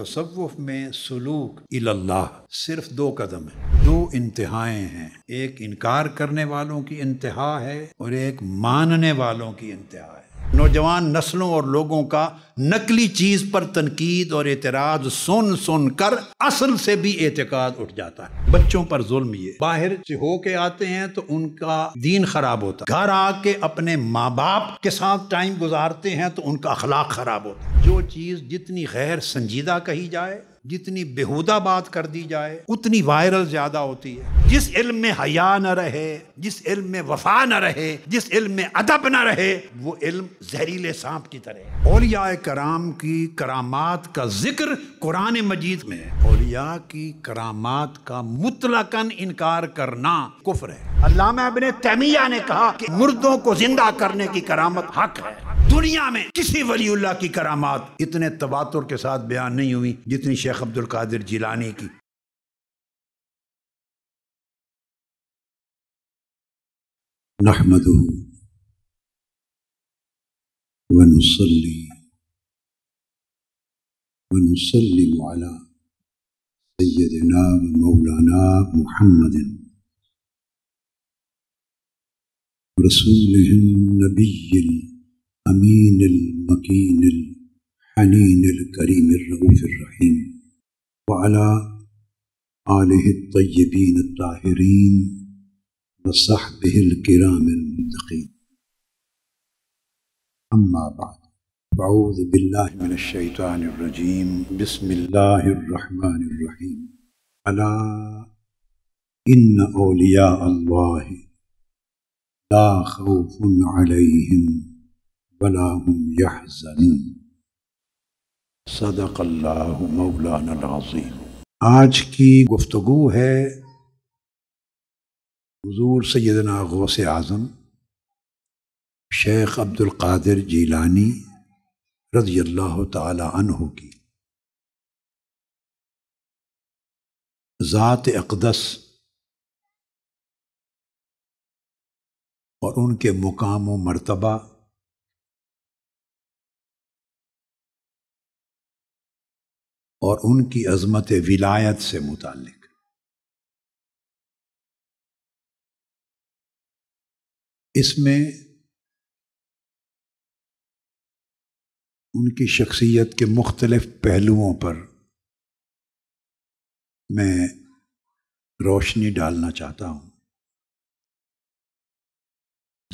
तसवुफ में सलूक इल्लाह सिर्फ दो कदम है दो इंतहाएँ हैं एक इनकार करने वालों की इंतहा है और एक मानने वालों की इंतहा है नौजवान नस्लों और लोगों का नकली चीज़ पर तनकीद और एतराज़ सुन सुन कर असल से भी एतकाद उठ जाता है बच्चों पर जुल्म ये बाहर से होके आते हैं तो उनका दीन खराब होता है घर आके अपने माँ बाप के साथ टाइम गुजारते हैं तो उनका अखलाक खराब होता है जो चीज़ जितनी गैर संजीदा कही जाए जितनी बेहुदा बात कर दी जाए उतनी वायरल ज्यादा होती है जिस इल्म में हया न रहे जिस इल्म में वफा न रहे जिस इल्म में अदब न रहे वो इल्म जहरीले सांप की तरह ओलिया औलिया कराम की करामात का जिक्र कुरान मजीद में है औलिया की करामात का मुतलकन इनकार करना कुफर है अल्लाह इबन तैमिया ने कहा कि मुर्दों को जिंदा करने की करामत हक है दुनिया में किसी वलीउल्ला की करामात इतने तबातुर के साथ बयान नहीं हुई जितनी शेख अब्दुल कादिर जिलानी की मौलाना मोहम्मद रसूल नबी الأمين المكين الحنين الكريم الرؤوف الرحيم وعلى آله الطيبين الطاهرين وصحبه الكرام المتقين أما بعد أعوذ بالله من الشيطان الرجيم بسم الله الرحمن الرحيم ألا إن أولياء الله لا خوف عليهم वला यहजनून सदकल्लाहु मौलाना अजीम आज की गुफ्तगु है हजूर सैदना गौस आज़म शेख अब्दुल्कादिर जीलानी रजी अल्लाह तहु की ज़ात अकदस और उनके मुकाम व मरतबा और उनकी अजमत विलायत से मुतक़ इसमें उनकी शख्सियत के मुख्तलिफ़ पहलुओं पर मैं रोशनी डालना चाहता हूँ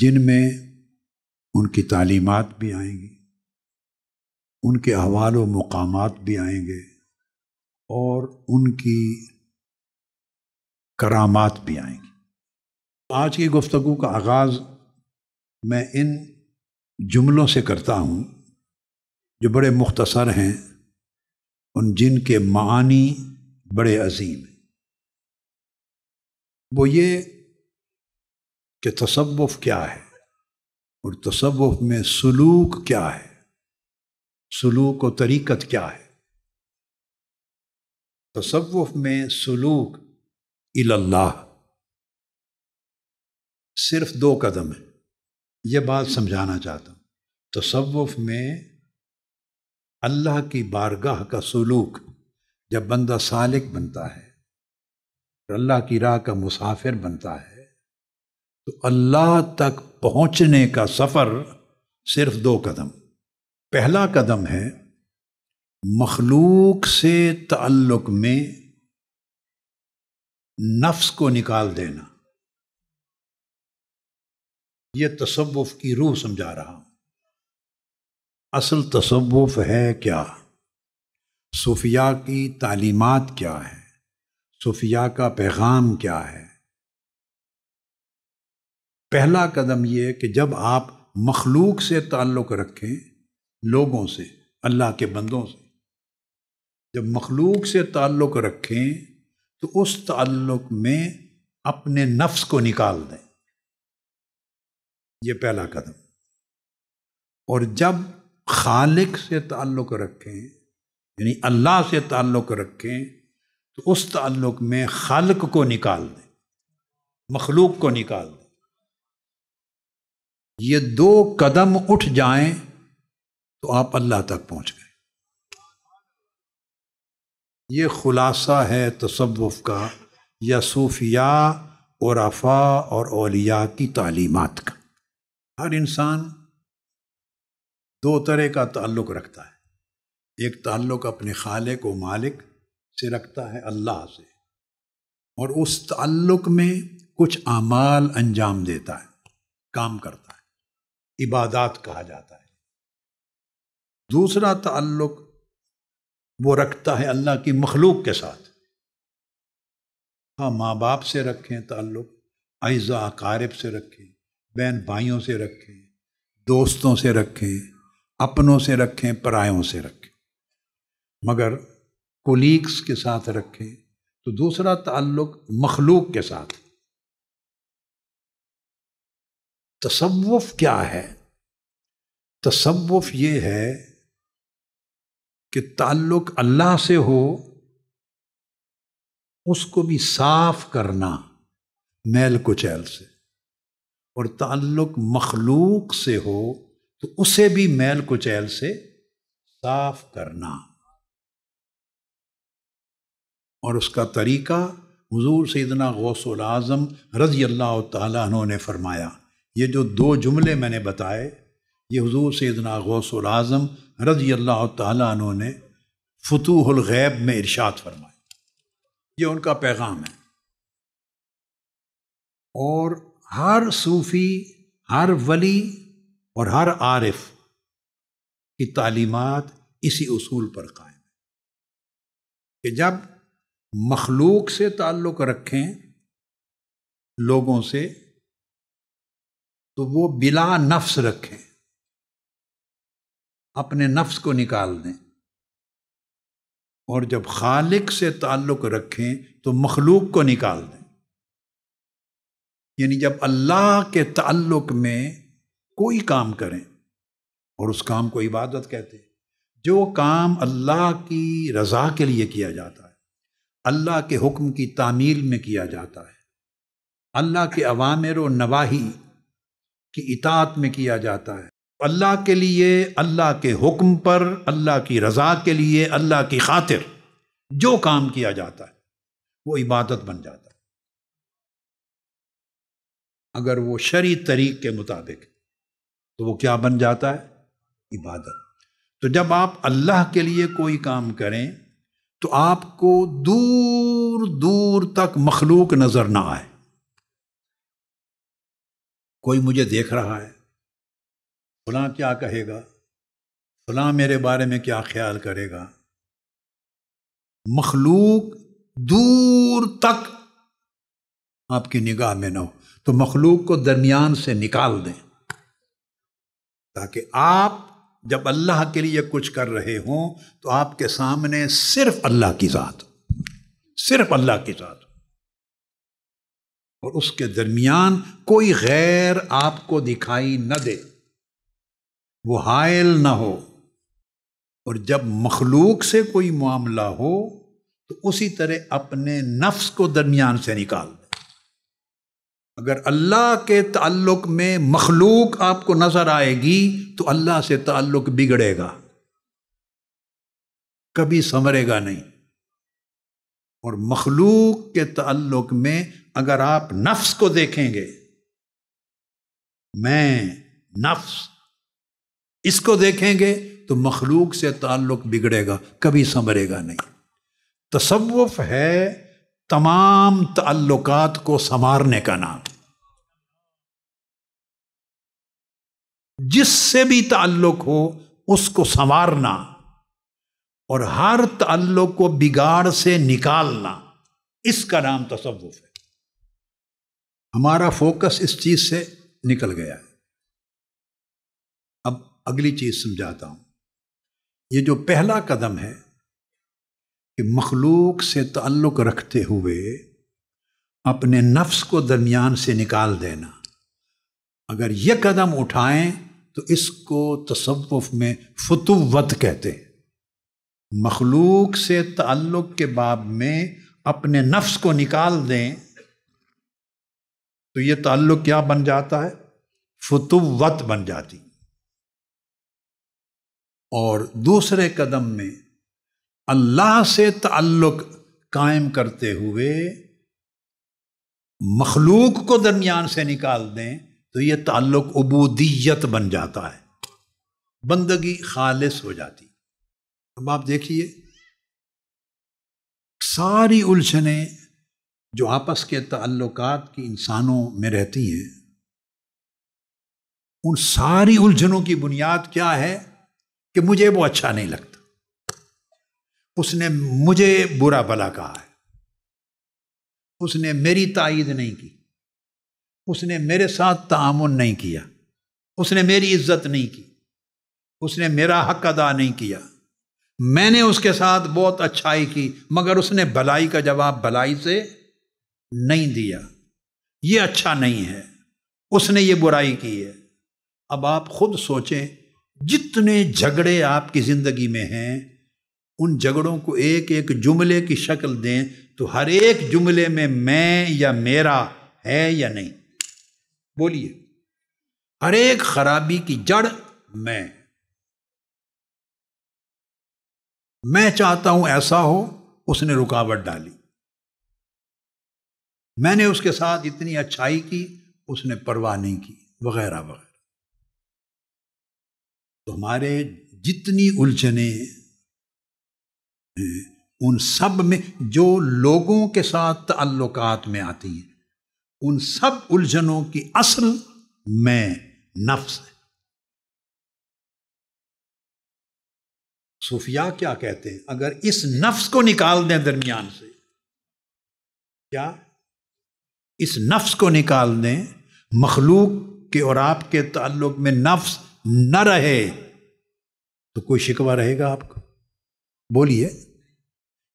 जिनमें उनकी तालीमत भी आएंगी उनके अहवाल व मकाम भी आएंगे और उनकी करामात भी आएंगी आज की गुफ्तु का आगाज़ मैं इन जुमलों से करता हूँ जो बड़े मुख्तसर हैं उन जिनके मानी बड़े अजीम हैं वो ये कि तसवुफ़ क्या है और तसवुफ़ में सलूक क्या है सलूक और तरीक़त क्या है तसवुफ में सलूक इल्लाह सिर्फ दो कदम है यह बात समझाना चाहता हूँ तसवुफ में अल्लाह की बारगाह का सलूक जब बंदा सालिक बनता है अल्लाह की राह का मुसाफिर बनता है तो अल्लाह तक पहुंचने का सफ़र सिर्फ दो कदम पहला कदम है मखलूक से ताल्लुक में नफ्स को निकाल देना यह तसव्वुफ की रूह समझा रहा हूं असल तसवुफ़ है क्या सूफिया की तालीमात क्या है सूफिया का पैगाम क्या है पहला कदम यह कि जब आप मखलूक से ताल्लुक़ रखें लोगों से अल्लाह के बंदों से जब मखलूक से ताल्लुक़ रखें तो उस ताल्लुक में अपने नफ्स को निकाल दें यह पहला कदम और जब खालिक से ताल्लुक़ रखें यानी अल्लाह से ताल्लुक़ रखें तो उस ताल्लुक में खालक को निकाल दें मखलूक को निकाल दें ये दो कदम उठ जाएं तो आप अल्लाह तक पहुंच गए ये खुलासा है तसवुफ़ का या सूफिया औरफा और अलिया की तालीमत का हर इंसान दो तरह का ताल्लुक़ रखता है एक ताल्लुक़ अपने खाले को मालिक से रखता है अल्लाह से और उस ताल्लुक़ में कुछ आमाल अंजाम देता है काम करता है इबादत कहा जाता है दूसरा ताल्लुक़ वो रखता है अल्लाह की मखलूक के साथ हाँ माँ बाप से रखें ताल्लुक अज़ा अकारब से रखें बहन भाइयों से रखें दोस्तों से रखें अपनों से रखें परायों से रखें मगर कोलीग्स के साथ रखें तो दूसरा ताल्लुक मखलूक के साथ तसव्वुफ क्या है तसव्वुफ ये है कि ताल्लुक अल्लाह से हो उसको भी साफ करना मैल कुचैल से और ताल्लुक मखलूक से हो तो उसे भी मैल कुचैल से साफ करना और उसका तरीका हजूर सदना गौसम आज़म रज़ी अल्लाह तु ने फरमाया ये जो दो जुमले मैंने बताए ये हजूर सैदना गौसल आज़म रजी अल्लाह तु ने फतूहलैब में इरशाद फरमाया ये उनका पैगाम है और हर सूफ़ी हर वली और हर आरफ़ की तालीमत इसी असूल पर कायम है कि जब मखलूक से ताल्लुक़ रखें लोगों से तो वो बिला नफ्स रखें अपने नफ्स को निकाल दें और जब खालिक से ताल्लुक़ रखें तो मखलूक को निकाल दें यानी जब अल्लाह के ताल्लुक में कोई काम करें और उस काम को इबादत कहते हैं जो काम अल्लाह की रज़ा के लिए किया जाता है अल्लाह के हुक्म की तामील में किया जाता है अल्लाह के अवामर व नवाही की इतात में किया जाता है अल्लाह के लिए अल्लाह के हुक्म पर अल्लाह की रज़ा के लिए अल्लाह की खातिर जो काम किया जाता है वो इबादत बन जाता है अगर वो शरी तरीक के मुताबिक तो वो क्या बन जाता है इबादत तो जब आप अल्लाह के लिए कोई काम करें तो आपको दूर दूर तक मखलूक नज़र ना आए कोई मुझे देख रहा है फला क्या कहेगा फला मेरे बारे में क्या ख्याल करेगा मखलूक दूर तक आपकी निगाह में ना हो तो मखलूक को दरमियान से निकाल दें ताकि आप जब अल्लाह के लिए कुछ कर रहे हों तो आपके सामने सिर्फ अल्लाह की ज़ात सिर्फ अल्लाह की ज़ात और उसके दरमियान कोई गैर आपको दिखाई न दे वो हायल ना हो और जब मखलूक से कोई मामला हो तो उसी तरह अपने नफ्स को दरमियान से निकाल दे अगर अल्लाह के ताल्लुक में मखलूक आपको नजर आएगी तो अल्लाह से ताल्लुक बिगड़ेगा कभी समरेगा नहीं और मखलूक के ताल्लुक में अगर आप नफ्स को देखेंगे मैं नफ्स इसको देखेंगे तो मखलूक से ताल्लुक बिगड़ेगा कभी संभरेगा नहीं तसव्वुफ है तमाम ताल्लुकात को संवारने का नाम जिससे भी ताल्लुक हो उसको संवारना और हर ताल्लुक को बिगाड़ से निकालना इसका नाम तसवुफ है हमारा फोकस इस चीज से निकल गया है अगली चीज समझाता हूं ये जो पहला कदम है कि मखलूक से ताल्लुक़ रखते हुए अपने नफ्स को दरमियान से निकाल देना अगर ये कदम उठाएं तो इसको तसव्वुफ में फतुवत कहते हैं मखलूक से ताल्लुक़ के बाब में अपने नफ्स को निकाल दें तो ये ताल्लुक़ क्या बन जाता है फतुवत बन जाती और दूसरे कदम में अल्लाह से ताल्लुक कायम करते हुए मखलूक को दरमियान से निकाल दें तो ये ताल्लुक उबूदियत बन जाता है बंदगी खालिस हो जाती अब आप देखिए सारी उलझने जो आपस के ताल्लुक की इंसानों में रहती हैं उन सारी उलझनों की बुनियाद क्या है कि मुझे वो अच्छा नहीं लगता उसने मुझे बुरा भला कहा है उसने मेरी ताइद नहीं की उसने मेरे साथ तामन नहीं किया उसने मेरी इज्जत नहीं की उसने मेरा हक अदा नहीं किया मैंने उसके साथ बहुत अच्छाई की मगर उसने भलाई का जवाब भलाई से नहीं दिया ये अच्छा नहीं है उसने ये बुराई की है अब आप खुद सोचें जितने झगड़े आपकी ज़िंदगी में हैं उन झगड़ों को एक एक जुमले की शक्ल दें तो हर एक जुमले में मैं या मेरा है या नहीं बोलिए हर एक खराबी की जड़ मैं मैं चाहता हूं ऐसा हो उसने रुकावट डाली मैंने उसके साथ इतनी अच्छाई की उसने परवाह नहीं की वगैरह वगैरह तो हमारे जितनी उलझने उन सब में जो लोगों के साथ तल्लुकात में आती हैं उन सब उलझनों की असल में नफ्स है सूफिया क्या कहते हैं अगर इस नफ्स को निकाल दें दरमियान से क्या इस नफ्स को निकाल दें मखलूक के और आपके ताल्लुक में नफ्स न रहे तो कोई शिकवा रहेगा आपको बोलिए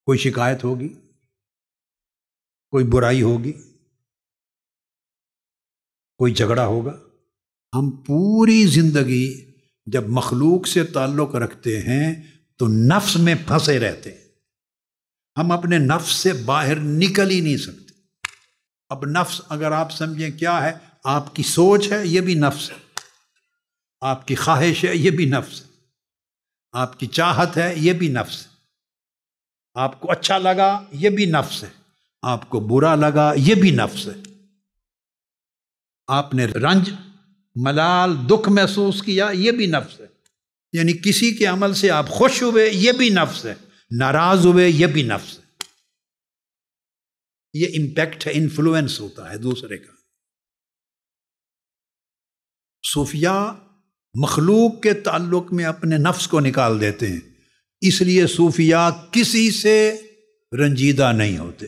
कोई शिकायत होगी कोई बुराई होगी कोई झगड़ा होगा हम पूरी जिंदगी जब मखलूक से ताल्लुक़ रखते हैं तो नफ्स में फंसे रहते हैं हम अपने नफ्स से बाहर निकल ही नहीं सकते अब नफ्स अगर आप समझें क्या है आपकी सोच है ये भी नफ्स है आपकी ख्वाहिश है ये भी नफ्स आपकी चाहत है ये भी नफ्स आपको अच्छा लगा ये भी नफ्स है आपको बुरा लगा ये भी नफ्स है आपने रंज मलाल दुख महसूस किया ये भी नफ्स है यानी किसी के अमल से आप खुश हुए ये भी नफ्स है नाराज हुए ये भी नफ्स है ये इम्पैक्ट है इन्फ्लुएंस होता है दूसरे का सूफिया मखलूक के ताल्लुक में अपने नफ्स को निकाल देते हैं इसलिए सूफिया किसी से रंजीदा नहीं होते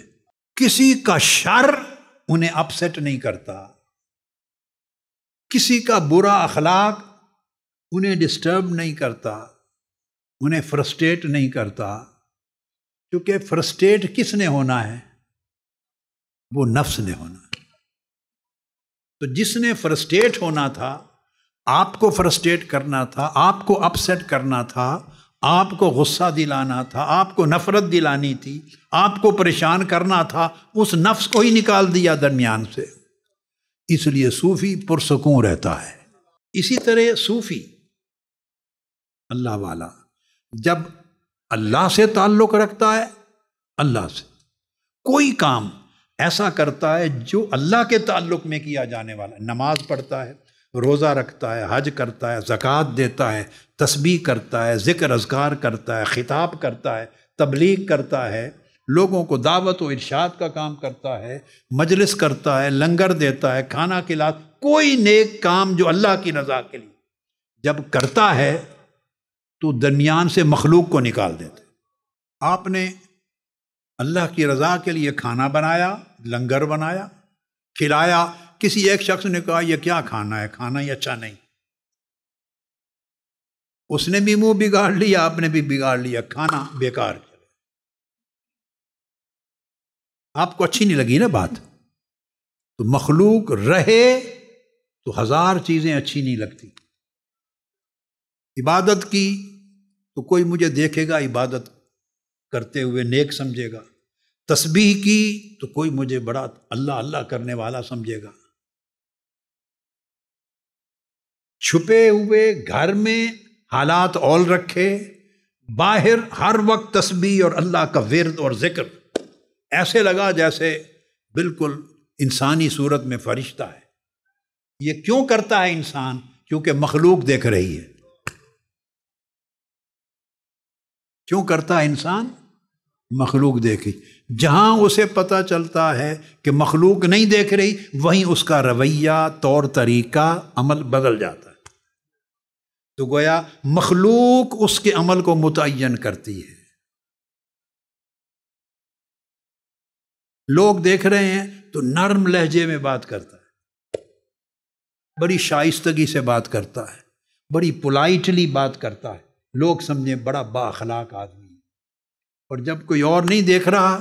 किसी का शर उन्हें अपसेट नहीं करता किसी का बुरा अखलाक उन्हें डिस्टर्ब नहीं करता उन्हें फ्रस्ट्रेट नहीं करता क्योंकि फ्रस्ट्रेट किसने होना है वो नफ्स ने होना है तो जिसने फ्रस्ट्रेट होना था आपको फ्रस्ट्रेट करना था आपको अपसेट करना था आपको गुस्सा दिलाना था आपको नफरत दिलानी थी आपको परेशान करना था उस नफ्स को ही निकाल दिया दरमियान से इसलिए सूफी पुरसकून रहता है इसी तरह सूफी अल्लाह वाला जब अल्लाह से ताल्लुक रखता है अल्लाह से कोई काम ऐसा करता है जो अल्लाह के ताल्लुक में किया जाने वाला नमाज पढ़ता है रोज़ा रखता है हज करता है ज़क़़त देता है तस्बी करता है ज़िक्र अजगार करता है ख़िताब करता है तबलीग करता है लोगों को दावत व इर्शाद का काम करता है मजलिस करता है लंगर देता है खाना खिला कोई नेक काम जो अल्लाह की रज़ा के लिए जब करता है तो दरमियान से मखलूक को निकाल देते आपने अल्लाह की रज़ा के लिए खाना बनाया लंगर बनाया खिलाया किसी एक शख्स ने कहा यह क्या खाना है खाना ही अच्छा नहीं उसने भी मुंह बिगाड़ लिया आपने भी बिगाड़ लिया खाना बेकार आपको अच्छी नहीं लगी ना बात तो मखलूक रहे तो हजार चीजें अच्छी नहीं लगती इबादत की तो कोई मुझे देखेगा इबादत करते हुए नेक समझेगा तस्बीह की तो कोई मुझे बड़ा अल्लाह अल्लाह करने वाला समझेगा छुपे हुए घर में हालात ऑल रखे बाहर हर वक्त तस्बी और अल्लाह का विरद और जिक्र ऐसे लगा जैसे बिल्कुल इंसानी सूरत में फरिश्ता है ये क्यों करता है इंसान क्योंकि मखलूक देख रही है क्यों करता है इंसान मखलूक देखी जहाँ उसे पता चलता है कि मखलूक नहीं देख रही वहीं उसका रवैया तौर तरीका अमल बदल जाता है तो गोया मखलूक उसके अमल को मुतन करती है लोग देख रहे हैं तो नर्म लहजे में बात करता है बड़ी शाइस्तगी से बात करता है बड़ी पोलाइटली बात करता है लोग समझें बड़ा बाखलाक आदमी और जब कोई और नहीं देख रहा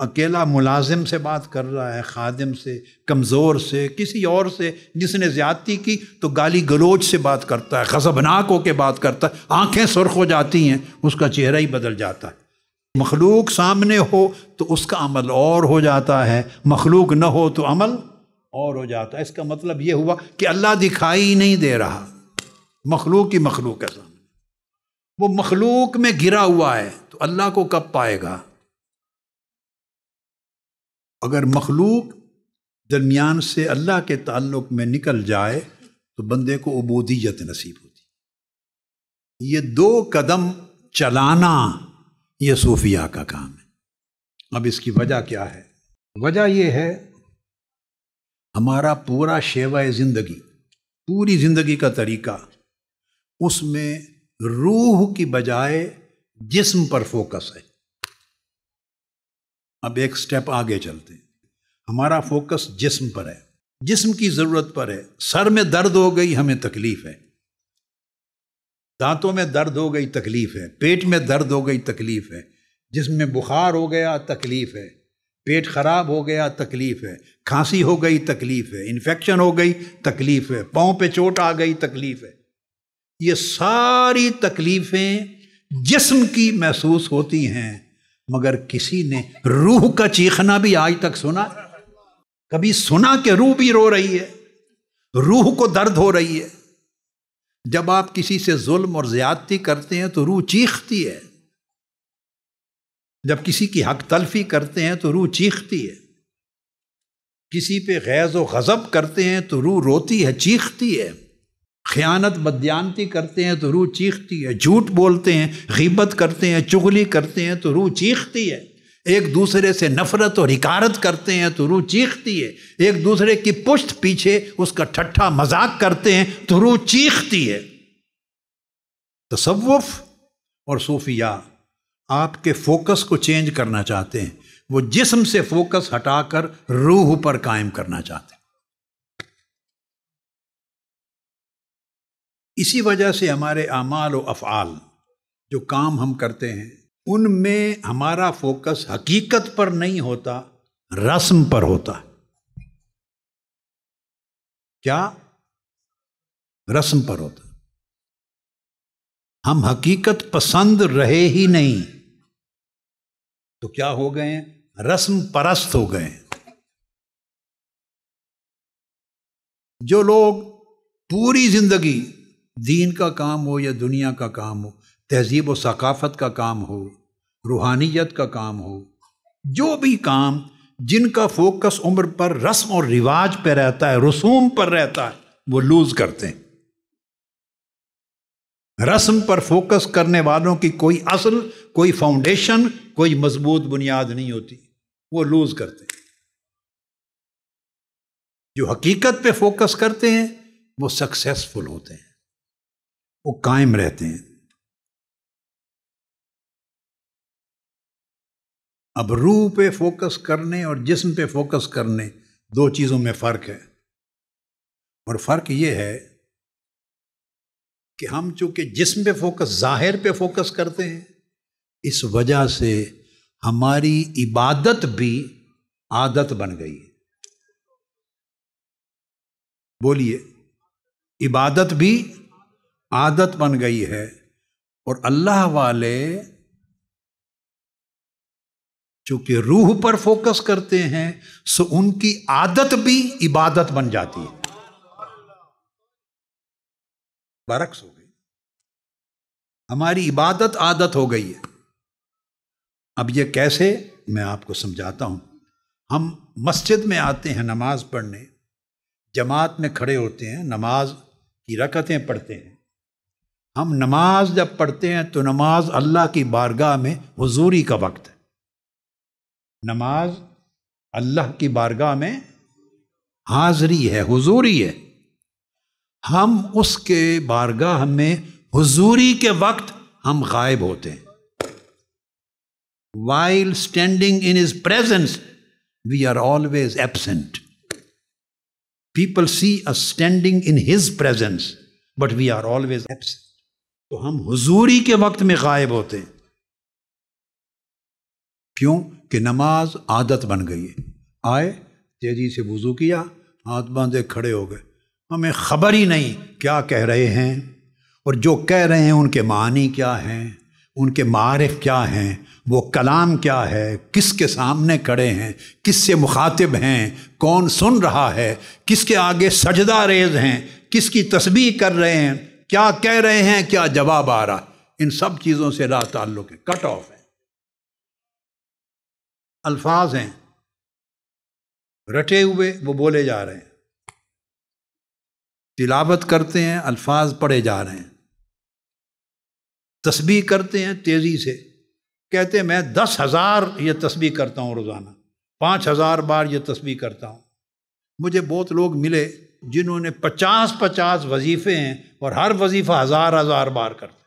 अकेला मुलाजिम से बात कर रहा है खादिम से कमज़ोर से किसी और से जिसने ज़्यादती की तो गाली गलोच से बात करता है खसबनाक होकर बात करता है आँखें सुरख हो जाती हैं उसका चेहरा ही बदल जाता है मखलूक सामने हो तो उसका अमल और हो जाता है मखलूक न हो तो अमल और हो जाता है इसका मतलब ये हुआ कि अल्लाह दिखाई नहीं दे रहा मखलूक ही मखलूक है सामने वो मखलूक में घिरा हुआ है तो अल्लाह को कब पाएगा अगर मखलूक दरमियान से अल्लाह के ताल्लुक में निकल जाए तो बंदे को उबोदियत नसीब होती ये दो कदम चलाना ये सूफिया का काम है अब इसकी वजह क्या है वजह यह है हमारा पूरा शेवा ज़िंदगी पूरी ज़िंदगी का तरीका उसमें रूह की बजाय जिस्म पर फोकस है अब एक स्टेप आगे चलते हैं हमारा फोकस जिस्म पर है जिस्म की जरूरत पर है सर में दर्द हो गई हमें तकलीफ है दांतों में दर्द हो गई तकलीफ है पेट में दर्द हो गई तकलीफ है जिसम में बुखार हो गया तकलीफ है पेट खराब हो गया तकलीफ है खांसी हो गई तकलीफ है इन्फेक्शन हो गई तकलीफ है पाँव पे चोट आ गई तकलीफ है ये सारी तकलीफें जिस्म की महसूस होती हैं मगर किसी ने रूह का चीखना भी आज तक सुना कभी सुना कि रूह भी रो रही है रूह को दर्द हो रही है जब आप किसी से जुल्म और ज्यादती करते हैं तो रूह चीखती है जब किसी की हक तलफी करते हैं तो रूह चीखती है किसी पे गैज़ व गज़ब करते हैं तो रूह रोती है चीखती है खयानत बदयानती करते हैं तो रूह चीखती है झूठ बोलते हैं गीबत करते हैं चुगली करते हैं तो रूह चीखती है एक दूसरे से नफरत और हिकारत करते हैं तो रूह चीखती है एक दूसरे की पुष्ट पीछे उसका ठट्ठा मजाक करते हैं तो रूह चीखती है तसवुफ और सूफिया आपके फोकस को चेंज करना चाहते हैं वो जिस्म से फोकस हटाकर रूह पर कायम करना चाहते हैं इसी वजह से हमारे अमाल व अफ़ाल जो काम हम करते हैं उनमें हमारा फोकस हकीकत पर नहीं होता रस्म पर होता है क्या रस्म पर होता हम हकीकत पसंद रहे ही नहीं तो क्या हो गए रस्म परस्त हो गए जो लोग पूरी जिंदगी दीन का काम हो या दुनिया का काम हो तहजीब व सकाफ़त का काम हो रूहानियत का काम हो जो भी काम जिनका फोकस उम्र पर रस्म और रिवाज पर रहता है रसूम पर रहता है वो लूज़ करते हैं रस्म पर फोकस करने वालों की कोई असल कोई फाउंडेशन कोई मजबूत बुनियाद नहीं होती वो लूज़ करते हैं जो हकीकत पे फोकस करते हैं वो सक्सेसफुल होते हैं वो कायम रहते हैं अब रूह पे फोकस करने और जिस्म पे फोकस करने दो चीज़ों में फ़र्क है और फ़र्क ये है कि हम चूंकि जिस्म पे फोकस जाहिर पे फोकस करते हैं इस वजह से हमारी इबादत भी आदत बन गई है बोलिए इबादत भी आदत बन गई है और अल्लाह वाले चूंकि रूह पर फोकस करते हैं सो उनकी आदत भी इबादत बन जाती है बरक्स हो गई हमारी इबादत आदत हो गई है अब ये कैसे मैं आपको समझाता हूं हम मस्जिद में आते हैं नमाज पढ़ने जमात में खड़े होते हैं नमाज की रकतें पढ़ते हैं हम नमाज जब पढ़ते हैं तो नमाज अल्लाह की बारगाह में हुजूरी का वक्त है नमाज अल्लाह की बारगाह में हाजिरी है हुजूरी है हम उसके बारगाह में हुजूरी के वक्त हम गायब होते हैं while standing in his presence we are always absent people see a standing in his presence but we are always absent तो हम हुजूरी के वक्त में गायब होते हैं क्यों कि नमाज आदत बन गई है आए तेजी से वजू किया हाथ बांधे खड़े हो गए हमें खबर ही नहीं क्या कह रहे हैं और जो कह रहे हैं उनके मानी क्या हैं उनके मारफ क्या हैं वो कलाम क्या है किसके सामने खड़े हैं किससे मुखातिब हैं कौन सुन रहा है किसके आगे सजदा रेज हैं किसकी तस्बीह कर रहे हैं क्या कह रहे हैं क्या जवाब आ रहा इन सब चीज़ों से रा ताल्लुक है कट ऑफ है अल्फाज हैं रटे हुए वो बोले जा रहे हैं तिलावत करते हैं अल्फाज पढ़े जा रहे हैं तस्बी करते हैं तेज़ी से कहते हैं मैं दस हज़ार ये तस्बी करता हूँ रोज़ाना पाँच हज़ार बार ये तस्बी करता हूँ मुझे बहुत लोग मिले जिन्होंने पचास पचास वजीफे हैं और हर वजीफा हज़ार हज़ार बार करते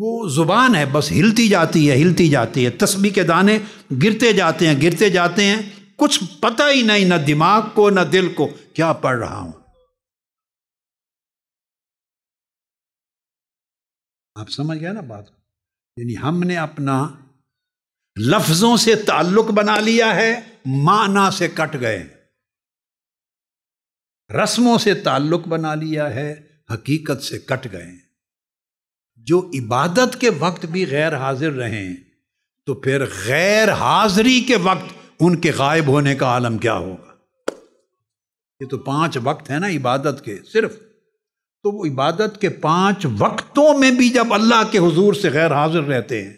वो ज़ुबान है बस हिलती जाती है हिलती जाती है तस्बी के दाने गिरते जाते हैं गिरते जाते हैं कुछ पता ही नहीं ना दिमाग को ना दिल को क्या पढ़ रहा हूं आप समझ गए ना बात यानी हमने अपना लफ्जों से ताल्लुक बना लिया है माना से कट गए हैं रस्मों से ताल्लुक बना लिया है हकीकत से कट गए जो इबादत के वक्त भी गैर हाजिर रहे तो फिर गैर हाजिरी के वक्त उनके गायब होने का आलम क्या होगा ये तो पांच वक्त है ना इबादत के सिर्फ तो वो इबादत के पांच वक्तों में भी जब अल्लाह के हुजूर से गैर हाजिर रहते हैं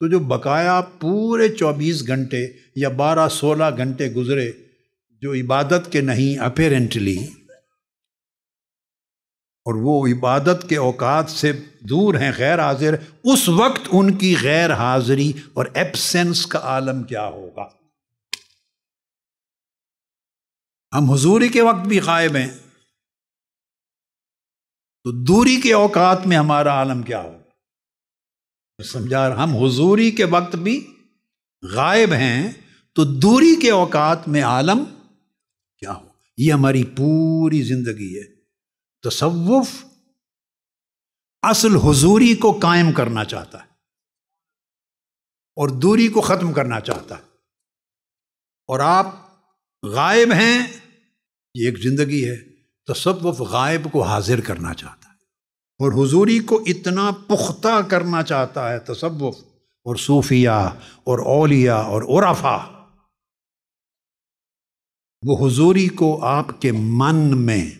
तो जो बकाया पूरे चौबीस घंटे या बारह सोलह घंटे गुजरे जो इबादत के नहीं अपेरेंटली और वो इबादत के औकात से दूर हैं गैर हाजिर उस वक्त उनकी गैर हाजिरी और एब्सेंस का आलम क्या होगा हम हुजूरी के वक्त भी गायब हैं तो दूरी के औकात में हमारा आलम क्या होगा तो समझा हम हुजूरी के वक्त भी गायब हैं तो दूरी के औकात में आलम ये हमारी पूरी जिंदगी है तसवुफ असल हुजूरी को कायम करना चाहता है और दूरी को ख़त्म करना चाहता है और आप गायब हैं ये एक ज़िंदगी है तसवुफ गायब को हाजिर करना चाहता है और हुजूरी को इतना पुख्ता करना चाहता है तसवुफ और सूफिया और औलिया और उरफा वो हुजूरी को आपके मन में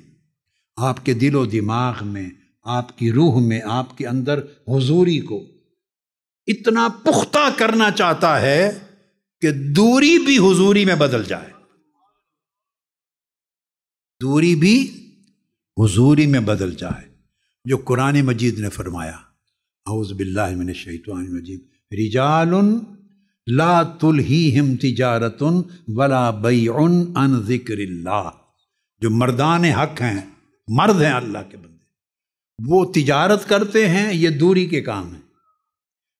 आपके दिलो दिमाग में आपकी रूह में आपके अंदर हुजूरी को इतना पुख्ता करना चाहता है कि दूरी भी हुजूरी में बदल जाए दूरी भी हुजूरी में बदल जाए जो कुरान मजीद ने फरमाया हाउस बिल्ला मजीद रिजालन ला तुल ही हिम तिजारतन वला बई अन जिक्र जो मर्दान हक हैं मर्द हैं अल्लाह के बंदे वो तिजारत करते हैं ये दूरी के काम हैं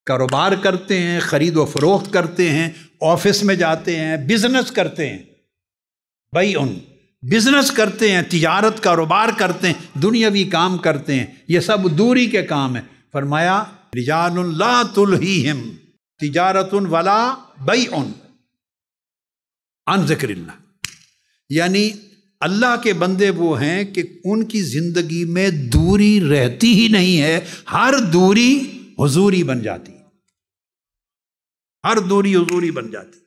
कारोबार करते हैं ख़रीद व फरोख्त करते हैं ऑफिस में जाते हैं बिजनेस करते हैं बई उन बिजनेस करते हैं तिजारत कारोबार करते हैं दुनियावी काम करते हैं ये सब दूरी के काम हैं फरमाया रिजाल ला तुल ही हिम तिजारतन वाला बई उन अन जिक्र यानी अल्लाह के बंदे वो हैं कि उनकी ज़िंदगी में दूरी रहती ही नहीं है हर दूरी हुजूरी बन जाती हर दूरी हुजूरी बन जाती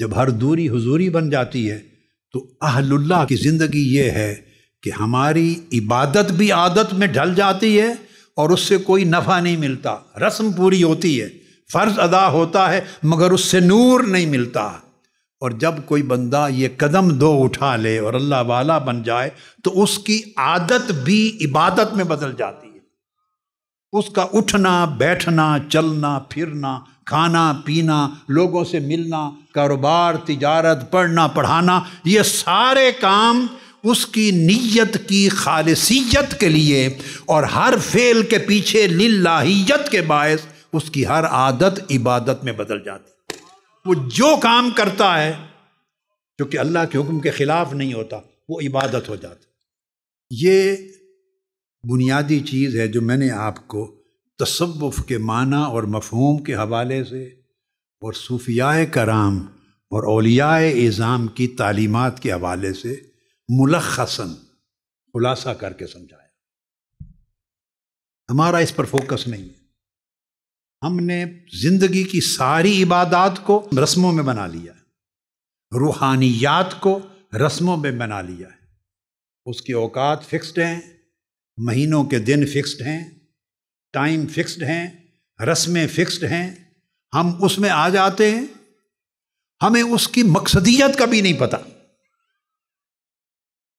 जब हर दूरी हुजूरी बन जाती है तो अहलुल्लाह की ज़िंदगी ये है कि हमारी इबादत भी आदत में ढल जाती है और उससे कोई नफ़ा नहीं मिलता रस्म पूरी होती है फ़र्ज अदा होता है मगर उससे नूर नहीं मिलता और जब कोई बंदा ये कदम दो उठा ले और अल्लाह वाला बन जाए तो उसकी आदत भी इबादत में बदल जाती है उसका उठना बैठना चलना फिरना खाना पीना लोगों से मिलना कारोबार तिजारत पढ़ना पढ़ाना ये सारे काम उसकी नीयत की खालसीत के लिए और हर फेल के पीछे लाहीत के बायस उसकी हर आदत इबादत में बदल जाती वो जो काम करता है जो कि अल्लाह के हुक्म के ख़िलाफ़ नहीं होता वो इबादत हो जाता ये बुनियादी चीज़ है जो मैंने आपको तसवुफ़ के माना और मफहूम के हवाले से और सूफिया कराम और अलियाए इज़ाम की तालीमत के हवाले से मुलखसन खुलासा करके समझाया हमारा इस पर फोकस नहीं है हमने जिंदगी की सारी इबादात को रस्मों में बना लिया है रूहानियात को रस्मों में बना लिया है उसकी औकात फिक्स्ड हैं महीनों के दिन फिक्स्ड हैं टाइम फिक्स्ड हैं रस्में फिक्स्ड हैं हम उसमें आ जाते हैं हमें उसकी मकसदियत का भी नहीं पता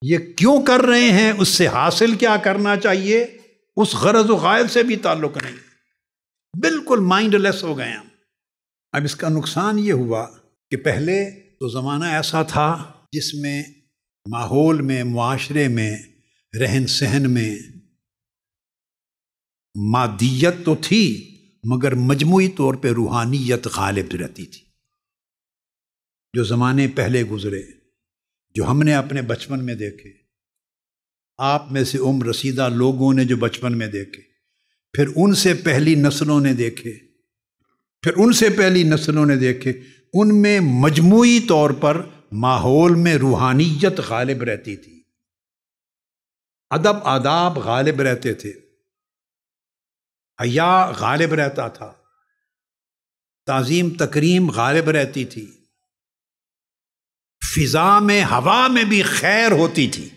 ये क्यों कर रहे हैं उससे हासिल क्या करना चाहिए उस गरज वायल से भी ताल्लुक नहीं बिल्कुल माइंडलेस हो गए हम अब इसका नुकसान ये हुआ कि पहले तो ज़माना ऐसा था जिसमें माहौल में माशरे में रहन सहन में मादियत तो थी मगर मजमू तौर पे रूहानियत गालिब रहती थी जो ज़माने पहले गुजरे जो हमने अपने बचपन में देखे आप में से उम्र रसीदा लोगों ने जो बचपन में देखे फिर उनसे पहली नस्लों ने देखे फिर उनसे पहली नस्लों ने देखे उनमें मजमू तौर पर माहौल में रूहानियत गालिब रहती थी अदब आदाब गालिब रहते थे हया गालिब रहता था तज़ीम तकरीम गालिब रहती थी फिजा में हवा में भी खैर होती थी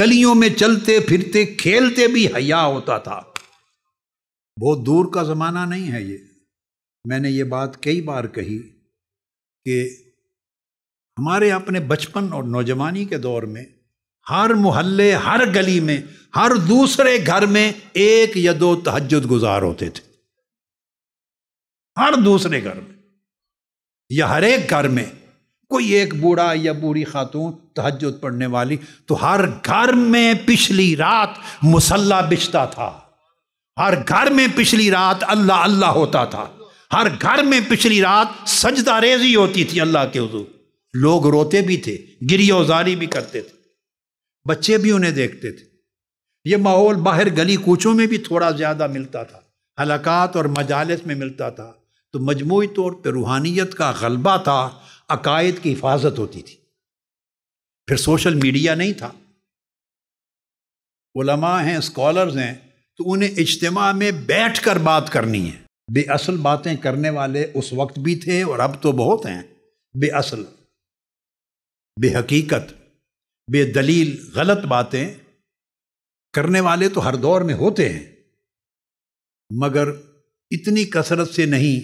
गलियों में चलते फिरते खेलते भी हया होता था बहुत दूर का ज़माना नहीं है ये मैंने ये बात कई बार कही कि हमारे अपने बचपन और नौजवानी के दौर में हर मोहल्ले हर गली में हर दूसरे घर में एक या दो तहजद गुजार होते थे हर दूसरे घर में या हर एक घर में कोई एक बूढ़ा या बूढ़ी खातून तहजद पढ़ने वाली तो हर घर में पिछली रात मुसल्ला बिछता था हर घर में पिछली रात अल्लाह अल्लाह होता था हर घर में पिछली रात सजदा रेजी होती थी अल्लाह के हजू लोग रोते भी थे गिरी औजारी भी करते थे बच्चे भी उन्हें देखते थे ये माहौल बाहर गली कूचों में भी थोड़ा ज़्यादा मिलता था हलाकत और मजालस में मिलता था तो मजमू तौर पर रूहानियत का गलबा था अकायद की हिफाजत होती थी फिर सोशल मीडिया नहीं था उलमा हैं स्कॉलर्स हैं तो उन्हें इज्तम में बैठ कर बात करनी है बेअसल बातें करने वाले उस वक्त भी थे और अब तो बहुत हैं बेअसल बेहकीकत बेदलील गलत बातें करने वाले तो हर दौर में होते हैं मगर इतनी कसरत से नहीं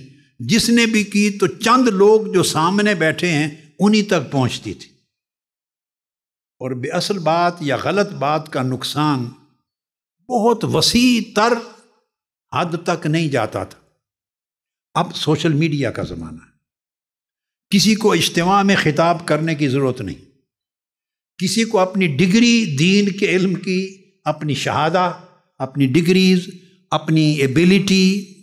जिसने भी की तो चंद लोग जो सामने बैठे हैं उन्हीं तक पहुंचती थी और बेअसल बात या गलत बात का नुकसान बहुत वसी तर हद तक नहीं जाता था अब सोशल मीडिया का ज़माना है किसी को इज्तम में खिताब करने की ज़रूरत नहीं किसी को अपनी डिग्री दीन के इल्म की अपनी शहादा अपनी डिग्रीज अपनी एबिलिटी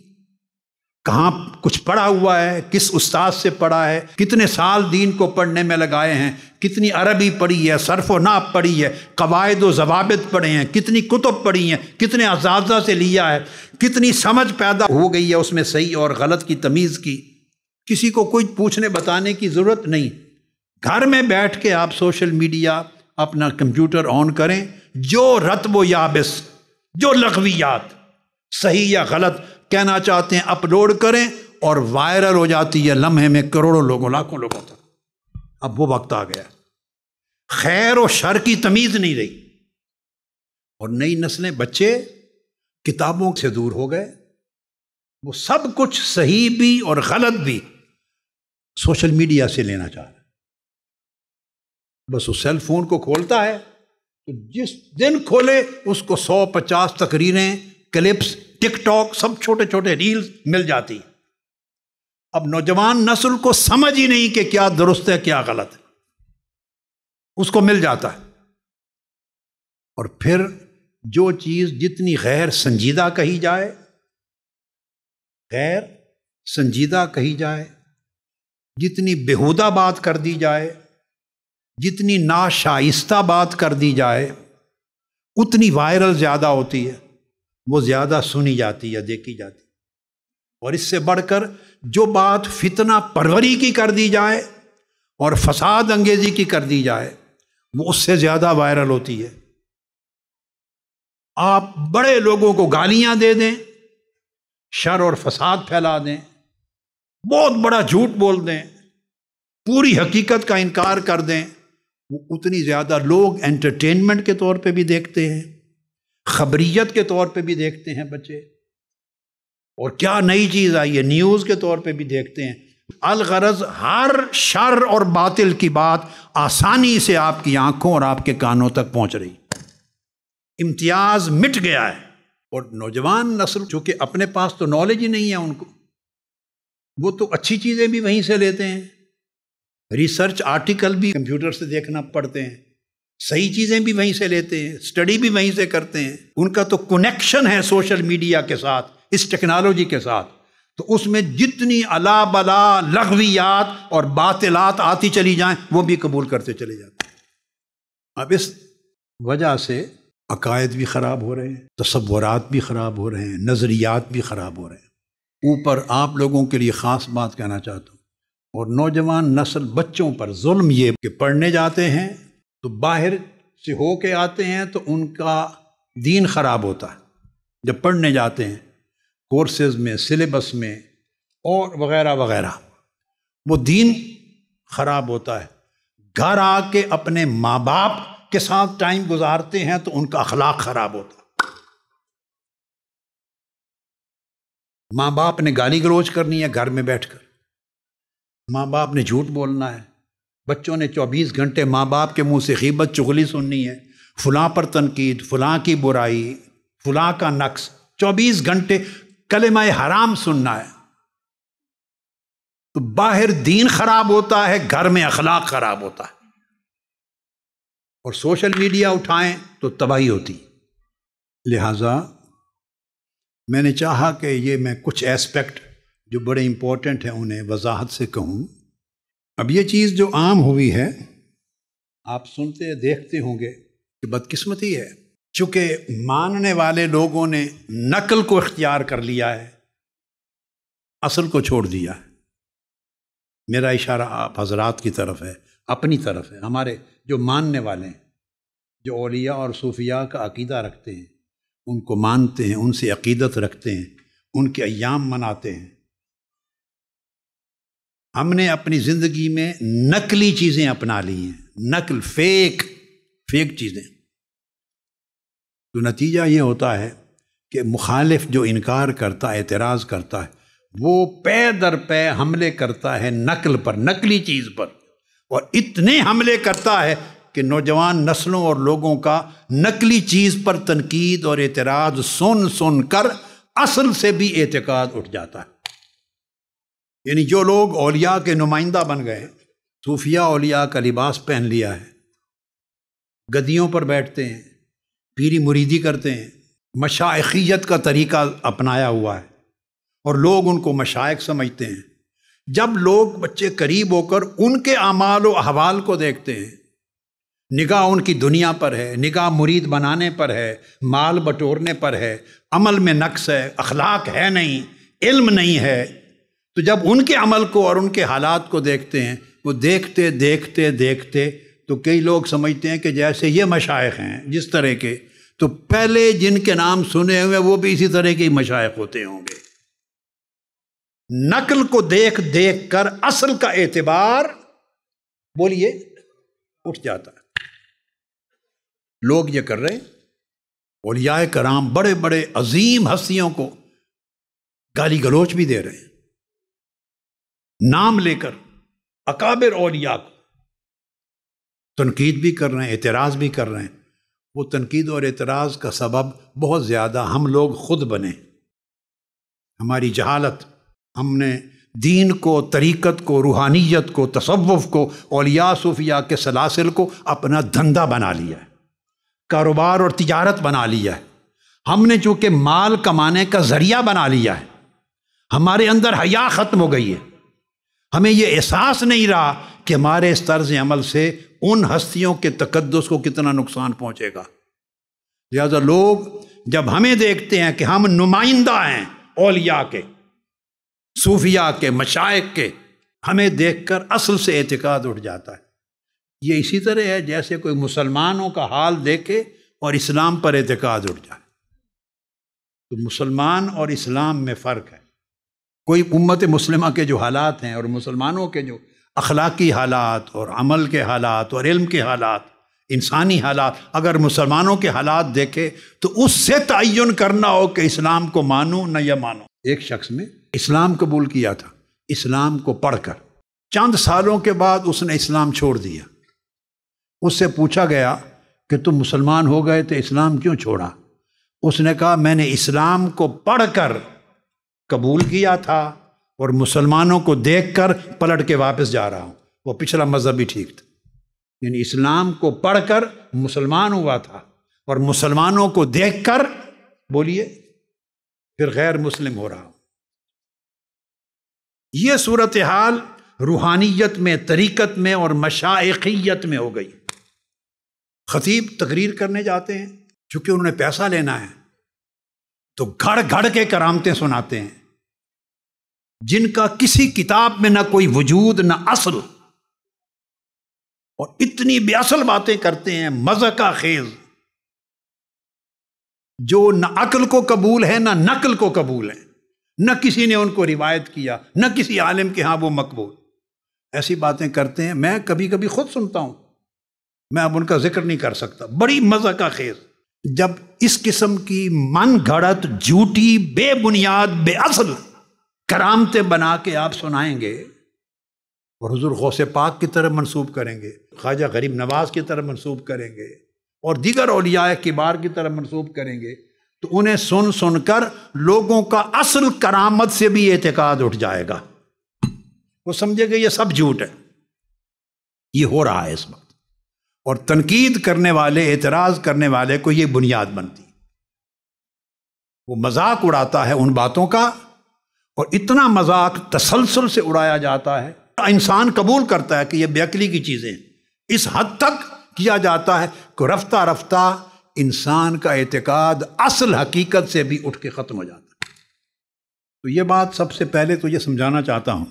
कहाँ कुछ पढ़ा हुआ है किस उस्ताद से पढ़ा है कितने साल दीन को पढ़ने में लगाए हैं कितनी अरबी पढ़ी है सरफ व नाप पढ़ी है कवायद व जवाबित पढ़े हैं कितनी कुतुब पढ़ी हैं कितने अजाजा से लिया है कितनी समझ पैदा हो गई है उसमें सही और गलत की तमीज़ की किसी को कुछ पूछने बताने की ज़रूरत नहीं घर में बैठ के आप सोशल मीडिया अपना कंप्यूटर ऑन करें जो रतब याबिस जो लघवियात सही या गलत कहना चाहते हैं अपलोड करें और वायरल हो जाती है लम्हे में करोड़ों लोगों लाखों लोगों तक अब वो वक्त आ गया खैर और शर की तमीज नहीं रही और नई नस्लें बच्चे किताबों से दूर हो गए वो सब कुछ सही भी और गलत भी सोशल मीडिया से लेना चाह रहे बस वो सेल फोन को खोलता है तो जिस दिन खोले उसको 150 तकरीरें क्लिप्स टिकटॉक सब छोटे छोटे रील मिल जाती अब नौजवान नस्ल को समझ ही नहीं कि क्या दुरुस्त है क्या गलत है उसको मिल जाता है और फिर जो चीज़ जितनी गैर संजीदा कही जाए गैर संजीदा कही जाए जितनी बेहुदा बात कर दी जाए जितनी नाशाइस्ता बात कर दी जाए उतनी वायरल ज़्यादा होती है वो ज़्यादा सुनी जाती या देखी जाती और इससे बढ़कर जो बात फितना परवरी की कर दी जाए और फसाद अंगेजी की कर दी जाए वो उससे ज़्यादा वायरल होती है आप बड़े लोगों को गालियां दे दें शर और फसाद फैला दें बहुत बड़ा झूठ बोल दें पूरी हकीकत का इनकार कर दें वो उतनी ज़्यादा लोग एंटरटेनमेंट के तौर पे भी देखते हैं खबरीत के तौर पे भी देखते हैं बच्चे और क्या नई चीज़ आई है न्यूज़ के तौर पे भी देखते हैं अलगरज हर शर और बातिल की बात आसानी से आपकी आंखों और आपके कानों तक पहुंच रही इम्तियाज मिट गया है और नौजवान नस्ल चूंकि अपने पास तो नॉलेज ही नहीं है उनको वो तो अच्छी चीज़ें भी वहीं से लेते हैं रिसर्च आर्टिकल भी कंप्यूटर से देखना पड़ते हैं सही चीजें भी वहीं से लेते हैं स्टडी भी वहीं से करते हैं उनका तो कनेक्शन है सोशल मीडिया के साथ इस टेक्नोलॉजी के साथ तो उसमें जितनी अला बला लघवियात और बातिलात आती चली जाएं वो भी कबूल करते चले जाते हैं अब इस वजह से अकायद भी ख़राब हो रहे हैं तस्वुरात भी ख़राब हो रहे हैं नज़रियात भी ख़राब हो रहे हैं ऊपर आप लोगों के लिए ख़ास बात कहना चाहता हूँ और नौजवान नस्ल बच्चों पर जुल्म ये कि पढ़ने जाते हैं तो बाहर से हो के आते हैं तो उनका दीन ख़राब होता है जब पढ़ने जाते हैं कोर्सेज में सिलेबस में और वगैरह वगैरह वो दीन ख़राब होता है घर आके अपने माँ बाप के साथ टाइम गुजारते हैं तो उनका अखलाक ख़राब होता है माँ बाप ने गाली गलोच करनी है घर में बैठकर माँ बाप ने झूठ बोलना है बच्चों ने 24 घंटे माँ बाप के मुंह से गीबत चुगली सुननी है फलाँ पर तनकीद फ़लाँ की बुराई फलाँ का नक्स 24 घंटे कलमा हराम सुनना है तो बाहर दीन खराब होता है घर में अखलाक खराब होता है और सोशल मीडिया उठाएं तो तबाही होती लिहाजा मैंने चाहा कि ये मैं कुछ एस्पेक्ट जो बड़े इम्पोर्टेंट हैं उन्हें वजाहत से कहूँ अब ये चीज़ जो आम हुई है आप सुनते देखते होंगे कि बदकिस्मती है चूँकि मानने वाले लोगों ने नकल को इख्तियार कर लिया है असल को छोड़ दिया है मेरा इशारा आप हजरात की तरफ है अपनी तरफ है हमारे जो मानने वाले हैं जो ओलिया और सूफिया का अकीदा रखते हैं उनको मानते हैं उनसे अकीदत रखते हैं उनके अयाम मनाते हैं हमने अपनी ज़िंदगी में नकली चीज़ें अपना ली हैं नकल फेक फेक चीज़ें तो नतीजा ये होता है कि मुखालिफ जो इनकार करता है एतराज़ करता है वो पे दर पे हमले करता है नकल पर नकली चीज़ पर और इतने हमले करता है कि नौजवान नस्लों और लोगों का नकली चीज़ पर तनकीद और एतराज़ सुन सुन कर असल से भी एतकाद उठ जाता है यानी जो लोग अलिया के नुमाइंदा बन गए सूफिया औलिया का लिबास पहन लिया है गदियों पर बैठते हैं पीरी मुरीदी करते हैं मशाखियत का तरीका अपनाया हुआ है और लोग उनको मशाइ समझते हैं जब लोग बच्चे करीब होकर उनके अमाल अहवाल को देखते हैं निगाह उनकी दुनिया पर है निगाह मुरीद बनाने पर है माल बटोरने पर है अमल में नक्स है अखलाक है नहीं इल्म नहीं है तो जब उनके अमल को और उनके हालात को देखते हैं वो देखते देखते देखते तो कई लोग समझते हैं कि जैसे ये मशाइ हैं जिस तरह के तो पहले जिनके नाम सुने हुए वो भी इसी तरह के मशाइ होते होंगे नकल को देख देख कर असल का एतबार बोलिए उठ जाता है लोग ये कर रहे और याय कराम बड़े बड़े अजीम हस्तियों को गाली गलोच भी दे रहे हैं नाम लेकर अकाबिर औलिया को तनकीद भी कर रहे हैं एतराज़ भी कर रहे हैं वो तनकीद और एतराज़ का सबब बहुत ज़्यादा हम लोग खुद बने हमारी जहालत हमने दीन को तरीक़त को रूहानियत को तसव्वुफ़ को औलिया सूफिया के सलासिल को अपना धंधा बना लिया है कारोबार और तिजारत बना लिया है हमने चूँकि माल कमाने का ज़रिया बना लिया है हमारे अंदर हया ख़त्म हो गई है हमें यह एहसास नहीं रहा कि हमारे इस तर्ज अमल से उन हस्तियों के तकदस को कितना नुकसान पहुंचेगा लिहाजा लोग जब हमें देखते हैं कि हम नुमाइंदा हैं ओलिया के सूफिया के मशाक के हमें देख कर असल से एतकाद उठ जाता है ये इसी तरह है जैसे कोई मुसलमानों का हाल देखे और इस्लाम पर एतकाद उठ जाए तो मुसलमान और इस्लाम में फ़र्क है कोई उम्मत मुस्लिमा के जो हालात हैं और मुसलमानों के जो अखलाकी हालात और अमल के हालात और इल्म के हालात इंसानी हालात अगर मुसलमानों के हालात देखे तो उससे तयन करना हो कि इस्लाम को मानो न या मानो एक शख्स ने इस्लाम कबूल किया था इस्लाम को पढ़कर चंद सालों के बाद उसने इस्लाम छोड़ दिया उससे पूछा गया कि तुम मुसलमान हो गए तो इस्लाम क्यों छोड़ा उसने कहा मैंने इस्लाम को पढ़कर कबूल किया था और मुसलमानों को देखकर पलट के वापस जा रहा हूँ वो पिछला मज़हब भी ठीक था यानी इस्लाम को पढ़कर मुसलमान हुआ था और मुसलमानों को देखकर बोलिए फिर गैर मुस्लिम हो रहा हूँ ये सूरत हाल रूहानियत में तरीकत में और मशाइयत में हो गई खतीब तकरीर करने जाते हैं चूंकि उन्होंने पैसा लेना है तो घड़ घड़ के करामते सुनाते हैं जिनका किसी किताब में ना कोई वजूद ना असल और इतनी बेअसल बातें करते हैं मजका खेज जो न अकल को कबूल है ना नकल को कबूल है न किसी ने उनको रिवायत किया न किसी आलिम के हाँ वो मकबूल ऐसी बातें करते हैं मैं कभी कभी खुद सुनता हूं मैं अब उनका जिक्र नहीं कर सकता बड़ी मजा का खेज जब इस किस्म की मन घड़त झूठी बेबुनियाद बेअसल करामते बना के आप सुनाएंगे और हजूर गौसे पाक की तरह मंसूब करेंगे ख्वाजा गरीब नवाज की तरह मंसूब करेंगे और दीगर अलिया किबार की तरह मंसूब करेंगे तो उन्हें सुन सुनकर लोगों का असल करामत से भी एतकाद उठ जाएगा वो समझेगा ये सब झूठ है ये हो रहा है इस वक्त और तनकीद करने वाले एतराज़ करने वाले को ये बुनियाद बनती वो मजाक उड़ाता है उन बातों का और इतना मजाक तसलसल से उड़ाया जाता है इंसान कबूल करता है कि यह बेकली की चीज़ें इस हद तक किया जाता है कि रफ्ता रफ्ता इंसान का एतकाद असल हकीकत से भी उठ के ख़त्म हो जाता है तो ये बात सबसे पहले तो ये समझाना चाहता हूँ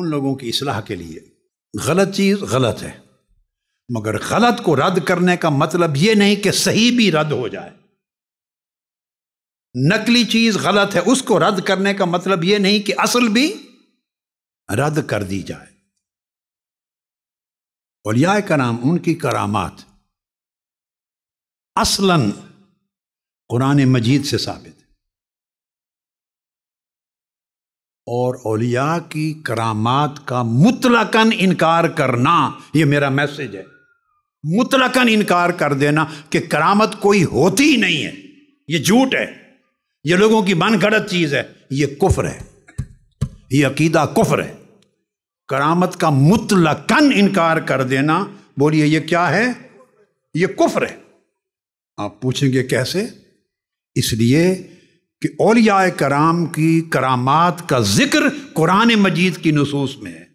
उन लोगों की असलाह के लिए गलत चीज़ गलत है मगर गलत को रद्द करने का मतलब यह नहीं कि सही भी रद्द हो जाए नकली चीज गलत है उसको रद्द करने का मतलब यह नहीं कि असल भी रद्द कर दी जाए औलिया कराम उनकी करामात असलन कुरान मजीद से साबित है और औलिया की करामात का मुतलकन इनकार करना यह मेरा मैसेज है मुतलकन इनकार कर देना कि करामत कोई होती ही नहीं है ये झूठ है ये लोगों की मन गलत चीज़ है ये कुफर है ये अकीदा कुफर है करामत का मुतलकन इनकार कर देना बोलिए ये क्या है ये कुफर है आप पूछेंगे कैसे इसलिए कि औलिया कराम की करामात का जिक्र कुरान मजीद की नसूस में है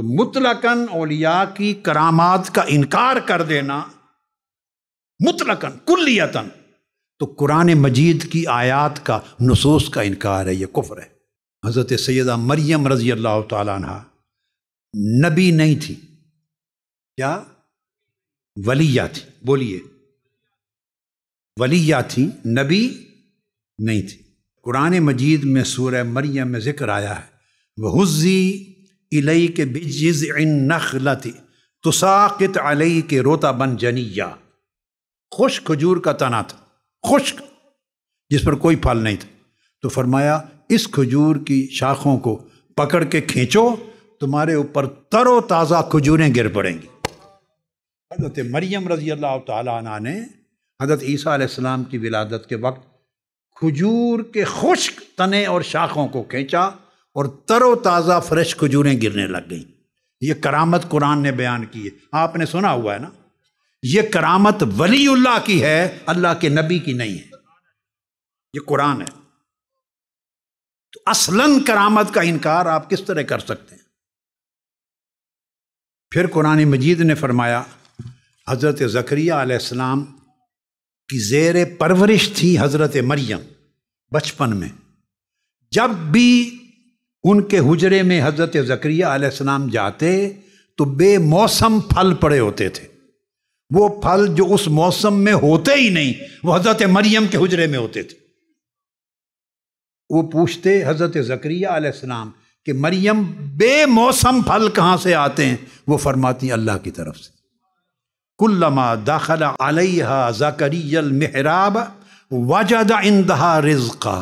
तो मुतलकन ओलिया की करामात का इनकार कर देना मुतलकन कुल्लियतन तो कुरान मजीद की आयात का नसूस का इनकार है ये कुफर है हज़रत सैदा मरियम रजी अल्लाह तहा नबी नहीं थी क्या वलिया थी बोलिए वलिया थी नबी नहीं थी कुरान मजीद में सूर मरियम में जिक्र आया है हुजी इलई के बिजिज इन नखलती तुसाकित अलई के रोता बन जनिया खुश खजूर का तना था खुश्क जिस पर कोई फल नहीं था तो फरमाया इस खजूर की शाखों को पकड़ के खींचो तुम्हारे ऊपर तरो ताज़ा खजूरें गिर पड़ेंगी हज़रत मरियम रजी अल्लाह तला ने हज़रत ईसा सलाम की विलादत के वक्त खजूर के खुश्क तने और शाखों को खींचा और तरोताज़ा फ्रेश खजूरें गिरने लग गई ये करामत कुरान ने बयान की है आपने सुना हुआ है ना ये करामत वलीअल्ला की है अल्लाह के नबी की नहीं है ये कुरान है तो असलन करामत का इनकार आप किस तरह कर सकते हैं फिर कुरान मजीद ने फरमाया हज़रत ज़करिया आसमाम की जेर परवरिश थी हज़रत मरियम बचपन में जब भी उनके हुजरे में हज़रत ज़करिया आसमाम जाते तो बेमौसम फल पड़े होते थे वो फल जो उस मौसम में होते ही नहीं वो हज़रत मरियम के हुजरे में होते थे वो पूछते हज़रत ज़करिया आसमाम कि मरियम बेमौसम फल कहाँ से आते हैं वो फरमाती अल्लाह की तरफ से कुल्लमा दाखला अलैहा जकरियल मेहराब वजदा इंदहा रिजका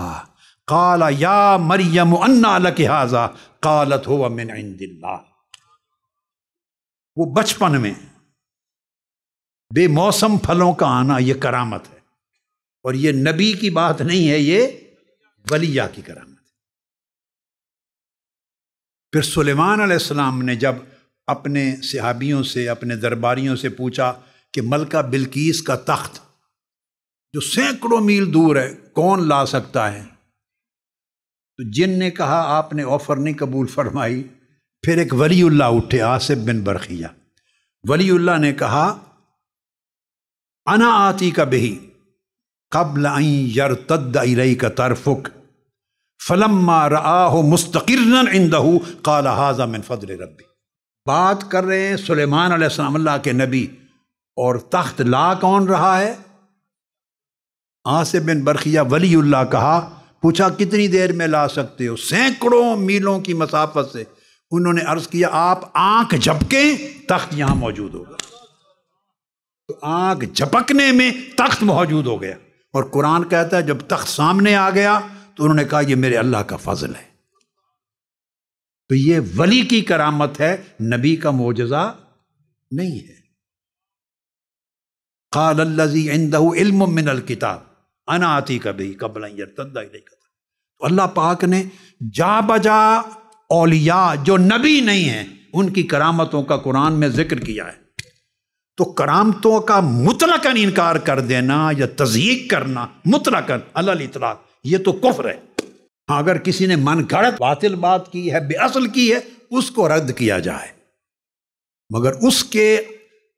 काला या मरियम अन्ना लहाजा कालत हो अमिन वो बचपन में बेमौसम फलों का आना ये करामत है और ये नबी की बात नहीं है ये वलिया की करामत है फिर सुलेमान अलैहिस्सलाम ने जब अपने सिहाबियों से अपने दरबारियों से पूछा कि मलका बिल्कीस का तख्त जो सैकड़ों मील दूर है कौन ला सकता है तो जिन ने कहा आपने ऑफर नहीं कबूल फरमाई फिर एक वलीउल्ला उठे आसिफ बिन बरखिया वलीउल्ला ने कहा अना आती का बेही कबल आई यर अरई का तरफुक फलम्मा हो मुस्तकिर इंदहू काला हाजा मिन फजल रबी बात कर रहे हैं सुलेमान अल्लाह के नबी और तख्त ला कौन रहा है आसिफ बिन बरखिया वलीउल्ला कहा पूछा कितनी देर में ला सकते हो सैकड़ों मीलों की मसाफत से उन्होंने अर्ज किया आप आंख झपके तख्त यहां मौजूद होगा तो आंख झपकने में तख्त मौजूद हो गया और कुरान कहता है जब तख्त सामने आ गया तो उन्होंने कहा यह मेरे अल्लाह का फजल है तो ये वली की करामत है नबी का मोजा नहीं है खाली इंदू इल्म मिनल किताब अनाथी कभी कबला यरतदा ही नहीं तो अल्लाह पाक ने जा बजा औलिया जो नबी नहीं है उनकी करामतों का कुरान में जिक्र किया है तो करामतों का मुतलकन इनकार कर देना या तजीक करना मुतलकन अल इतला ये तो कुफर है हाँ, अगर किसी ने मन गढ़त बातिल बात की है बेअसल की है उसको रद्द किया जाए मगर उसके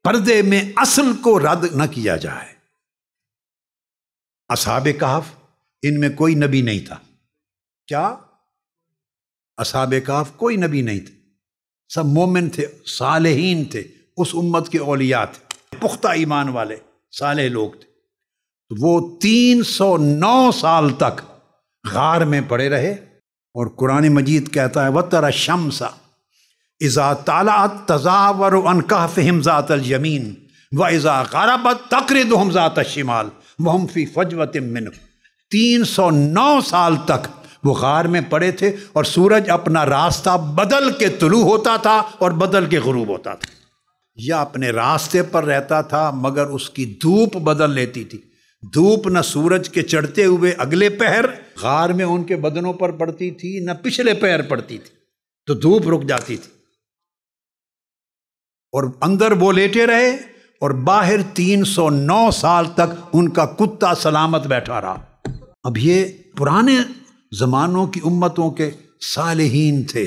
पर्दे में असल को रद्द न किया जाए असाब कहाफ इनमें कोई नबी नहीं था क्या असाब कहाफ कोई नबी नहीं थे सब मोमिन थे सालहीन थे उस उम्मत के अलिया थे पुख्ता ईमान वाले साले लोग थे तो वो 309 साल तक गार में पड़े रहे और कुरान मजीद कहता है वतर शमसा इज़ा ताला तजावर अनकाफ़ हमजात जमीन व इज़ा गारबत तकर हमजात शिमाल मोहम्फी फजवत मिन नौ साल तक बुखार में पड़े थे और सूरज अपना रास्ता बदल के तुलू होता था और बदल के गरूब होता था या अपने रास्ते पर रहता था मगर उसकी धूप बदल लेती थी धूप न सूरज के चढ़ते हुए अगले पहर गार में उनके बदनों पर पड़ती थी न पिछले पैर पड़ती थी तो धूप रुक जाती थी और अंदर वो लेटे रहे और बाहर 309 साल तक उनका कुत्ता सलामत बैठा रहा अब ये पुराने ज़मानों की उम्मतों के सालहीन थे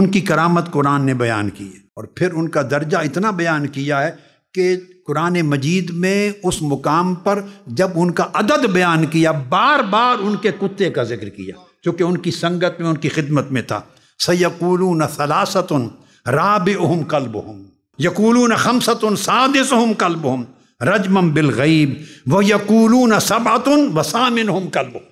उनकी करामत कुरान ने बयान की है और फिर उनका दर्जा इतना बयान किया है कि कुरान मजीद में उस मुकाम पर जब उनका अदद बयान किया बार बार उनके कुत्ते का जिक्र किया क्योंकि उनकी संगत में उनकी खिदमत में था सैकुल सलासतन राब उहम कल्ब हम यकूलून खमसतुन कल्ब हम रजमम बिल गईब व न सबातुन वसामिन हम कल्बहुम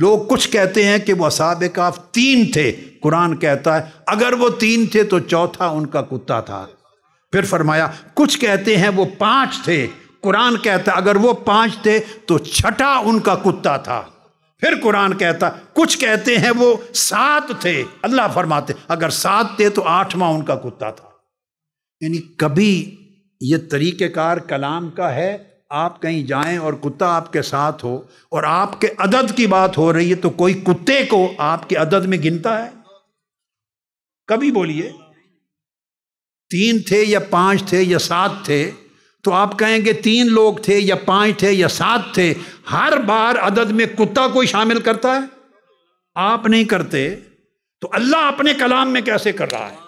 लोग कुछ कहते हैं कि वह असाब काफ तीन थे कुरान कहता है अगर वो तीन थे तो चौथा उनका कुत्ता था फिर फरमाया कुछ कहते हैं वो पांच थे कुरान कहता अगर वो पांच थे तो छठा उनका कुत्ता था फिर कुरान कहता कुछ कहते हैं वो सात थे अल्लाह फरमाते अगर सात थे तो आठवां उनका कुत्ता था यानी कभी ये तरीक़ेकार कलाम का है आप कहीं जाएं और कुत्ता आपके साथ हो और आपके अदद की बात हो रही है तो कोई कुत्ते को आपके अदद में गिनता है कभी बोलिए तीन थे या पांच थे या सात थे तो आप कहेंगे तीन लोग थे या पांच थे या सात थे हर बार अदद में कुत्ता कोई शामिल करता है आप नहीं करते तो अल्लाह अपने कलाम में कैसे कर रहा है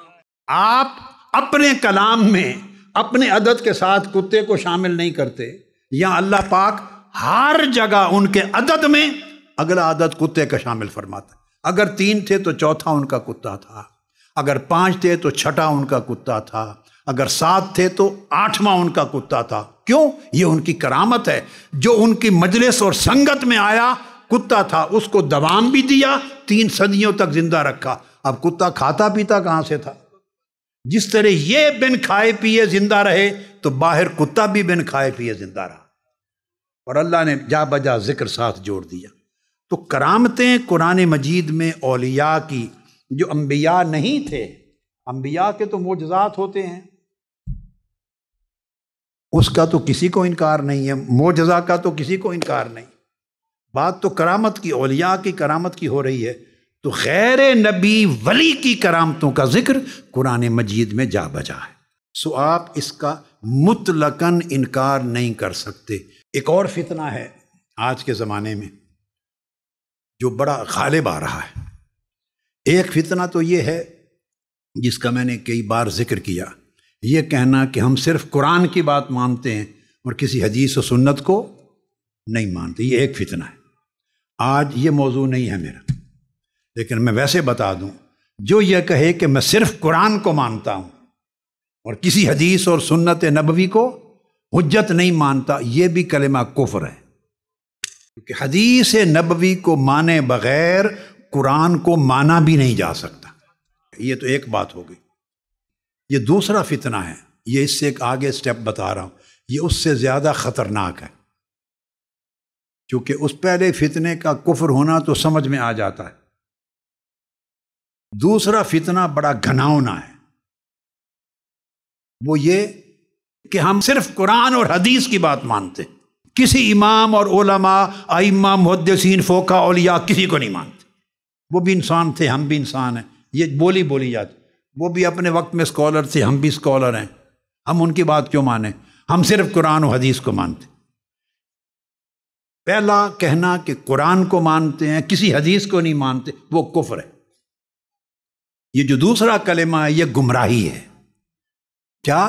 आप अपने कलाम में अपने अदद के साथ कुत्ते को शामिल नहीं करते या अल्लाह पाक हर जगह उनके अदद में अगला अदद कुत्ते का शामिल फरमाता अगर तीन थे तो चौथा उनका कुत्ता था अगर पांच थे तो छठा उनका कुत्ता था अगर सात थे तो आठवां उनका कुत्ता था क्यों ये उनकी करामत है जो उनकी मजलिस और संगत में आया कुत्ता था उसको दबाम भी दिया तीन सदियों तक जिंदा रखा अब कुत्ता खाता पीता कहाँ से था जिस तरह ये बिन खाए पिए जिंदा रहे तो बाहर कुत्ता भी बिन खाए पिए जिंदा रहा और अल्लाह ने जा बजा जिक्र साथ जोड़ दिया तो करामतें कुरान मजीद में अलिया की जो अम्बिया नहीं थे अम्बिया के तो मोजात होते हैं उसका तो किसी को इनकार नहीं है मोजा का तो किसी को इनकार नहीं बात तो करामत की ओलिया की करामत की हो रही है तो गैर नबी वली की करामतों का जिक्र कुरान मजीद में जा बजा है सो आप इसका मुतलकन इनकार नहीं कर सकते एक और फितना है आज के ज़माने में जो बड़ा गालिब आ रहा है एक फितना तो ये है जिसका मैंने कई बार जिक्र किया ये कहना कि हम सिर्फ कुरान की बात मानते हैं और किसी हदीस और सुन्नत को नहीं मानते ये एक फितना है आज ये मौजू नहीं है मेरा लेकिन मैं वैसे बता दूं जो यह कहे कि मैं सिर्फ कुरान को मानता हूं और किसी हदीस और सुन्नत नबवी को हजत नहीं मानता यह भी कलेमा कुफर है क्योंकि हदीस नबवी को माने बगैर कुरान को माना भी नहीं जा सकता ये तो एक बात हो गई ये दूसरा फितना है ये इससे एक आगे स्टेप बता रहा हूं ये उससे ज़्यादा ख़तरनाक है क्योंकि उस पहले फितने का कुफर होना तो समझ में आ जाता है दूसरा फितना बड़ा घनावना है वो ये कि हम सिर्फ कुरान और हदीस की बात मानते किसी इमाम और ओलमा आइमा मुहदसिन फोका ओलिया किसी को नहीं मानते वो भी इंसान थे हम भी इंसान हैं ये बोली बोली जाती वो भी अपने वक्त में स्कॉलर थे हम भी स्कॉलर हैं हम उनकी बात क्यों माने हम सिर्फ कुरान और हदीस को मानते पहला कहना कि कुरान को मानते हैं किसी हदीस को नहीं मानते वो कुफ्र है ये जो दूसरा कलेमा है ये गुमराही है क्या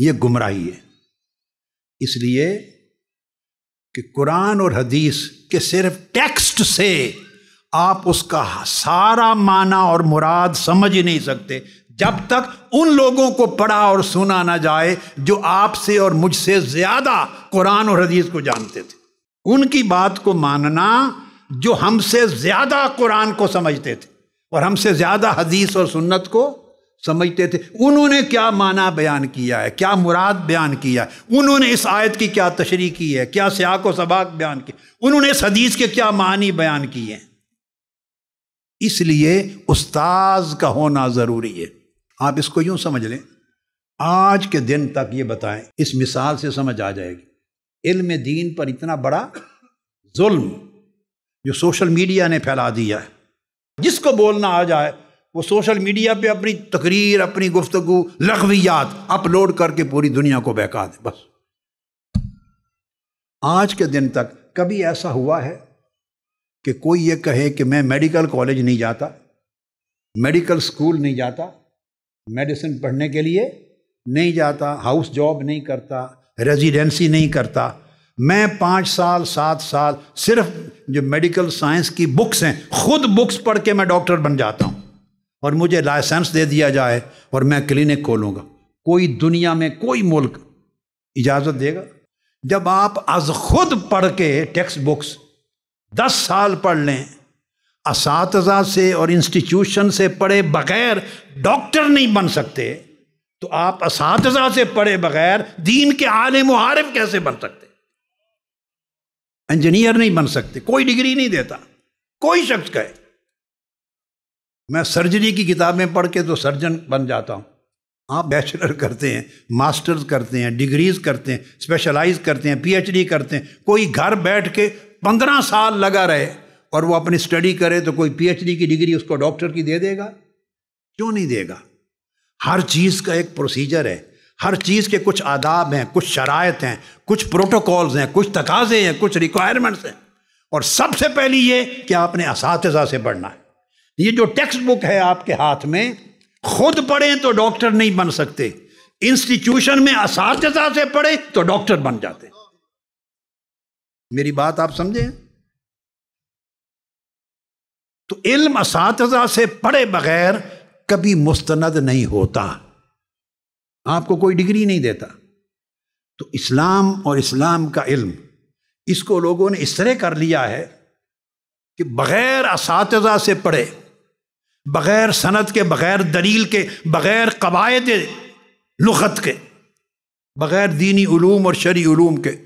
ये गुमराही है इसलिए कि कुरान और हदीस के सिर्फ टेक्स्ट से आप उसका सारा माना और मुराद समझ ही नहीं सकते जब तक उन लोगों को पढ़ा और सुना ना जाए जो आपसे और मुझसे ज्यादा कुरान और हदीस को जानते थे उनकी बात को मानना जो हमसे ज्यादा कुरान को समझते थे और हमसे ज़्यादा हदीस और सुन्नत को समझते थे उन्होंने क्या माना बयान किया है क्या मुराद बयान किया है उन्होंने इस आयत की क्या तशरी की है क्या सियाक व सबाक बयान किया उन्होंने इस हदीस के क्या मानी बयान किए हैं इसलिए उस्ताज का होना ज़रूरी है आप इसको यूं समझ लें आज के दिन तक ये बताएं इस मिसाल से समझ आ जाएगी इल्म दीन पर इतना बड़ा जुल्म जो सोशल मीडिया ने फैला दिया है जिसको बोलना आ जाए वो सोशल मीडिया पे अपनी तकरीर अपनी गुफ्तगु लखवियात अपलोड करके पूरी दुनिया को बहका दे बस आज के दिन तक कभी ऐसा हुआ है कि कोई ये कहे कि मैं मेडिकल कॉलेज नहीं जाता मेडिकल स्कूल नहीं जाता मेडिसिन पढ़ने के लिए नहीं जाता हाउस जॉब नहीं करता रेजिडेंसी नहीं करता मैं पाँच साल सात साल सिर्फ जो मेडिकल साइंस की बुक्स हैं खुद बुक्स पढ़ के मैं डॉक्टर बन जाता हूँ और मुझे लाइसेंस दे दिया जाए और मैं क्लिनिक खोलूँगा कोई दुनिया में कोई मुल्क इजाज़त देगा जब आप आज खुद पढ़ के टेक्स्ट बुक्स दस साल पढ़ लें इस से और इंस्टीट्यूशन से पढ़े बगैर डॉक्टर नहीं बन सकते तो आप इस से पढ़े बगैर दीन के आलिम आरिफ कैसे बन सकते इंजीनियर नहीं बन सकते कोई डिग्री नहीं देता कोई शख्स कहे मैं सर्जरी की किताबें पढ़ के तो सर्जन बन जाता हूँ आप बैचलर करते हैं मास्टर्स करते हैं डिग्रीज करते हैं स्पेशलाइज करते हैं पीएचडी करते हैं कोई घर बैठ के पंद्रह साल लगा रहे और वो अपनी स्टडी करे तो कोई पीएचडी की डिग्री उसको डॉक्टर की दे देगा क्यों नहीं देगा हर चीज़ का एक प्रोसीजर है हर चीज़ के कुछ आदाब हैं कुछ शरात हैं कुछ प्रोटोकॉल्स हैं कुछ तकाजे हैं कुछ रिक्वायरमेंट्स हैं और सबसे पहली ये कि आपने इस से पढ़ना है ये जो टेक्स्ट बुक है आपके हाथ में खुद पढ़ें तो डॉक्टर नहीं बन सकते इंस्टीट्यूशन में इस से पढ़े तो डॉक्टर बन जाते मेरी बात आप समझें तो इल्म इस से पढ़े बगैर कभी मुस्तनद नहीं होता आपको कोई डिग्री नहीं देता तो इस्लाम और इस्लाम का इल्म इसको लोगों ने इस तरह कर लिया है कि बग़ैर इस से पढ़े बग़ैर सनत के बग़ैर दलील के बग़ैर कवायद लुखत के बग़ैर दीनी ूम और शरी के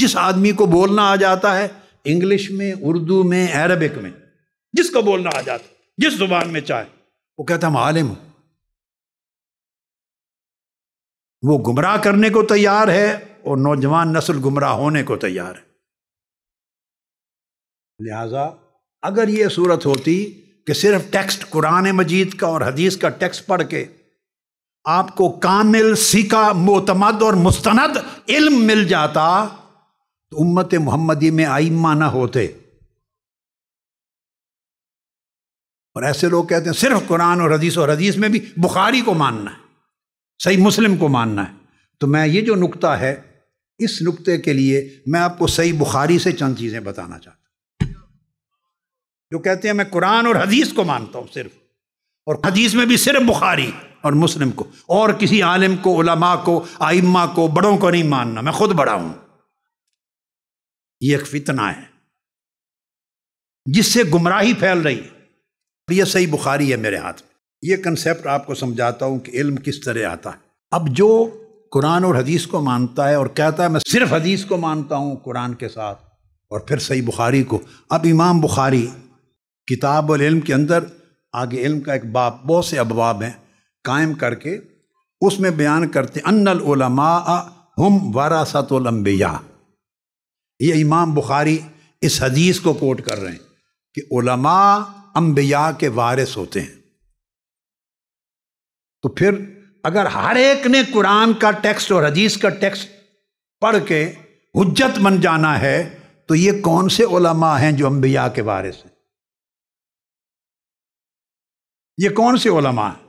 जिस आदमी को बोलना आ जाता है इंग्लिश में उर्दू में अरबिक में जिसको बोलना आ जाता जिस जुबान में चाहे वो कहता हम आलिम हूँ वो गुमराह करने को तैयार है और नौजवान नस्ल गुमराह होने को तैयार है लिहाजा अगर ये सूरत होती कि सिर्फ टेक्स्ट कुरान मजीद का और हदीस का टेक्स्ट पढ़ के आपको कामिल सिका मोतमद और मुस्तनद इल्म मिल जाता तो उम्मत मोहम्मदी में आइम्मा ना होते और ऐसे लोग कहते हैं सिर्फ कुरान और हदीस और हदीस में भी बुखारी को मानना है सही मुस्लिम को मानना है तो मैं ये जो नुक्ता है इस नुक्ते के लिए मैं आपको सही बुखारी से चंद चीज़ें बताना चाहता हूँ जो कहते हैं मैं कुरान और हदीस को मानता हूँ सिर्फ और हदीस में भी सिर्फ बुखारी और मुस्लिम को और किसी आलिम को उलमा को आइम्मा को बड़ों को नहीं मानना मैं खुद बड़ा हूं यह एक फितना है जिससे गुमराही फैल रही है यह सही बुखारी है मेरे हाथ में ये कंसेप्ट आपको समझाता हूँ कि इल्म किस तरह आता है अब जो कुरान और हदीस को मानता है और कहता है मैं सिर्फ हदीस को मानता हूँ कुरान के साथ और फिर सही बुखारी को अब इमाम बुखारी किताब और इल्म के अंदर आगे इल्म का एक बाप बहुत से अबाब हैं कायम करके उसमें बयान करते अनलमा हम वारासतम्बिया ये इमाम बुखारी इस हदीस को कोट कर रहे हैं कि उलमा अम्बिया के वारिस होते हैं तो फिर अगर हर एक ने कुरान का टेक्स्ट और हदीस का टेक्स्ट पढ़ के हजत बन जाना है तो ये कौन से ओलमा हैं जो अम्बिया के बारे से ये कौन से ओलमा हैं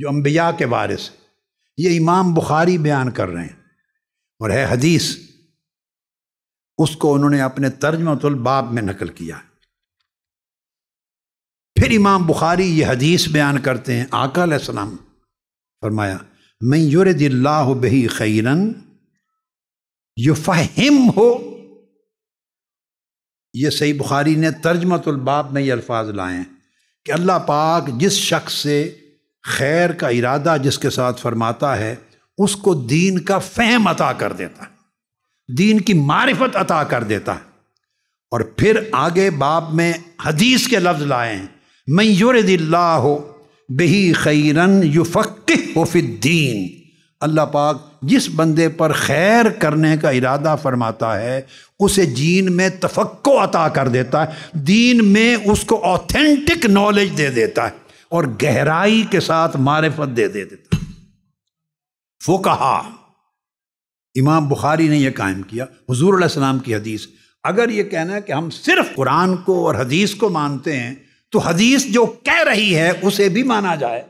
जो अम्बिया के बारे से ये इमाम बुखारी बयान कर रहे हैं और है हदीस उसको उन्होंने अपने तर्जमतुल बाब में नकल किया फिर इमाम बुखारी ये हदीस बयान करते हैं आका सलाम फरमाया मैं दिल्ला हो बही खैरन युफाहिम हो ये सही बुखारी ने तर्जमतुलबाप में ये अल्फाज लाए हैं कि अल्लाह पाक जिस शख्स से खैर का इरादा जिसके साथ फरमाता है उसको दीन का फहम अता कर देता है दीन की मारिफत अता कर देता है और फिर आगे बाप में हदीस के लफ्ज़ लाए हैं मैं दिल्ला हो बेही खैरन युफ़िद्दीन अल्लाह पाक जिस बंदे पर खैर करने का इरादा फरमाता है उसे जीन में तफक्को अता कर देता है दीन में उसको ऑथेंटिक नॉलेज दे देता है और गहराई के साथ मारफत दे दे देता है वो कहा इमाम बुखारी ने यह कायम किया हजूर की हदीस अगर ये कहना है कि हम सिर्फ कुरान को और हदीस को मानते हैं तो हदीस जो कह रही है उसे भी माना जाए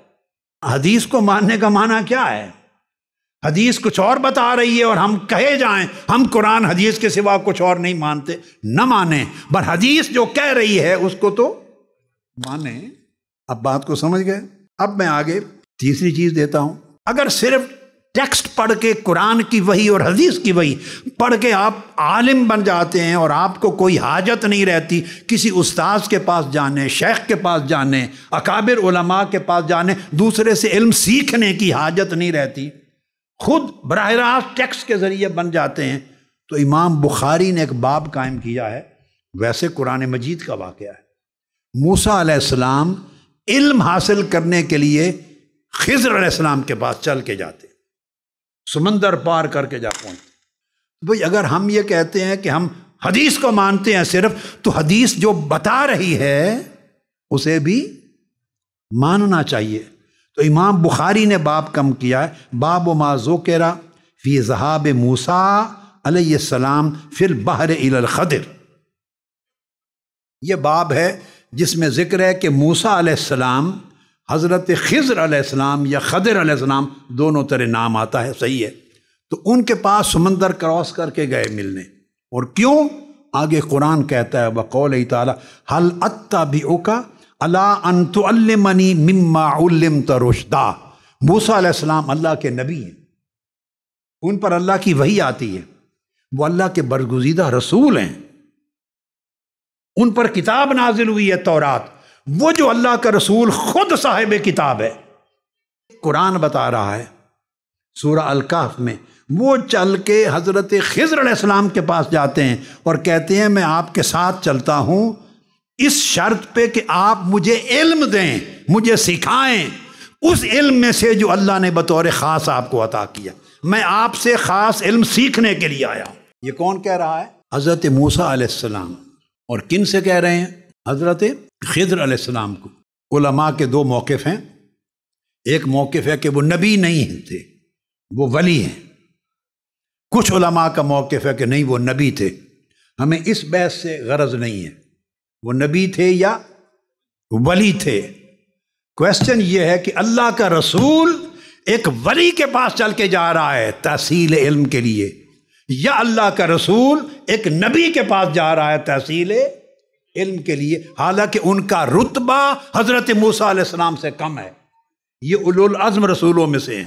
हदीस को मानने का माना क्या है हदीस कुछ और बता रही है और हम कहे जाएं हम कुरान हदीस के सिवा कुछ और नहीं मानते न माने पर हदीस जो कह रही है उसको तो माने अब बात को समझ गए अब मैं आगे तीसरी चीज देता हूं अगर सिर्फ टेक्स्ट पढ़ के कुरान की वही और हदीस की वही पढ़ के आप आलिम बन जाते हैं और आपको कोई हाजत नहीं रहती किसी उस्ताद के पास जाने शेख के पास जाने अकाबिर उलमा के पास जाने दूसरे से इल्म सीखने की हाजत नहीं रहती खुद बरह रास्त टेक्स्ट के ज़रिए बन जाते हैं तो इमाम बुखारी ने एक बाब कायम किया है वैसे कुरान मजीद का वाक़ है मूसा इल्म हासिल करने के लिए खिजर के पास चल के जाते समंदर पार करके जा पहुंचते तो भाई अगर हम ये कहते हैं कि हम हदीस को मानते हैं सिर्फ तो हदीस जो बता रही है उसे भी मानना चाहिए तो इमाम बुखारी ने बाब कम किया है बाब मा जोकेरा फी जहाब मूसा अलैहिस्सलाम फिल बहर खदिर यह बाब है जिसमें जिक्र है कि मूसा अलैहिस्सलाम हज़रत खज़र आसमाम या खदर आसमाम दोनों तरह नाम आता है सही है तो उनके पास समंदर क्रॉस करके गए मिलने और क्यों आगे कुरान कहता है बकौल तला हल अत्ता भी ओका अला अनतमनी मिम्मा उल्लम मूसा अल्लाह के नबी हैं उन पर अल्लाह की वही आती है वो अल्लाह के बरगुजीदा रसूल हैं उन पर किताब नाजिल हुई है तोरात वो जो अल्लाह का रसूल खुद साहेब किताब है कुरान बता रहा है सूर अलकाफ में वो चल के हज़रत खिजराम इस्लाम के पास जाते हैं और कहते हैं मैं आपके साथ चलता हूं इस शर्त पे कि आप मुझे इल्म दें मुझे सिखाएं उस इल्म में से जो अल्लाह ने बतौर ख़ास आपको अता किया मैं आपसे ख़ास इल्म सीखने के लिए आया हूं ये कौन कह रहा है हज़रत मूसा आसमाम और किन से कह रहे हैं हज़रत खिद्र अलैहिस्सलाम को उलमा के दो मौक़ हैं एक मौक़ है कि वो नबी नहीं थे वो वली हैं कुछ उलमा का मौक़ है कि नहीं वो नबी थे हमें इस बहस से गरज नहीं है वो नबी थे या वली थे क्वेश्चन ये है कि अल्लाह का रसूल एक वली के पास चल के जा रहा है तहसील इल्म के लिए या अल्लाह का रसूल एक नबी के पास जा रहा है तहसील इल्म के लिए हालांकि उनका रुतबा हजरत मूसा सलाम से कम है ये उलूल अज़म रसूलों में से हैं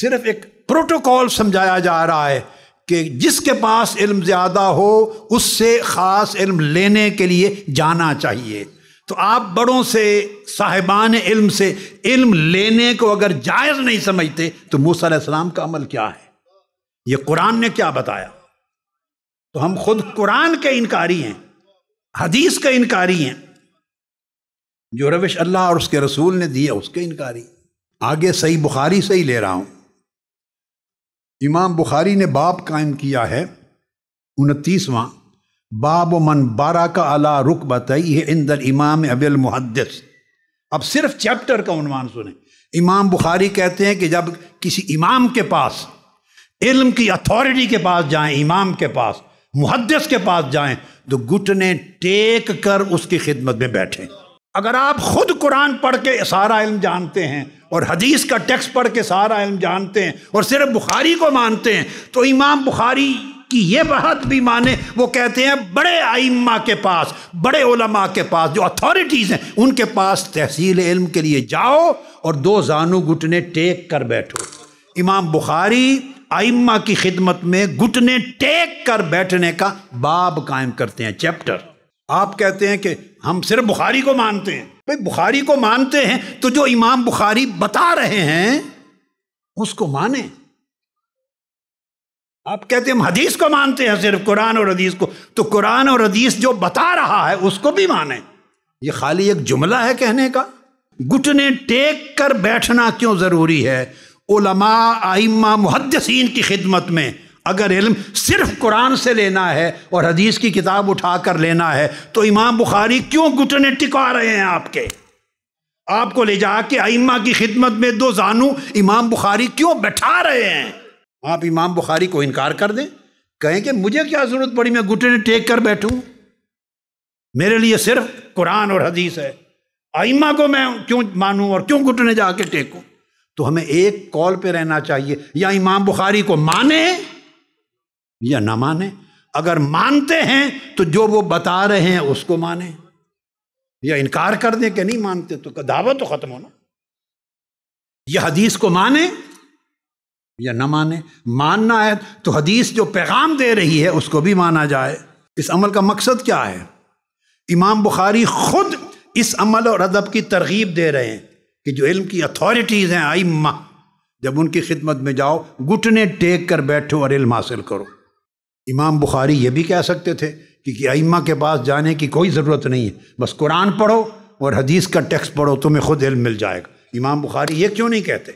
सिर्फ एक प्रोटोकॉल समझाया जा रहा है कि जिसके पास इल्म ज़्यादा हो उससे ख़ास इल्म लेने के लिए जाना चाहिए तो आप बड़ों से साहिबान इल्म से इल्म लेने को अगर जायज़ नहीं समझते तो मूसा सलाम का अमल क्या है ये कुरान ने क्या बताया तो हम खुद कुरान के इनकारी हैं हदीस का इनकारी है जो रविश अल्लाह और उसके रसूल ने दिया उसके इनकारी आगे सही बुखारी से ही ले रहा हूं इमाम बुखारी ने बाप कायम किया है उनतीसवां बाब मन बारा का अला रुक बताई है इंदर इमाम अबिल मुहदस अब सिर्फ चैप्टर का उनवान सुने इमाम बुखारी कहते हैं कि जब किसी इमाम के पास इल्म की अथॉरिटी के पास जाएं इमाम के पास मुहदस के पास जाएं तो घुटने टेक कर उसकी खिदमत में बैठें अगर आप खुद कुरान पढ़ के सारा इल्म जानते हैं और हदीस का टेक्स्ट पढ़ के सारा इल्म जानते हैं और सिर्फ बुखारी को मानते हैं तो इमाम बुखारी की ये बात भी माने वो कहते हैं बड़े आइम्मा के पास बड़े ओलमा के पास जो अथॉरिटीज़ हैं उनके पास तहसील इल्म के लिए जाओ और दो जानू घुटने टेक कर बैठो इमाम बुखारी आइम्मा की खिदमत में घुटने टेक कर बैठने का बाब कायम करते हैं चैप्टर आप कहते हैं कि हम सिर्फ बुखारी को मानते हैं भाई बुखारी को मानते हैं तो जो इमाम बुखारी बता रहे हैं उसको माने आप कहते हैं हम हदीस को मानते हैं सिर्फ कुरान और हदीस को तो कुरान और हदीस जो बता रहा है उसको भी माने ये खाली एक जुमला है कहने का घुटने टेक कर बैठना क्यों जरूरी है उलमा आइम्मा मुहदसिन की खिदमत में अगर इल्म सिर्फ कुरान से लेना है और हदीस की किताब उठा कर लेना है तो इमाम बुखारी क्यों घुटने टिका रहे हैं आपके आपको ले जाके आइम्मा की खिदमत में दो जानू इमाम बुखारी क्यों बैठा रहे हैं आप इमाम बुखारी को इनकार कर दें कहें कि मुझे क्या ज़रूरत पड़ी मैं घुटने टेक कर बैठूं मेरे लिए सिर्फ कुरान और हदीस है आइम्मा को मैं क्यों मानूं और क्यों घुटने जाके टेकूं तो हमें एक कॉल पे रहना चाहिए या इमाम बुखारी को माने या ना माने अगर मानते हैं तो जो वो बता रहे हैं उसको माने या इनकार कर दें कि नहीं मानते तो दावा तो खत्म होना यह हदीस को माने या ना माने मानना है तो हदीस जो पैगाम दे रही है उसको भी माना जाए इस अमल का मकसद क्या है इमाम बुखारी खुद इस अमल और अदब की तरगीब दे रहे हैं कि जो इल्म की अथॉरिटीज़ हैं माँ जब उनकी खिदमत में जाओ घुटने टेक कर बैठो और इल्म हासिल करो इमाम बुखारी ये भी कह सकते थे कि आइमा के पास जाने की कोई ज़रूरत नहीं है बस कुरान पढ़ो और हदीस का टेक्स्ट पढ़ो तुम्हें खुद इल्म मिल जाएगा इमाम बुखारी ये क्यों नहीं कहते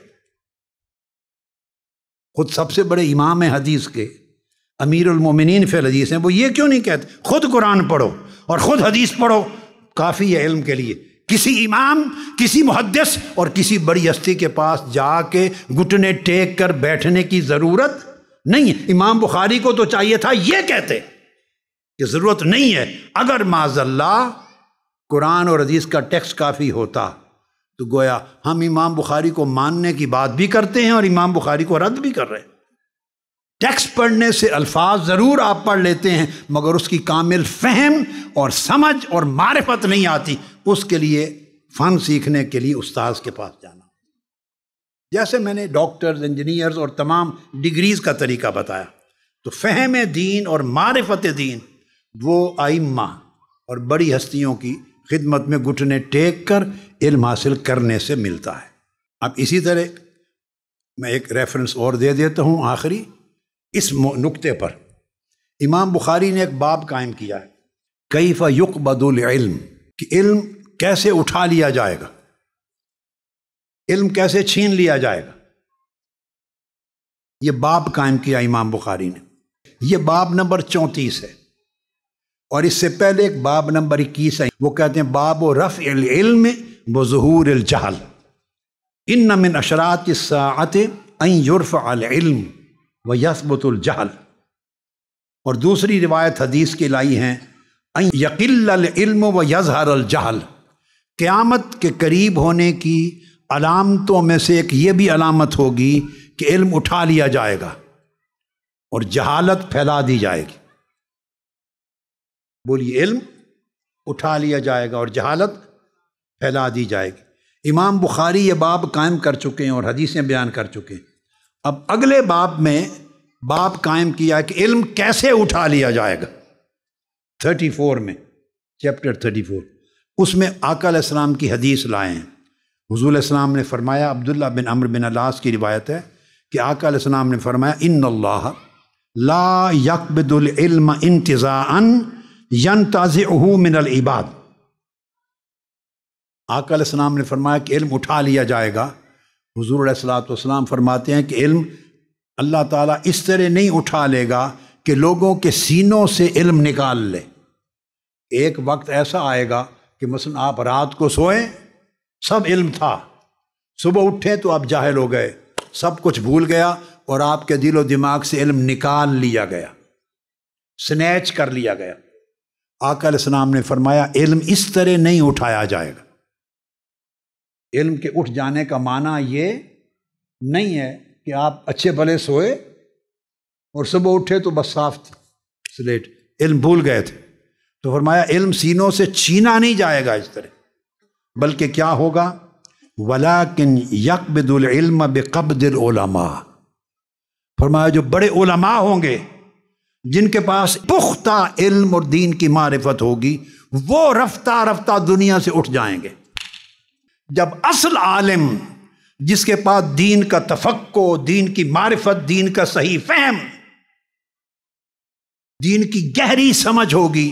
खुद सबसे बड़े इमाम हैं हदीस के अमीर उलमोमिन फिर हदीस हैं वो ये क्यों नहीं कहते खुद कुरान पढ़ो और ख़ुद हदीस पढ़ो काफ़ी है इल्म के लिए किसी इमाम किसी मुहदस और किसी बड़ी हस्ती के पास जाके घुटने टेक कर बैठने की ज़रूरत नहीं है इमाम बुखारी को तो चाहिए था ये कहते कि ज़रूरत नहीं है अगर माजल्ला कुरान और अजीज़ का टेक्स्ट काफ़ी होता तो गोया हम इमाम बुखारी को मानने की बात भी करते हैं और इमाम बुखारी को रद्द भी कर रहे हैं टेक्स्ट पढ़ने से अल्फाज ज़रूर आप पढ़ लेते हैं मगर उसकी कामिल फहम और समझ और मारफत नहीं आती उसके लिए फ़न सीखने के लिए उस्ताद के पास जाना जैसे मैंने डॉक्टर्स इंजीनियर्स और तमाम डिग्रीज़ का तरीका बताया तो फहम दीन और मारफत दीन वो आइम्मा और बड़ी हस्तियों की खिदमत में घुटने टेक कर इल्म हासिल करने से मिलता है अब इसी तरह मैं एक रेफरेंस और दे देता हूँ आखिरी इस नुक्ते पर इमाम बुखारी ने एक बाब कायम किया है कैफ़ा युक बदुल्म कि इल्म कैसे उठा लिया जाएगा इल्म कैसे छीन लिया जाएगा यह बाब कायम किया इमाम बुखारी ने यह बाब नंबर चौंतीस है और इससे पहले एक बाब नंबर इक्कीस है वो कहते हैं बाब रफ़ इल्म बजहूर जहल इन नशरात सात अल इल्म व यसबतुल जहल और दूसरी रिवायत हदीस की लाई हैं यकील व यजहर जहल क़्यामत के करीब होने की अलामतों में से एक ये भी अलामत होगी कि इल्म उठा लिया जाएगा और जहालत फैला दी जाएगी बोलिए इल्म उठा लिया जाएगा और जहालत फैला दी जाएगी इमाम बुखारी ये बाब कायम कर चुके हैं और हदीसें बयान कर चुके हैं अब अगले बाप में बाप कायम किया कि इल्म कैसे उठा लिया जाएगा थर्टी फोर में चैप्टर थर्टी फोर उसमें इस्लाम की हदीस लाए हैं हजूल इस्लाम ने फरमाया अब्दुल्ला बिन अमर बिन अलास की रिवायत है कि इस्लाम ने फरमाया इन अल्लाह ला यकबिलम इंतज़ान यन ताज़ मिनल इबाद इस्लाम ने फरमाया कि इल्म उठा लिया जाएगा हजूर सलाम फरमाते हैं कि इल्म अल्लाह ताला इस तरह नहीं उठा लेगा कि लोगों के सीनों से इल्म निकाल ले एक वक्त ऐसा आएगा कि मसलन आप रात को सोएं सब इल्म था सुबह उठे तो आप जाहिल हो गए सब कुछ भूल गया और आपके दिलो दिमाग से इल्म निकाल लिया गया स्नैच कर लिया गया आकल इस्लाम ने फरमाया इल्म इस तरह नहीं उठाया जाएगा इल्म के उठ जाने का माना ये नहीं है कि आप अच्छे भले सोए और सुबह उठे तो बस साफ थी स्लेट इल्म भूल गए थे तो फरमाया इल्म सीनों से छीना नहीं जाएगा इस तरह बल्कि क्या होगा वला किन यकबिदुल इल्म बेकबदिल ओलमा फरमाया जो बड़े ओलमा होंगे जिनके पास पुख्ता इल्म और दीन की मारिफत होगी वो रफ्ता रफ्ता दुनिया से उठ जाएंगे जब असल आलिम जिसके पास दीन का तफक्को दीन की मारिफत दीन का सही फहम दीन की गहरी समझ होगी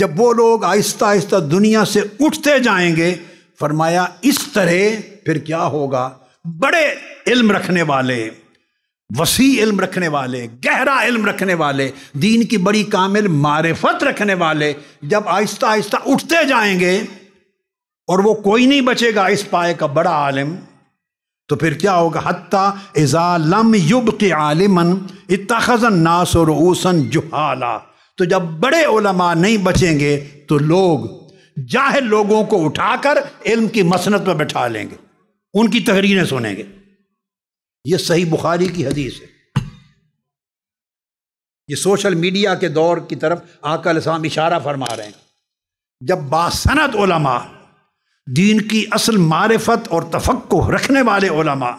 जब वो लोग आहिस्ता आहिस्ता दुनिया से उठते जाएंगे फरमाया इस तरह फिर क्या होगा बड़े इल्म रखने वाले वसी इल्म रखने वाले गहरा इल्म रखने वाले दीन की बड़ी कामिल मारिफत रखने वाले जब आहिस्ता आहिस्ता उठते जाएंगे और वो कोई नहीं बचेगा इस पाए का बड़ा आलिम तो फिर क्या होगा हत्ता लम युब के आलिमन इतखजन नास और ऊसन जुहाला तो जब बड़े ओलमा नहीं बचेंगे तो लोग जाहिर लोगों को उठाकर इल्म की मसनत पर बैठा लेंगे उनकी तहरीरें सुनेंगे ये सही बुखारी की हदीस है ये सोशल मीडिया के दौर की तरफ आकल इस्लाम इशारा फरमा रहे हैं जब बासनत उलमा दीन की असल मारफत और तफक् रखने वाले ओलमा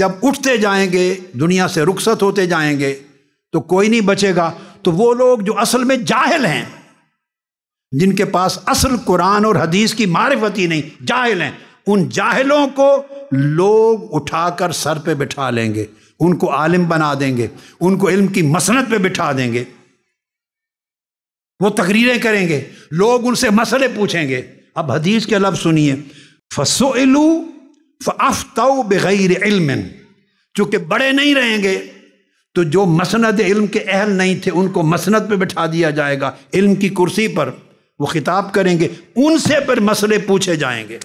जब उठते जाएंगे दुनिया से रुखसत होते जाएंगे तो कोई नहीं बचेगा तो वो लोग जो असल में जाहिल हैं जिनके पास असल कुरान और हदीस की मारफत ही नहीं जाहिल हैं उन जाहिलों को लोग उठाकर सर पे बिठा लेंगे उनको आलिम बना देंगे उनको इल्म की मसनत पे बिठा देंगे वो तकरीरें करेंगे लोग उनसे मसले पूछेंगे अब हदीस के लफ सुनिए फसोलू फ़ाफ़ताओ बग़ैर इल्म चूंकि बड़े नहीं रहेंगे तो जो मसनद इल्म के अहल नहीं थे उनको मसनद पे बैठा दिया जाएगा इल्म की कुर्सी पर वो खिताब करेंगे उनसे फिर मसले पूछे जाएंगे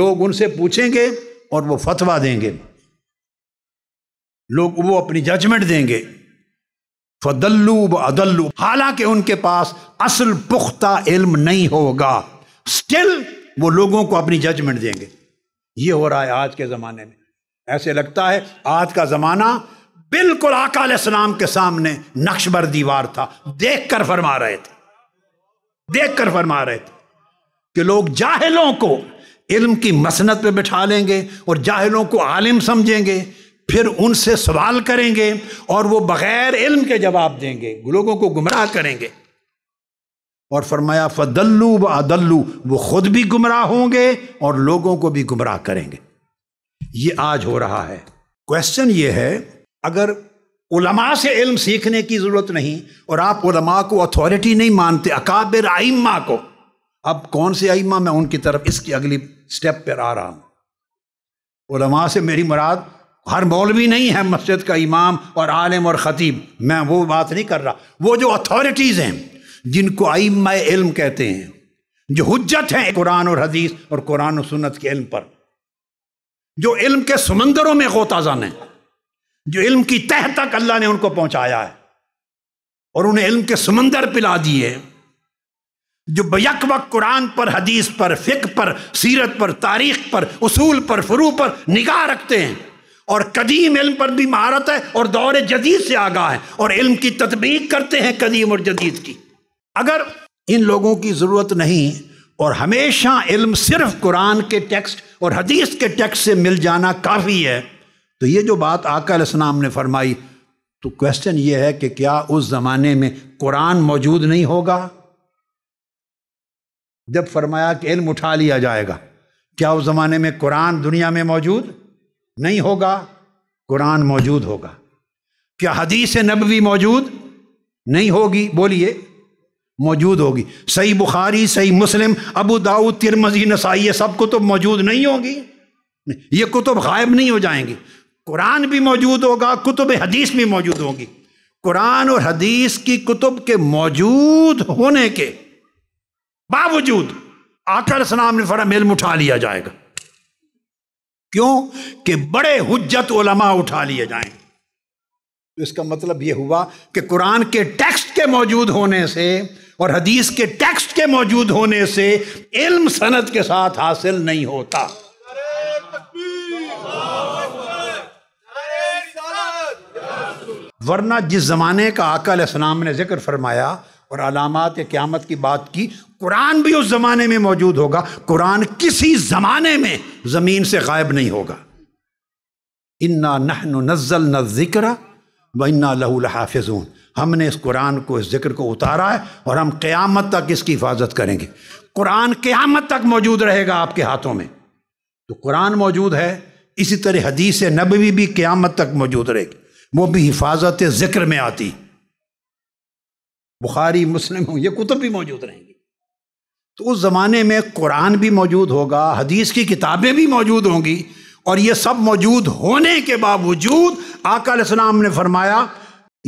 लोग उनसे पूछेंगे और वो फतवा देंगे लोग वो अपनी जजमेंट देंगे फदल्लू व अदल्लू हालांकि उनके पास असल पुख्ता इल्म नहीं होगा स्टिल वो लोगों को अपनी जजमेंट देंगे ये हो रहा है आज के ज़माने में ऐसे लगता है आज का ज़माना बिल्कुल इस्लाम के सामने नक्शबर दीवार था देख कर फरमा रहे थे देख कर फरमा रहे थे कि लोग जाहिलों को इल्म की मसनत पे बिठा लेंगे और जाहिलों को आलिम समझेंगे फिर उनसे सवाल करेंगे और वो बग़ैर इल्म के जवाब देंगे लोगों को गुमराह करेंगे और फरमाया फदल्लू व अदल्लू वो खुद भी गुमराह होंगे और लोगों को भी गुमराह करेंगे ये आज हो रहा है क्वेश्चन ये है अगर उलमा से इल्म सीखने की ज़रूरत नहीं और आप उलमा को अथॉरिटी नहीं मानते अकाबिर आइम्मा को अब कौन से आइम्मा मैं उनकी तरफ इसकी अगली स्टेप पर आ रहा हूँ उलमा से मेरी मुराद हर मौलवी नहीं है मस्जिद का इमाम और आलिम और ख़तीब मैं वो बात नहीं कर रहा वो जो अथॉरिटीज़ हैं जिनको आईमा इल्म कहते हैं जो हजत हैं कुरान और हदीस और कुरान और सुन्नत के इल्म पर जो इल्म के समंदरों में गोताजन है जो इल्म की तह तक अल्लाह ने उनको पहुंचाया है और उन्हें इल्म के समंदर पिला दिए जो बक वक्त कुरान पर हदीस पर फ़िक पर सीरत पर तारीख पर उसूल पर फ्रू पर निगाह रखते हैं और कदीम इल्म पर भी महारत है और दौरे जदीद से आगाह है और इल्म की तदबीक करते हैं कदीम और जदीद की अगर इन लोगों की ज़रूरत नहीं और हमेशा इल्म सिर्फ कुरान के टेक्स्ट और हदीस के टेक्स्ट से मिल जाना काफ़ी है तो ये जो बात इस्लाम ने फरमाई तो क्वेश्चन ये है कि क्या उस ज़माने में कुरान मौजूद नहीं होगा जब फरमाया कि इल्म उठा लिया जाएगा क्या उस ज़माने में कुरान दुनिया में मौजूद नहीं होगा कुरान मौजूद होगा क्या हदीस नबवी मौजूद नहीं होगी बोलिए मौजूद होगी सही बुखारी सही मुस्लिम अबू दाऊद तिरमजी नसाई ये सब कुतुब मौजूद नहीं होगी ये कुतुब गायब नहीं हो जाएंगी कुरान भी मौजूद होगा कुतुब हदीस भी मौजूद होगी कुरान और हदीस की कुतुब के मौजूद होने के बावजूद आकर सलाम ने फरम इल्म उठा लिया जाएगा क्यों कि बड़े हुज्जत उलमा उठा लिए जाएंगे तो इसका मतलब यह हुआ कि कुरान के टेक्स्ट के मौजूद होने से और हदीस के टेक्स्ट के मौजूद होने से इल्म सनत के साथ हासिल नहीं होता वरना जिस ज़माने का आकल इस्लाम ने जिक्र फरमाया और अलामत क़्यामत की बात की कुरान भी उस ज़माने में मौजूद होगा कुरान किसी ज़माने में ज़मीन से गायब नहीं होगा इन्ना नहन नज़ल न जिक्र व इन्ना लहू हाफिजून हमने इस कुरान को इस जिक्र को उतारा है और हम क़्यामत तक इसकी हिफाजत करेंगे कुरान क़्यामत तक मौजूद रहेगा आपके हाथों में तो कुरान मौजूद है इसी तरह हदीस नबी भी क़्यामत तक मौजूद रहेगी वो भी हिफाजत ज़िक्र में आती बुखारी मुस्लिम हो ये कुतुब भी मौजूद रहेंगे तो उस ज़माने में कुरान भी मौजूद होगा हदीस की किताबें भी मौजूद होंगी और ये सब मौजूद होने के बावजूद आकाम ने फरमाया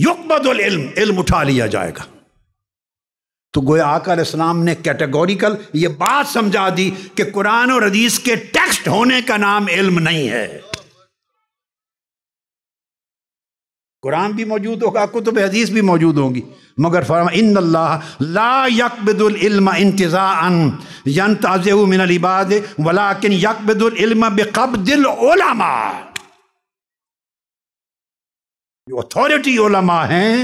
युकबदुल इल्म इल्म उठा लिया जाएगा तो गोया आकर इस्लाम ने कैटेगोरिकल ये बात समझा दी कि कुरान और हदीस के टेक्स्ट होने का नाम इल्म नहीं है कुरान भी मौजूद होगा कुतुब हदीस भी मौजूद होगी मगर फरमा इन अल्लाह ला यकबिदुल इल्म इंतज़ाअन यंतज़ु मिन अल इबाद वलाकिन यकबिदुल इल्म बिकब्दिल उलमा जो अथॉरिटी ओलमा हैं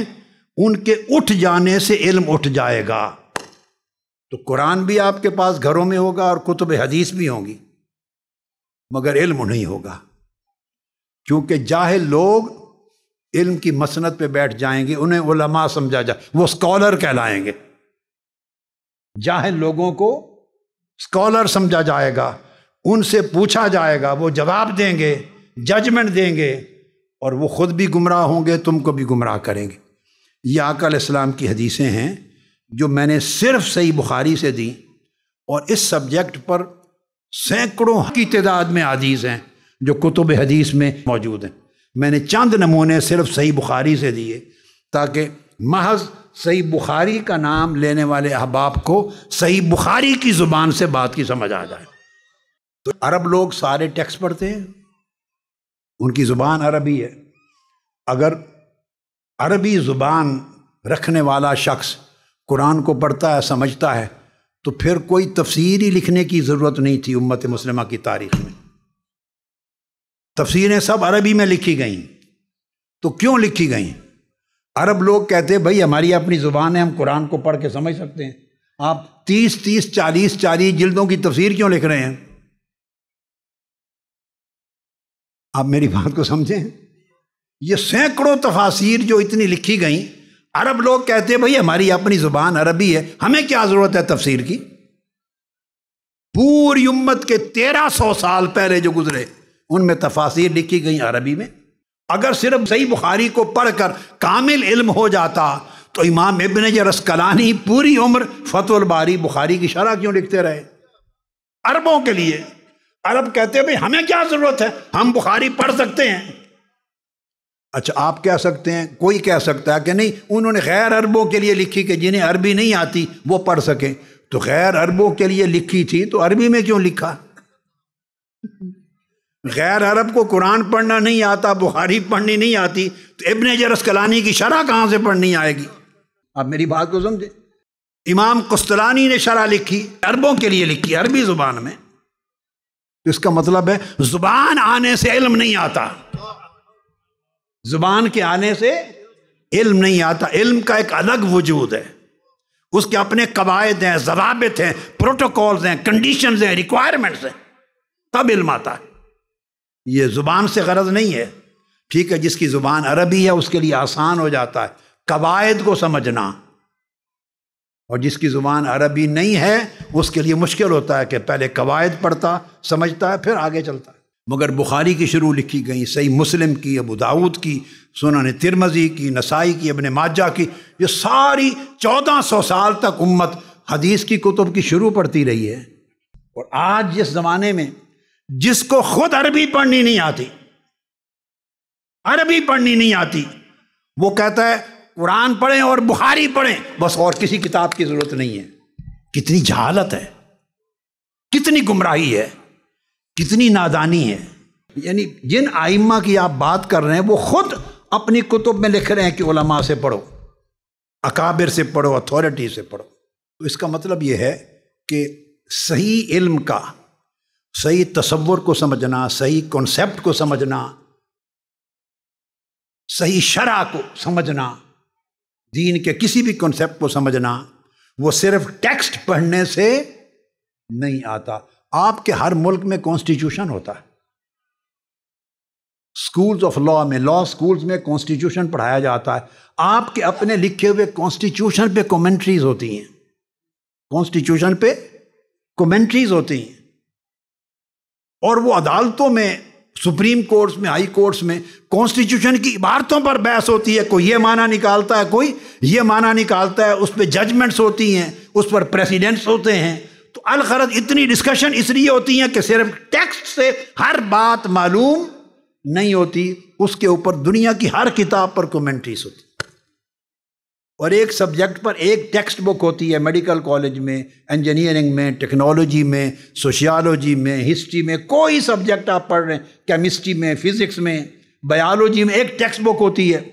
उनके उठ जाने से इल्म उठ जाएगा तो कुरान भी आपके पास घरों में होगा और कुतुब हदीस भी होंगी मगर इल्म नहीं होगा क्योंकि जाहिल लोग इल्म की मसनत पे बैठ जाएंगे उन्हें उलमा समझा जा वो स्कॉलर कहलाएंगे जाहिल लोगों को स्कॉलर समझा जाएगा उनसे पूछा जाएगा वो जवाब देंगे जजमेंट देंगे और वो ख़ुद भी गुमराह होंगे तुमको भी गुमराह करेंगे ये इस्लाम की हदीसें हैं जो मैंने सिर्फ सही बुखारी से दी और इस सब्जेक्ट पर सैकड़ों की तदाद में हदीस हैं जो कुतुब हदीस में मौजूद हैं मैंने चंद नमूने सिर्फ सही बुखारी से दिए ताकि महज सही बुखारी का नाम लेने वाले अहबाब को सही बुखारी की ज़ुबान से बात की समझ आ जाए तो अरब लोग सारे टैक्स पढ़ते हैं उनकी ज़ुबान अरबी है अगर अरबी ज़ुबान रखने वाला शख्स कुरान को पढ़ता है समझता है तो फिर कोई तफसीर ही लिखने की ज़रूरत नहीं थी उम्मत मुसलमा की तारीख में तफसीरें सब अरबी में लिखी गई तो क्यों लिखी गई अरब लोग कहते भाई हमारी अपनी ज़ुबान है हम कुरान को पढ़ के समझ सकते हैं आप तीस तीस चालीस चालीस जिल्दों की तफसीर क्यों लिख रहे हैं आप मेरी बात को समझें ये सैकड़ों तफासिर जो इतनी लिखी गई अरब लोग कहते हैं भाई हमारी अपनी ज़ुबान अरबी है हमें क्या ज़रूरत है तफसीर की पूरी उम्मत के तेरह सौ साल पहले जो गुजरे उनमें तफासिर लिखी गई अरबी में अगर सिर्फ सही बुखारी को पढ़कर कामिल इल्म हो जाता तो इमाम इबन रसकलानी पूरी उम्र फतुल बारी बुखारी की शरह क्यों लिखते रहे अरबों के लिए अरब कहते हैं भाई हमें क्या जरूरत है हम बुखारी पढ़ सकते हैं अच्छा आप कह सकते हैं कोई कह सकता है कि नहीं उन्होंने गैर अरबों के लिए लिखी कि जिन्हें अरबी नहीं आती वो पढ़ सकें तो गैर अरबों के लिए लिखी थी तो अरबी में क्यों लिखा गैर अरब को कुरान पढ़ना नहीं आता बुखारी पढ़नी नहीं आती तो इबन जरस कलानी की शरह कहाँ से पढ़नी आएगी आप मेरी बात को समझे इमाम कुस्तलानी ने शरह लिखी अरबों के लिए लिखी अरबी ज़ुबान में तो इसका मतलब है जुबान आने से इल्म नहीं आता जुबान के आने से इल्म नहीं आता इल्म का एक अलग वजूद है उसके अपने कवायद हैं जवाबित हैं प्रोटोकॉल्स हैं कंडीशंस हैं रिक्वायरमेंट्स हैं तब इल्म आता है ये जुबान से गरज नहीं है ठीक है जिसकी जुबान अरबी है उसके लिए आसान हो जाता है कवायद को समझना और जिसकी ज़ुबान अरबी नहीं है उसके लिए मुश्किल होता है कि पहले कवायद पढ़ता समझता है फिर आगे चलता है मगर बुखारी की शुरू लिखी गई सही मुस्लिम की अबू दाऊद की ने तिरमजी की नसाई की अपने माजा की ये सारी चौदह सौ साल तक उम्मत हदीस की कुतुब की शुरू पढ़ती रही है और आज इस ज़माने में जिसको खुद अरबी पढ़नी नहीं आती अरबी पढ़नी नहीं आती वो कहता है कुरान पढ़ें और बुखारी पढ़ें बस और किसी किताब की जरूरत नहीं है कितनी जहालत है कितनी गुमराही है कितनी नादानी है यानी जिन आइम्मा की आप बात कर रहे हैं वो खुद अपनी कुतुब में लिख रहे हैं कि उलमा से पढ़ो अकाबिर से पढ़ो अथॉरिटी से पढ़ो तो इसका मतलब ये है कि सही इल्म का सही तस्वुर को समझना सही कॉन्सेप्ट को समझना सही शरा को समझना दीन के किसी भी कॉन्सेप्ट को समझना वो सिर्फ टेक्स्ट पढ़ने से नहीं आता आपके हर मुल्क में कॉन्स्टिट्यूशन होता है स्कूल्स ऑफ लॉ में लॉ स्कूल्स में कॉन्स्टिट्यूशन पढ़ाया जाता है आपके अपने लिखे हुए कॉन्स्टिट्यूशन पे कमेंट्रीज होती हैं कॉन्स्टिट्यूशन पे कमेंट्रीज होती हैं और वो अदालतों में सुप्रीम कोर्ट्स में हाई कोर्ट्स में कॉन्स्टिट्यूशन की इबारतों पर बहस होती है कोई ये माना निकालता है कोई ये माना निकालता है उस पर जजमेंट्स होती हैं उस पर प्रेसिडेंट्स होते हैं तो अलखरत इतनी डिस्कशन इसलिए होती है कि सिर्फ टेक्स्ट से हर बात मालूम नहीं होती उसके ऊपर दुनिया की हर किताब पर कमेंट्रीज होती और एक सब्जेक्ट पर एक टेक्स्ट बुक होती है मेडिकल कॉलेज में इंजीनियरिंग में टेक्नोलॉजी में सोशियालॉजी में हिस्ट्री में कोई सब्जेक्ट आप पढ़ रहे हैं केमिस्ट्री में फिज़िक्स में बायोलॉजी में एक टेक्स्ट बुक होती है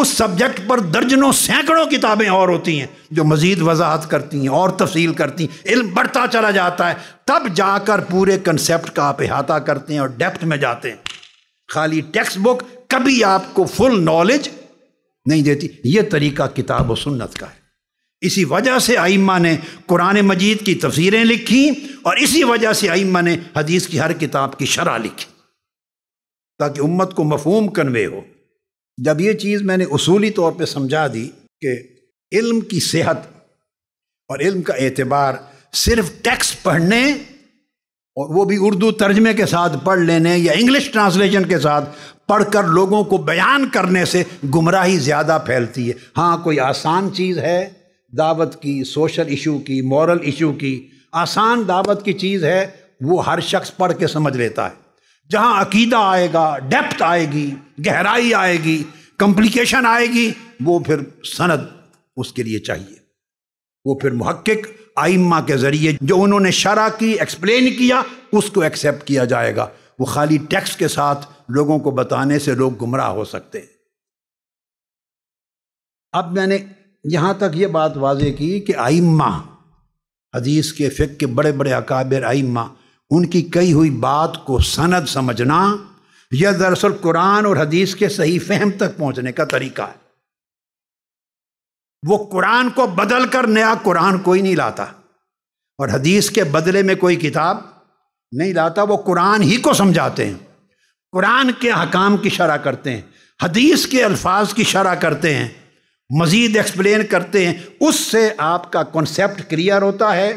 उस सब्जेक्ट पर दर्जनों सैकड़ों किताबें और होती हैं जो मज़ीद वजाहत करती हैं और तफसील करती हैं इल्म बढ़ता चला जाता है तब जाकर पूरे कंसेप्ट का आप अहाता करते हैं और डेप्थ में जाते हैं खाली टेक्स्ट बुक कभी आपको फुल नॉलेज नहीं देती ये तरीका किताब व सुन्नत का है इसी वजह से आइम्मा ने कुरान मजीद की तफसीरें लिखी और इसी वजह से आइम्मा ने हदीस की हर किताब की शरह लिखी ताकि उम्मत को मफहूम कन्वे हो जब ये चीज़ मैंने असूली तौर पे समझा दी कि इल्म की सेहत और इल्म का एतबार सिर्फ टेक्स्ट पढ़ने और वो भी उर्दू तर्जमे के साथ पढ़ लेने या इंग्लिश ट्रांसलेशन के साथ पढ़कर लोगों को बयान करने से गुमराही ज़्यादा फैलती है हाँ कोई आसान चीज़ है दावत की सोशल इशू की मॉरल इशू की आसान दावत की चीज़ है वो हर शख्स पढ़ के समझ लेता है जहाँ अकीदा आएगा डेप्थ आएगी गहराई आएगी कम्प्लिकेशन आएगी वो फिर सनद उसके लिए चाहिए वो फिर महक्क आइमा के ज़रिए जो उन्होंने शरा की एक्सप्लेन किया उसको एक्सेप्ट किया जाएगा वो खाली टैक्स के साथ लोगों को बताने से लोग गुमराह हो सकते हैं अब मैंने यहां तक ये बात वाजे की कि आइम्मा हदीस के फ़िक के बड़े बड़े अकाबिर आइम्मा उनकी कही हुई बात को सनद समझना यह दरअसल कुरान और हदीस के सही फहम तक पहुँचने का तरीका है वो कुरान को बदल कर नया कुरान कोई नहीं लाता और हदीस के बदले में कोई किताब नहीं लाता वो कुरान ही को समझाते हैं कुरान के हकाम की शरह करते हैं हदीस के अल्फाज की शरह करते हैं मज़ीद एक्सप्लेन करते हैं उससे आपका कॉन्सेप्ट क्लियर होता है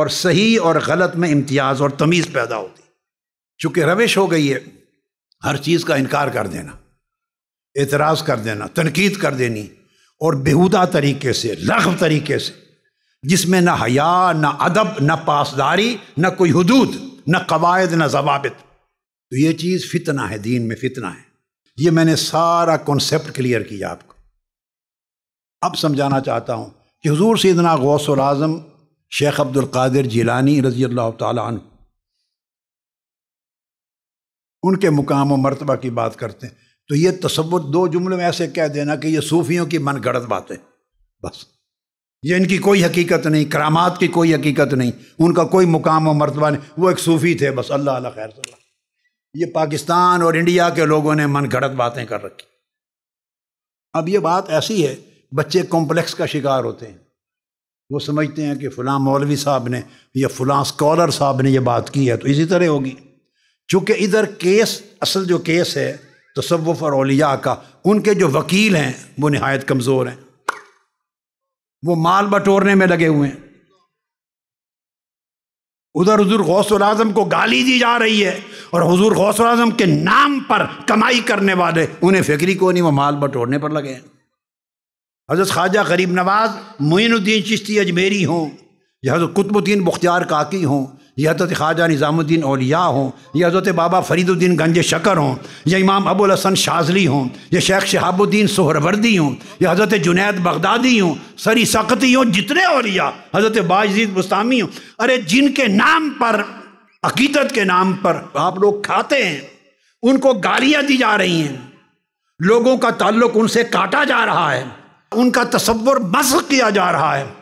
और सही और गलत में इम्तियाज़ और तमीज़ पैदा होती चूँकि रविश हो गई है हर चीज़ का इनकार कर देना एतराज़ कर देना तनकीद कर देनी और बेहुदा तरीके से लख तरीके से जिसमें ना हया ना अदब ना पासदारी ना कोई हदूद ना कवायद ना जवाबित तो ये चीज़ फितना है दीन में फितना है ये मैंने सारा कॉन्सेप्ट क्लियर किया आपको अब समझाना चाहता हूँ कि हजूर सदना गौसल आजम शेख अब्दुल कादिर जिलानी रजी अल्लाह तुम उनके मुकाम व मरतबा की बात करते हैं तो ये तस्वुर दो जुमलों में ऐसे कह देना कि ये सूफियों की मन गढ़त बात है बस ये इनकी कोई हकीकत नहीं करामात की कोई हकीकत नहीं उनका कोई मुकाम व मरतबा नहीं वो एक सूफ़ी थे बस अल्लाह अल्लाह खैर सल्ला ये पाकिस्तान और इंडिया के लोगों ने मन गढ़त बातें कर रखी अब ये बात ऐसी है बच्चे कॉम्प्लेक्स का शिकार होते हैं वो समझते हैं कि फ़लाँ मौलवी साहब ने या फ़लाँ स्कॉलर साहब ने यह बात की है तो इसी तरह होगी चूँकि इधर केस असल जो केस है तसवुफ़ और अलिया का उनके जो वकील हैं वो नहायत कमज़ोर हैं वो माल बटोरने में लगे हुए हैं उधर हजूर गौसम आजम को गाली दी जा रही है और हजूर गौसम आजम के नाम पर कमाई करने वाले उन्हें फिक्री को नहीं वो माल बटोरने पर लगे हैं हजरत ख्वाजा गरीब नवाज मोइनुद्दीन चिश्ती अजमेरी हों या हजरत कुतबुद्दीन बख्तियार काकी हों या हज़रत तो ख्वाजा निज़ामुद्दीन औलिया हों या हज़रत तो बाबा फरीदुद्दीन गंज शकर हों या इमाम अबुल हसन शाजली हों या शेख शहाबुद्दीन सोहरवर्दी हों या हज़रत जुनैद बगदादी हों सरी सकती हों जितने औलिया हज़रत बाजीद बुस्तामी हों अरे जिनके नाम पर अकीदत के नाम पर आप लोग खाते हैं उनको गालियाँ दी जा रही हैं लोगों का ताल्लुक उनसे काटा जा रहा है उनका तस्वुर मस्क किया जा रहा है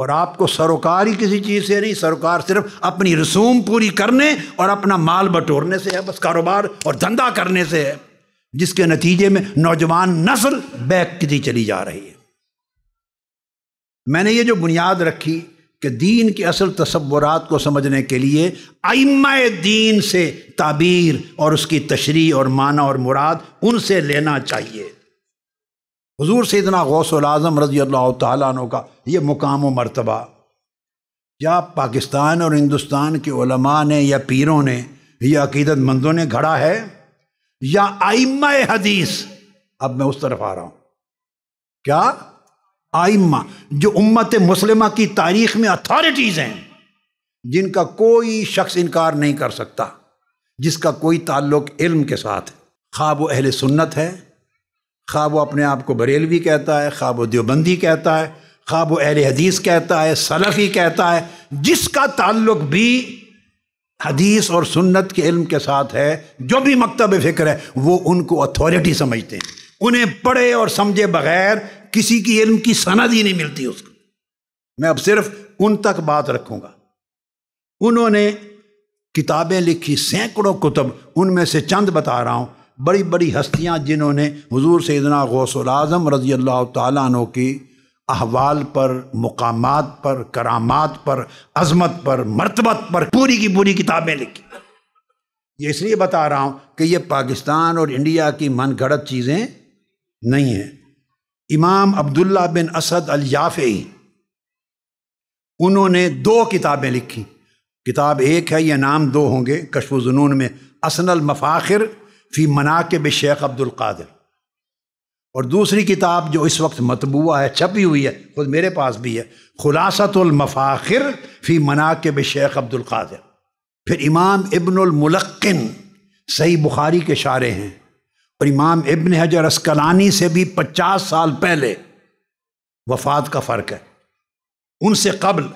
और आपको सरोकार ही किसी चीज़ से नहीं सरोकार सिर्फ अपनी रसूम पूरी करने और अपना माल बटोरने से है बस कारोबार और धंधा करने से है जिसके नतीजे में नौजवान नस्ल बैक की चली जा रही है मैंने ये जो बुनियाद रखी कि दीन के असल तस्वुरात को समझने के लिए आइमा दीन से ताबीर और उसकी तशरी और माना और मुराद उनसे लेना चाहिए हजूर सदना गौसम रजी अल्लाह तन का ये मुकाम व मरतबा क्या पाकिस्तान और हिंदुस्तान के उलमा ने या पीरों ने या अकीदतमंदों ने घड़ा है या आइमा हदीस अब मैं उस तरफ आ रहा हूँ क्या आइमा जो उम्मत मुसलिमा की तारीख में अथॉरिटीज़ हैं जिनका कोई शख्स इनकार नहीं कर सकता जिसका कोई ताल्लुक इल्म के साथ है ख्वाब अहल सुन्नत है ख्वाब वो अपने आप को बरेलवी कहता है ख्वाब वो देवबंदी कहता है ख्वाब वो अहल हदीस कहता है सलफ़ी कहता है जिसका ताल्लुक भी हदीस और सुन्नत के इल्म के साथ है जो भी मकतब फ़िक्र है वो उनको अथॉरिटी समझते हैं उन्हें पढ़े और समझे बगैर किसी की इल्म की सनद ही नहीं मिलती उसको मैं अब सिर्फ उन तक बात रखूँगा उन्होंने किताबें लिखी सैकड़ों कुतब उनमें से चंद बता रहा हूँ बड़ी बड़ी हस्तियाँ जिन्होंने हजूर सैदना गौसल आज़म रज़ी अल्लाह तु की अहवाल पर मकाम पर करामात पर अजमत पर मरतबत पर पूरी की पूरी किताबें लिखी ये इसलिए बता रहा हूँ कि ये पाकिस्तान और इंडिया की मन गढ़त चीज़ें नहीं हैं इमाम अब्दुल्ला बिन असद अल याफ़ी उन्होंने दो किताबें लिखी किताब एक है ये नाम दो होंगे कशफ जुनून में असनल मफाखिर फ़ी मना के बे शेख अब्दुल्कर और दूसरी किताब जो इस वक्त मतबूआ है छपी हुई है खुद मेरे पास भी है खुलासतमफ़ाखिर फ़ी मना के बे शेख अब्दुल्कर फिर इमाम इबनमलक्न सही बुखारी के शारे हैं और इमाम इबन हजर अस्कलानी से भी पचास साल पहले वफात का फ़र्क है उनसे कबल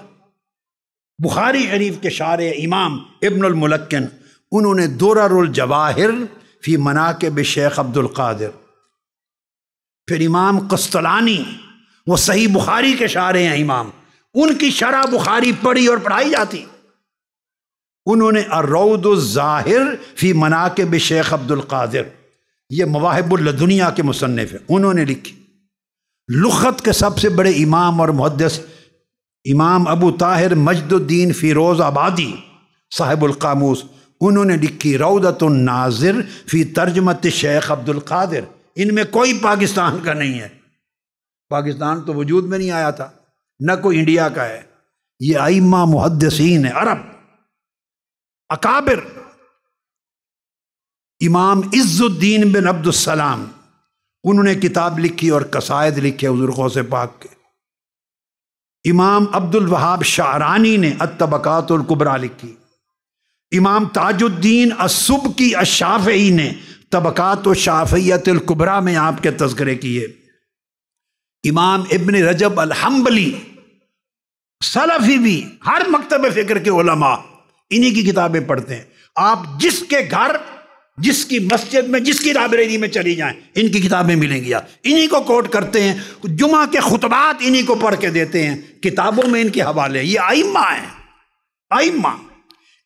बुखारी शरीफ के शारे इमाम इबनमलक्न उन्होंने दोरारुल जवाहिर फ़ी मना के बे शेख अब्दुल्कर फिर इमाम कस्तलानी वो सही बुखारी के शारे हैं इमाम उनकी शरा बुखारी पढ़ी और पढ़ाई जाती उन्होंने अरौदाहिर फ़ी मना के बे शेख अब्दुल्कर ये मवाहबुल्लदुनिया के मुसनफ़ हैं उन्होंने लिखी लुखत के सबसे बड़े इमाम और मुहदस इमाम अबू ताहिर मजदुद्दीन फ़िरोज़ आबादी साहिबुल उन्होंने लिखी रौदत नाजिर फी तर्जमत शेख अब्दुल कादिर इनमें कोई पाकिस्तान का नहीं है पाकिस्तान तो वजूद में नहीं आया था न कोई इंडिया का है ये आइमा मुहदसिन है अरब अकाबिर इमाम इज्जुद्दीन बिन अब्दुलसलाम उन्होंने किताब लिखी और कसायद लिखे हजूर से पाक के इमाम अब्दुल वहाब शाहरानी ने अतबकातुल्कुबरा लिखी इमाम ताजुद्दीन असुब की अशाफ़ी ने तबक़ात तो शाफ़ियतुल्कुबरा में आपके तस्करे किए इमाम इबन रजब अलहम्बली सलफ़ी भी हर मकतब फ़िक्र के ओलमा इन्हीं की किताबें पढ़ते हैं आप जिसके घर जिसकी मस्जिद में जिसकी लाइब्रेरी में चली जाएं इनकी किताबें मिलेंगी आप इन्हीं को कोट करते हैं जुमा के खुतबात इन्हीं को पढ़ के देते हैं किताबों में इनके हवाले ये आइम्मा हैं आइम्मा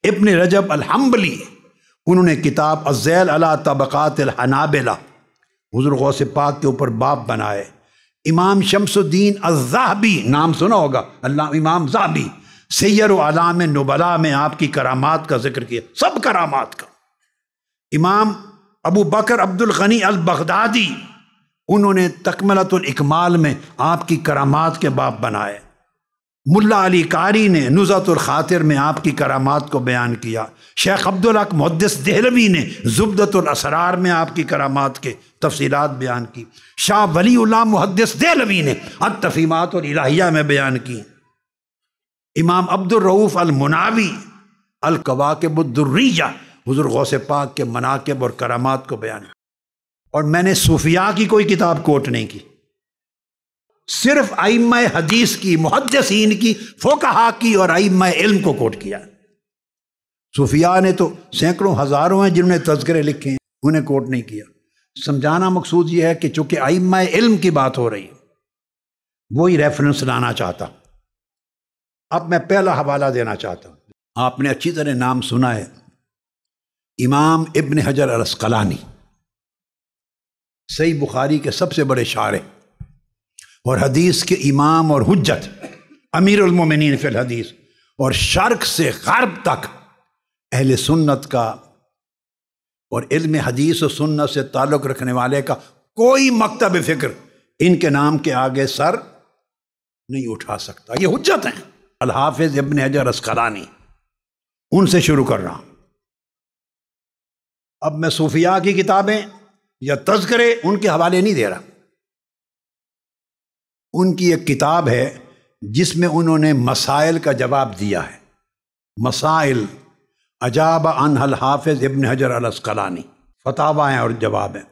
इबन रजब अलहम्बली उन्होंने किताब अजैल अला तबक़ात हनाबिला हजर से पाक के ऊपर बाप बनाए इमाम शमसुद्दीन अजाहबी नाम सुना होगा अल्लाह इमाम जहाबी सैर आलाम नबला में आपकी करामात का जिक्र किया सब करामात का इमाम Abu Bakr Abdul Ghani al Baghdadi उन्होंने तकमलतुल इकमाल में आपकी करामात के बाप बनाए मुल्ला अली कारी ने नुजतुल खातिर में आपकी करामात को बयान किया शेख अब्दुल्क मुहदस दहलवी ने जुबदतुल असरार में आपकी करामात के तफसीलात बयान की शाह वली मुहदस दहलवी ने तफ़ीमात और इलाहिया में बयान की इमाम अब्दुलरऊफ़ अलमुनावी अलकवाकबुद्दुर्रिया हजूर गौस पाक के मनाकब और करामात को बयान और मैंने सूफिया की कोई किताब कोट नहीं की सिर्फ आईम हदीस की मुहदसिन की फोकहा की और आईम इल्म को कोट किया सूफिया ने तो सैकड़ों हज़ारों हैं जिन्होंने तस्करे लिखे हैं उन्हें कोट नहीं किया समझाना मकसूद यह है कि चूंकि आईम इल्म की बात हो रही है ही रेफरेंस लाना चाहता अब मैं पहला हवाला देना चाहता हूं आपने अच्छी तरह नाम सुना है इमाम इब्न हजर अरसकलानी सही बुखारी के सबसे बड़े शार हैं और हदीस के इमाम और हजत अमीर उलमिन फिल हदीस और शर्क से गर्ब तक अहल सुन्नत का और इल्म हदीस और सुन्नत से ताल्लुक़ रखने वाले का कोई मकतब फ़िक्र इनके नाम के आगे सर नहीं उठा सकता ये हजत हैं अलहाफिज इबन हजर अस्कलानी उनसे शुरू कर रहा हूँ अब मैं सूफिया की किताबें या तस्करे उनके हवाले नहीं दे रहा उनकी एक किताब है जिसमें उन्होंने मसाइल का जवाब दिया है मसाइल अजाब अनहल हाफिज इबन हजर अलस्कलानी फतावाएँ और जवाब हैं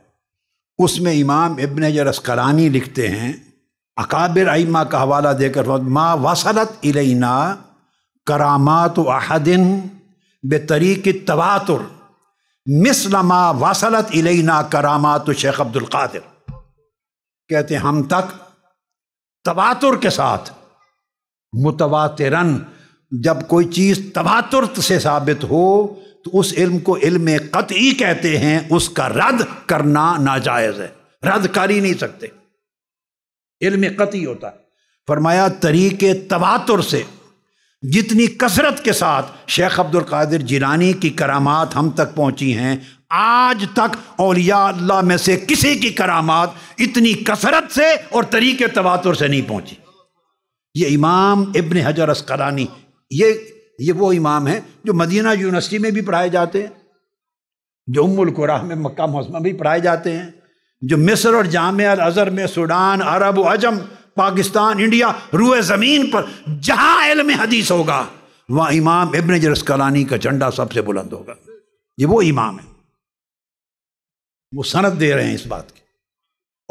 उसमें इमाम इबन हजर अस्कलानी लिखते हैं अकाबिर आइमा का हवाला देकर माँ वसलत इलेना करामात अहदिन बेतरीक तवातुर मिसलमा वसलत इलेना करामात शेख अब्दुल कहते हम तक तबातुर के साथ मुतवातरन जब कोई चीज तबातुर से साबित हो तो उस इल्म को इल्म कतई कहते हैं उसका रद्द करना नाजायज है रद्द कर ही नहीं सकते इल्म कतई होता है फरमाया तरीके तबातुर से जितनी कसरत के साथ शेख अब्दुल कादिर जिलानी की करामात हम तक पहुंची हैं आज तक औलिया अल्लाह में से किसी की करामात इतनी कसरत से और तरीके तवातुर से नहीं पहुंची ये इमाम इबन हजर अस्करानी ये ये वो इमाम हैं जो मदीना यूनिवर्सिटी में भी पढ़ाए जाते हैं जो उमुलकुराह में मक्का मौसम भी पढ़ाए जाते हैं जो मिस्र और जाम अजहर में सूडान अरब अजम पाकिस्तान इंडिया रूए ज़मीन पर जहाँ इलम हदीस होगा वहाँ इमाम इबन जरसकलानी का झंडा सबसे बुलंद होगा ये वो इमाम है वो सनत दे रहे हैं इस बात की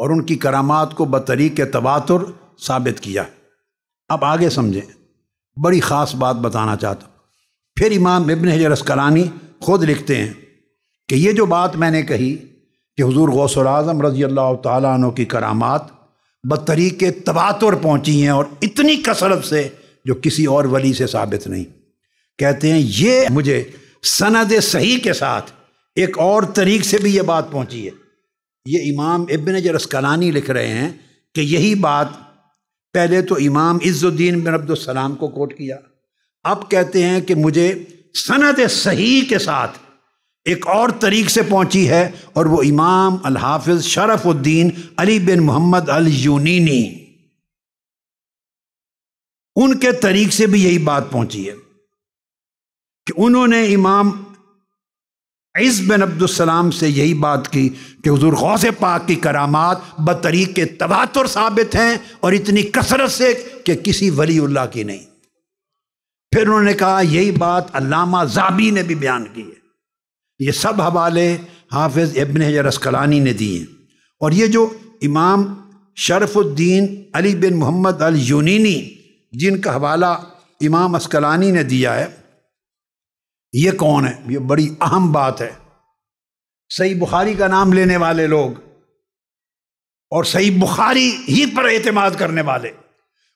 और उनकी करामात को बतरीक तबातुर साबित किया अब आगे समझें बड़ी ख़ास बात बताना चाहता हूँ फिर इमाम इबन हजर खुद लिखते हैं कि ये जो बात मैंने कही कि हजूर गौसर आजम रजी अल्लाह तु की करामात के तबातुर पहुँची हैं और इतनी कसरत से जो किसी और वली से साबित नहीं कहते हैं ये मुझे सनद सही के साथ एक और तरीक से भी ये बात पहुंची है ये इमाम इबन जरसकलानी लिख रहे हैं कि यही बात पहले तो इमाम इज़ुद्दीन बिन अब्दुलसलाम को कोट किया अब कहते हैं कि मुझे सनत सही के साथ एक और तरीक से पहुंची है और वो इमाम अल हाफिज शरफुद्दीन अली बिन मोहम्मद अल यूनीनी उनके तरीक से भी यही बात पहुंची है कि उन्होंने इमाम इस बिन अब्दुलसलाम से यही बात की कि हजूर गौज पाक की करामात बतरीक के तबातुर साबित हैं और इतनी कसरत से कि किसी वली उल्ला की नहीं फिर उन्होंने कहा यही बात अलामा जाबी ने भी बयान की है ये सब हवाले हाफिज़ इबन हजर असकलानी ने दिए और ये जो इमाम शरफुद्दीन अली बिन मोहम्मद अल यूनीनी जिनका हवाला इमाम असकलानी ने दिया है ये कौन है ये बड़ी अहम बात है सही बुखारी का नाम लेने वाले लोग और सही बुखारी ही पर एतमाद करने वाले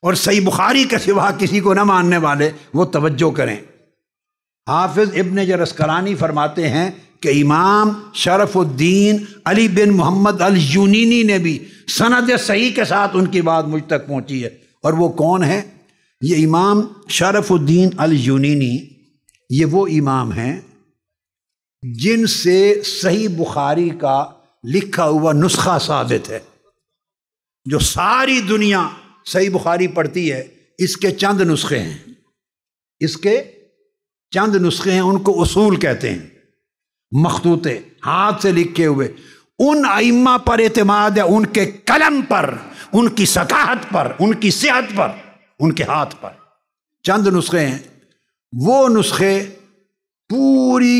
और सही बुखारी के सिवा किसी को न मानने वाले वो तवज्जो करें हाफिज इबन जरसकरानी फरमाते हैं कि इमाम शरफुद्दीन अली बिन मोहम्मद अल यूनिनी ने भी सनद सही के साथ उनकी बात मुझ तक पहुंची है और वो कौन है ये इमाम शरफुद्दीन अल यूनिनी ये वो इमाम हैं जिनसे सही बुखारी का लिखा हुआ नुस्खा साबित है जो सारी दुनिया सही बुखारी पढ़ती है इसके चंद नुस्खे हैं इसके चंद नुस्खे हैं उनको उसूल कहते हैं मखतूते हाथ से लिखे हुए उन आइमा पर एतमाद है उनके कलम पर उनकी सकाहत पर उनकी सेहत पर उनके हाथ पर चंद नुस्खे हैं वो नुस्खे पूरी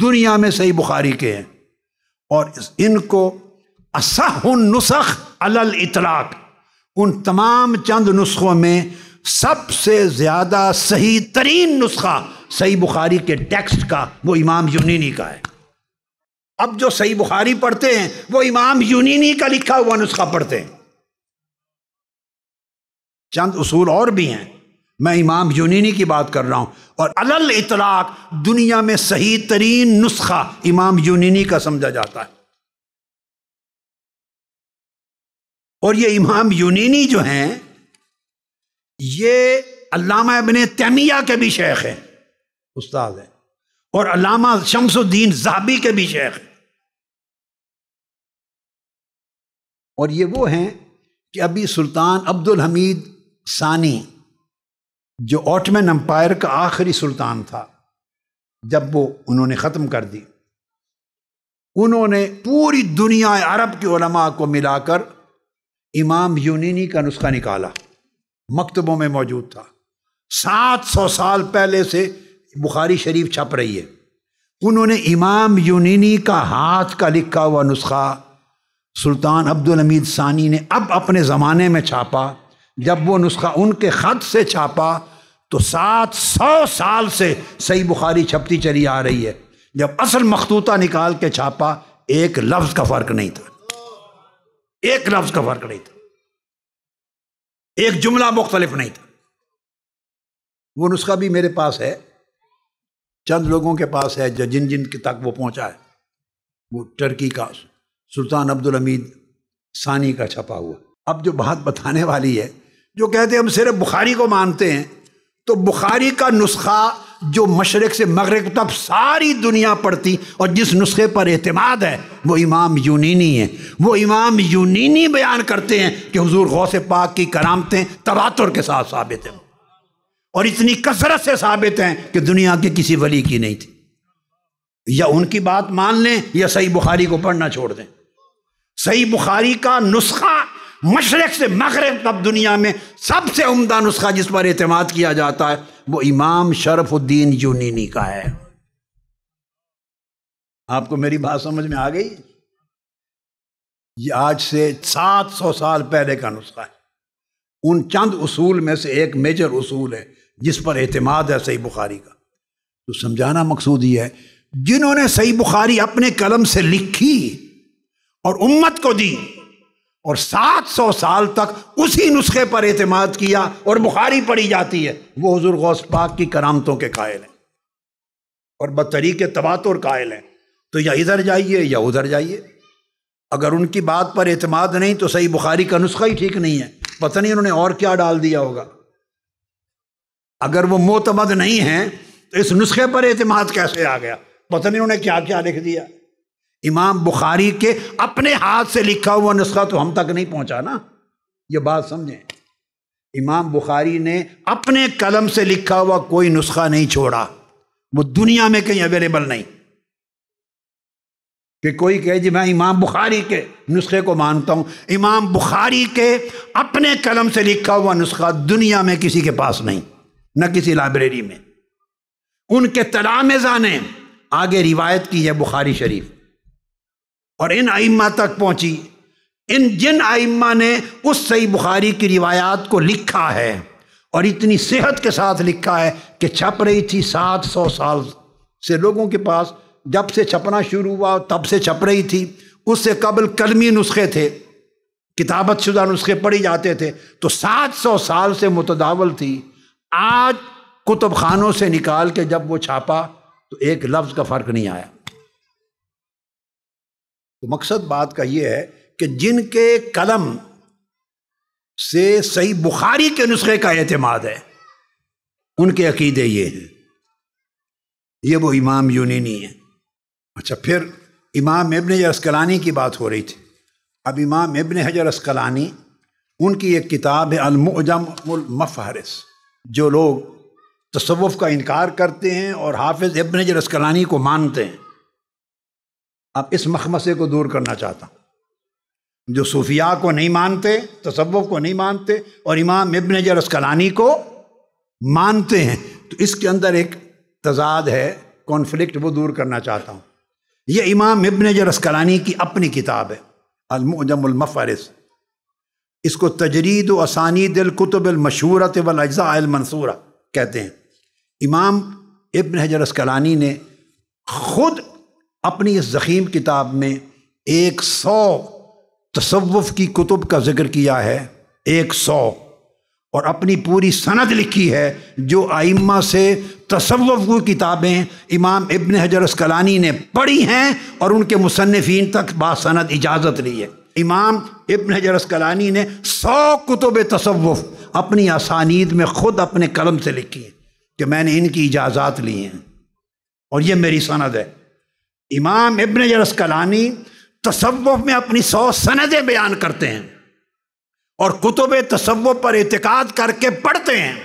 दुनिया में सही बुखारी के हैं और इनको असह नुसख अल इतलाक उन तमाम चंद नुस्खों में सबसे ज़्यादा सही तरीन नुस्खा सही बुखारी के टेक्स्ट का वो इमाम यूनिनी का है अब जो सही बुखारी पढ़ते हैं वो इमाम यूनिनी का लिखा हुआ नुस्खा पढ़ते हैं चंद उसूल और भी हैं मैं इमाम यूनिनी की बात कर रहा हूँ और अलल इतलाक दुनिया में सही तरीन नुस्खा इमाम यूनिनी का समझा जाता है और ये इमाम यूनिनी जो हैं ये अलामा अबिन तैमिया के भी शेख हैं उस्ताद हैं और अलामा शमसुद्दीन जहाबी के भी शेख हैं और ये वो हैं कि अभी सुल्तान अब्दुल हमीद सानी जो ऑटमन अम्पायर का आखिरी सुल्तान था जब वो उन्होंने ख़त्म कर दी उन्होंने पूरी दुनिया अरब के उलमा को मिलाकर इमाम यूनिनी का नुस्खा निकाला मकतबों में मौजूद था सात सौ साल पहले से बुखारी शरीफ छप रही है उन्होंने इमाम यूनिनी का हाथ का लिखा हुआ नुस्खा सुल्तान अब्दुल हमीद सानी ने अब अपने ज़माने में छापा जब वो नुस्खा उनके ख़त से छापा तो सात सौ साल से सही बुखारी छपती चली आ रही है जब असल मखतूता निकाल के छापा एक लफ्ज का फर्क नहीं था एक लफ्ज का फर्क नहीं था एक जुमला मुख्तलिफ नहीं था वो नुस्खा भी मेरे पास है चंद लोगों के पास है जो जिन जिन के तक वो पहुंचा है वो टर्की का सुल्तान अब्दुल हमीद सानी का छपा हुआ अब जो बात बताने वाली है जो कहते हैं हम सिर्फ बुखारी को मानते हैं तो बुखारी का नुस्खा जो मशरक से मगरब तक सारी दुनिया पढ़ती और जिस नुस्खे पर अहतमाद है वो इमाम यूनिनी है वो इमाम यूनिनी बयान करते हैं कि हजूर से पाक की करामतें तबातुर के साथ साबित हैं और इतनी कसरत से साबित हैं कि दुनिया के किसी वली की नहीं थी या उनकी बात मान लें या सही बुखारी को पढ़ना छोड़ दें सही बुखारी का नुस्खा मशरक से मगरब तब दुनिया में सबसे उमदा नुस्खा जिस पर अतमाद किया जाता है वो इमाम शरफुद्दीन यूनिनी का है आपको मेरी बात समझ में आ गई ये आज से 700 साल पहले का नुस्खा है उन चंद उसूल में से एक मेजर उसूल है जिस पर अतमाद है सही बुखारी का तो समझाना मकसूद ये है जिन्होंने सही बुखारी अपने कलम से लिखी और उम्मत को दी और 700 साल तक उसी नुस्खे पर एतमाद किया और बुखारी पड़ी जाती है वो हजूर गौस पाक की करामतों के कायल हैं और बदतरी के तबातुर कायल हैं तो या इधर जाइए या उधर जाइए अगर उनकी बात पर एतमाद नहीं तो सही बुखारी का नुस्खा ही ठीक नहीं है पता नहीं उन्होंने और क्या डाल दिया होगा अगर वो मोतमद नहीं है तो इस नुस्खे पर एतमाद कैसे आ गया पता नहीं उन्होंने क्या क्या लिख दिया इमाम बुखारी के अपने हाथ से लिखा हुआ नुस्खा तो हम तक नहीं पहुंचा ना ये बात समझें इमाम बुखारी ने अपने कलम से लिखा हुआ कोई नुस्खा नहीं छोड़ा वो दुनिया में कहीं अवेलेबल नहीं कि कोई कहे जी मैं इमाम बुखारी के नुस्खे को मानता हूं इमाम बुखारी के अपने कलम से लिखा हुआ नुस्खा दुनिया में किसी के पास नहीं न किसी लाइब्रेरी में उनके तलामेजा ने आगे रिवायत की है बुखारी शरीफ और इन आइम्मा तक पहुंची इन जिन आइम्मा ने उस सही बुखारी की रिवायात को लिखा है और इतनी सेहत के साथ लिखा है कि छप रही थी सात सौ साल से लोगों के पास जब से छपना शुरू हुआ तब से छप रही थी उससे कबल कलमी नुस्खे थे किताबत शुदा नुस्खे पढ़ी जाते थे तो सात सौ साल से मुतदावल थी आज कुतुब खानों से निकाल के जब वो छापा तो एक लफ्ज़ का फ़र्क नहीं आया तो मकसद बात का ये है कि जिनके कलम से सही बुखारी के नुस्खे का एतमाद है उनके अकीदे ये हैं ये वो इमाम यूनिनी है अच्छा फिर इमाम इबन हजर असकलानी की बात हो रही थी अब इमाम इबन हजर अस्कलानी उनकी एक किताब है अलमुजमफहरस जो लोग तसवुफ़ का इनकार करते हैं और हाफिज़ इबन हजर असकलानी को मानते हैं अब इस मखमसे को दूर करना चाहता हूँ जो सूफिया को नहीं मानते तसव्वुफ को नहीं मानते और इमाम इबन जरसकलानी को मानते हैं तो इसके अंदर एक तजाद है कॉन्फ्लिक्ट वो दूर करना चाहता हूँ यह इमाम इबन जरसकलानी की अपनी किताब है अलमुजमफारिस इसको तजरीद वसानी दिल कुतुब मशहूरत अल वलजामनसूरा कहते हैं इमाम इबन हजरस कलानी ने खुद अपनी इस जखीम किताब में एक सौ तसवुफ़ की कुतुब का जिक्र किया है एक सौ और अपनी पूरी सनद लिखी है जो आइम्मा से तसवुफ़ की किताबें इमाम इबन हजर असकलानी ने पढ़ी हैं और उनके मुसनफिन तक बासनद इजाज़त ली है इमाम इबन हजर असकलानी ने सौ कुतुब तसवुफ़ अपनी आसानीद में ख़ुद अपने कलम से लिखी है कि मैंने इनकी इजाज़ात ली हैं और ये मेरी सनद है इमाम इबन जरसकलानी तसव्वुफ में अपनी सौ सनदें बयान करते हैं और कुतुब तसव्वुफ पर एतकाद करके पढ़ते हैं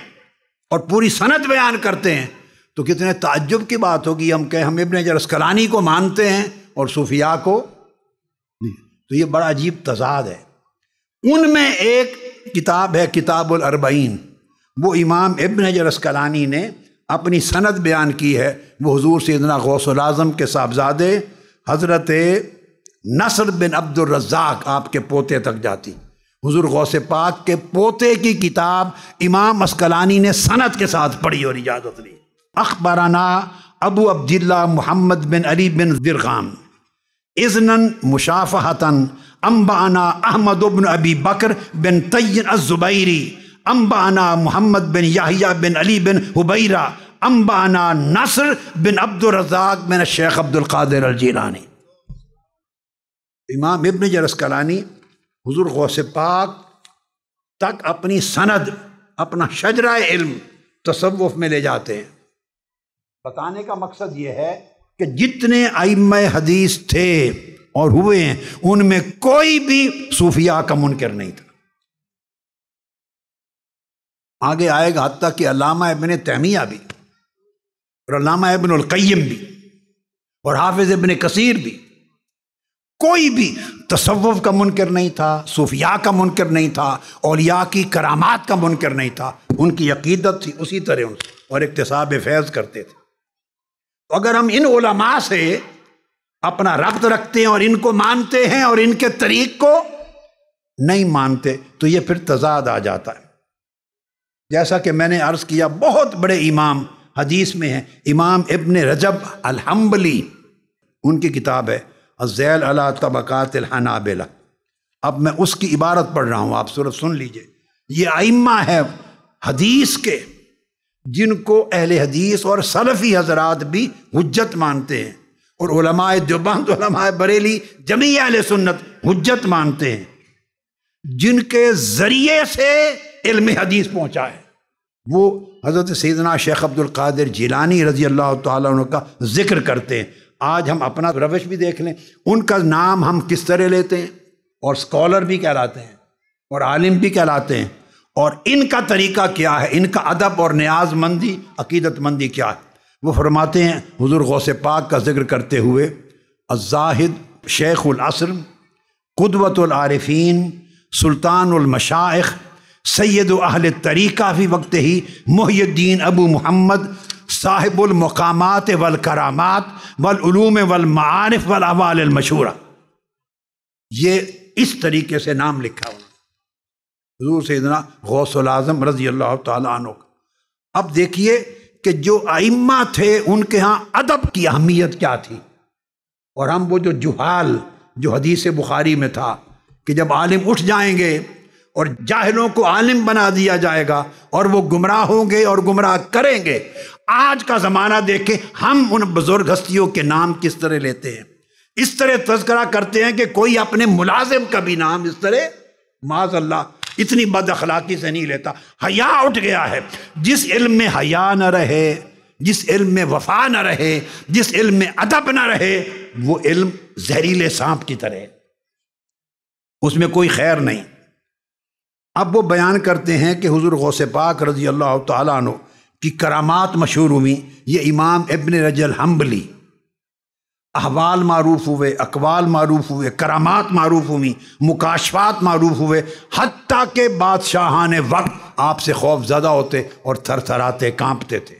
और पूरी सनद बयान करते हैं तो कितने ताज्जुब की बात होगी हम कहें हम इबन जरसकलानी को मानते हैं और सूफिया को नहीं तो ये बड़ा अजीब तजाद है उनमें एक किताब है किताबुल अरबईन वो इमाम इबन जरसकलानी ने अपनी सनत बयान की है वो हजूर गौसल आजम के साहबजादे हज़रत नसर बिन अब्दुलरजाक आपके पोते तक जाती हजूर गौस पाक के पोते की किताब इमाम असकलानी ने सनत के साथ पढ़ी और इजाज़त ली अखबराना अबू अब्दिल्ला मोहम्मद बिन अली बिन दिरगाम इजनन मुशाफ़हतन अम्बाना अहमद उबन अबी बकर बिन तय अज़ुबैरी अम्बाना मोहम्मद बिन याहिया बिन अली बिन हुबैरा अम्बाना नसर बिन अब्दुलरजाक बिन शेख अब्दुल कादिर अलजीलानी इमाम इबन जरसकलानी हजूर गौस पाक तक अपनी सनद अपना शजरा इल्म तसव्वुफ में ले जाते हैं बताने का मकसद ये है कि जितने आईम हदीस थे और हुए हैं उनमें कोई भी सूफिया का मुनकर नहीं था आगे आएगा हती कि अलामा इबन तैमिया भी और अलामा इबन अलकैम भी और हाफिज इबन कसीर भी कोई भी तसव्वुफ का मुनकर नहीं था सूफिया का मुनकर नहीं था औलिया की करामात का मुनकर नहीं था उनकी अकीदत थी उसी तरह उनसे और इकतसाब फैज़ करते थे तो अगर हम इन ओलमा से अपना रब्त रखते हैं और इनको मानते हैं और इनके तरीक को नहीं मानते तो ये फिर तजाद आ जाता है जैसा कि मैंने अर्ज़ किया बहुत बड़े इमाम हदीस में हैं इमाम इबन रजब अलहम्बली उनकी किताब है अजैल अला तबक़ात हनाबेला अब मैं उसकी इबारत पढ़ रहा हूँ आप सूरत सुन लीजिए ये आइम्मा है हदीस के जिनको अहल हदीस और सलफ़ी हजरात भी हजत मानते हैं और उलमाए बरेली जमी अल सुन्नत हजत मानते हैं जिनके ज़रिए से इल्म हदीस पहुँचा है वो हज़रत सैदना शेख अब्दुल कादिर जिलानी रजी अल्लाह तु का जिक्र करते हैं आज हम अपना रविश भी देख लें उनका नाम हम किस तरह लेते हैं और स्कॉलर भी कहलाते हैं और आलिम भी कहलाते हैं और इनका तरीका क्या है इनका अदब और न्याजमंदी अकीदतमंदी क्या है वो फरमाते हैं हजूर गौस पाक का जिक्र करते हुए अजाहिद शेख उलसर कुदवतआरफ़ीन सुल्तानमशाख सैद अहल तरीक़ा भी वक्त ही मोहद्दीन अबू मोहम्मद साहिबुलमकामात वल करामात वलूम वलमारफ़ मारफ वल ये इस तरीके से नाम लिखा हुआ हजूर इतना गौसल आजम रजी अल्लाह तु अब देखिए कि जो आइम्मा थे उनके यहाँ अदब की अहमियत क्या थी और हम वो जो जुहाल जो हदीस बुखारी में था कि जब आलिम उठ जाएंगे और जाहिलों को आलिम बना दिया जाएगा और वो गुमराह होंगे और गुमराह करेंगे आज का ज़माना देखें हम उन बुज़ुर्ग हस्तियों के नाम किस तरह लेते हैं इस तरह तस्करा करते हैं कि कोई अपने मुलाजिम का भी नाम इस तरह माज अल्लाह इतनी बद अखलाकी से नहीं लेता हया उठ गया है जिस इल्म में हया न रहे जिस इल्म में वफा न रहे जिस इल्म में अदब न रहे वो इल्म जहरीले सांप की तरह उसमें कोई खैर नहीं अब वो बयान करते हैं कि हजूर से पाक रजी अल्लाह तु की करामात मशहूर हुई ये इमाम इबन रजल हम्बली अहवाल मरूफ हुए अकवाल मरूफ हुए करामात मरूफ हुई मुकाशवात मरूफ हुए हती के बादशाहान वक्त आपसे खौफ ज़्यादा होते और थर थराते कांपते थे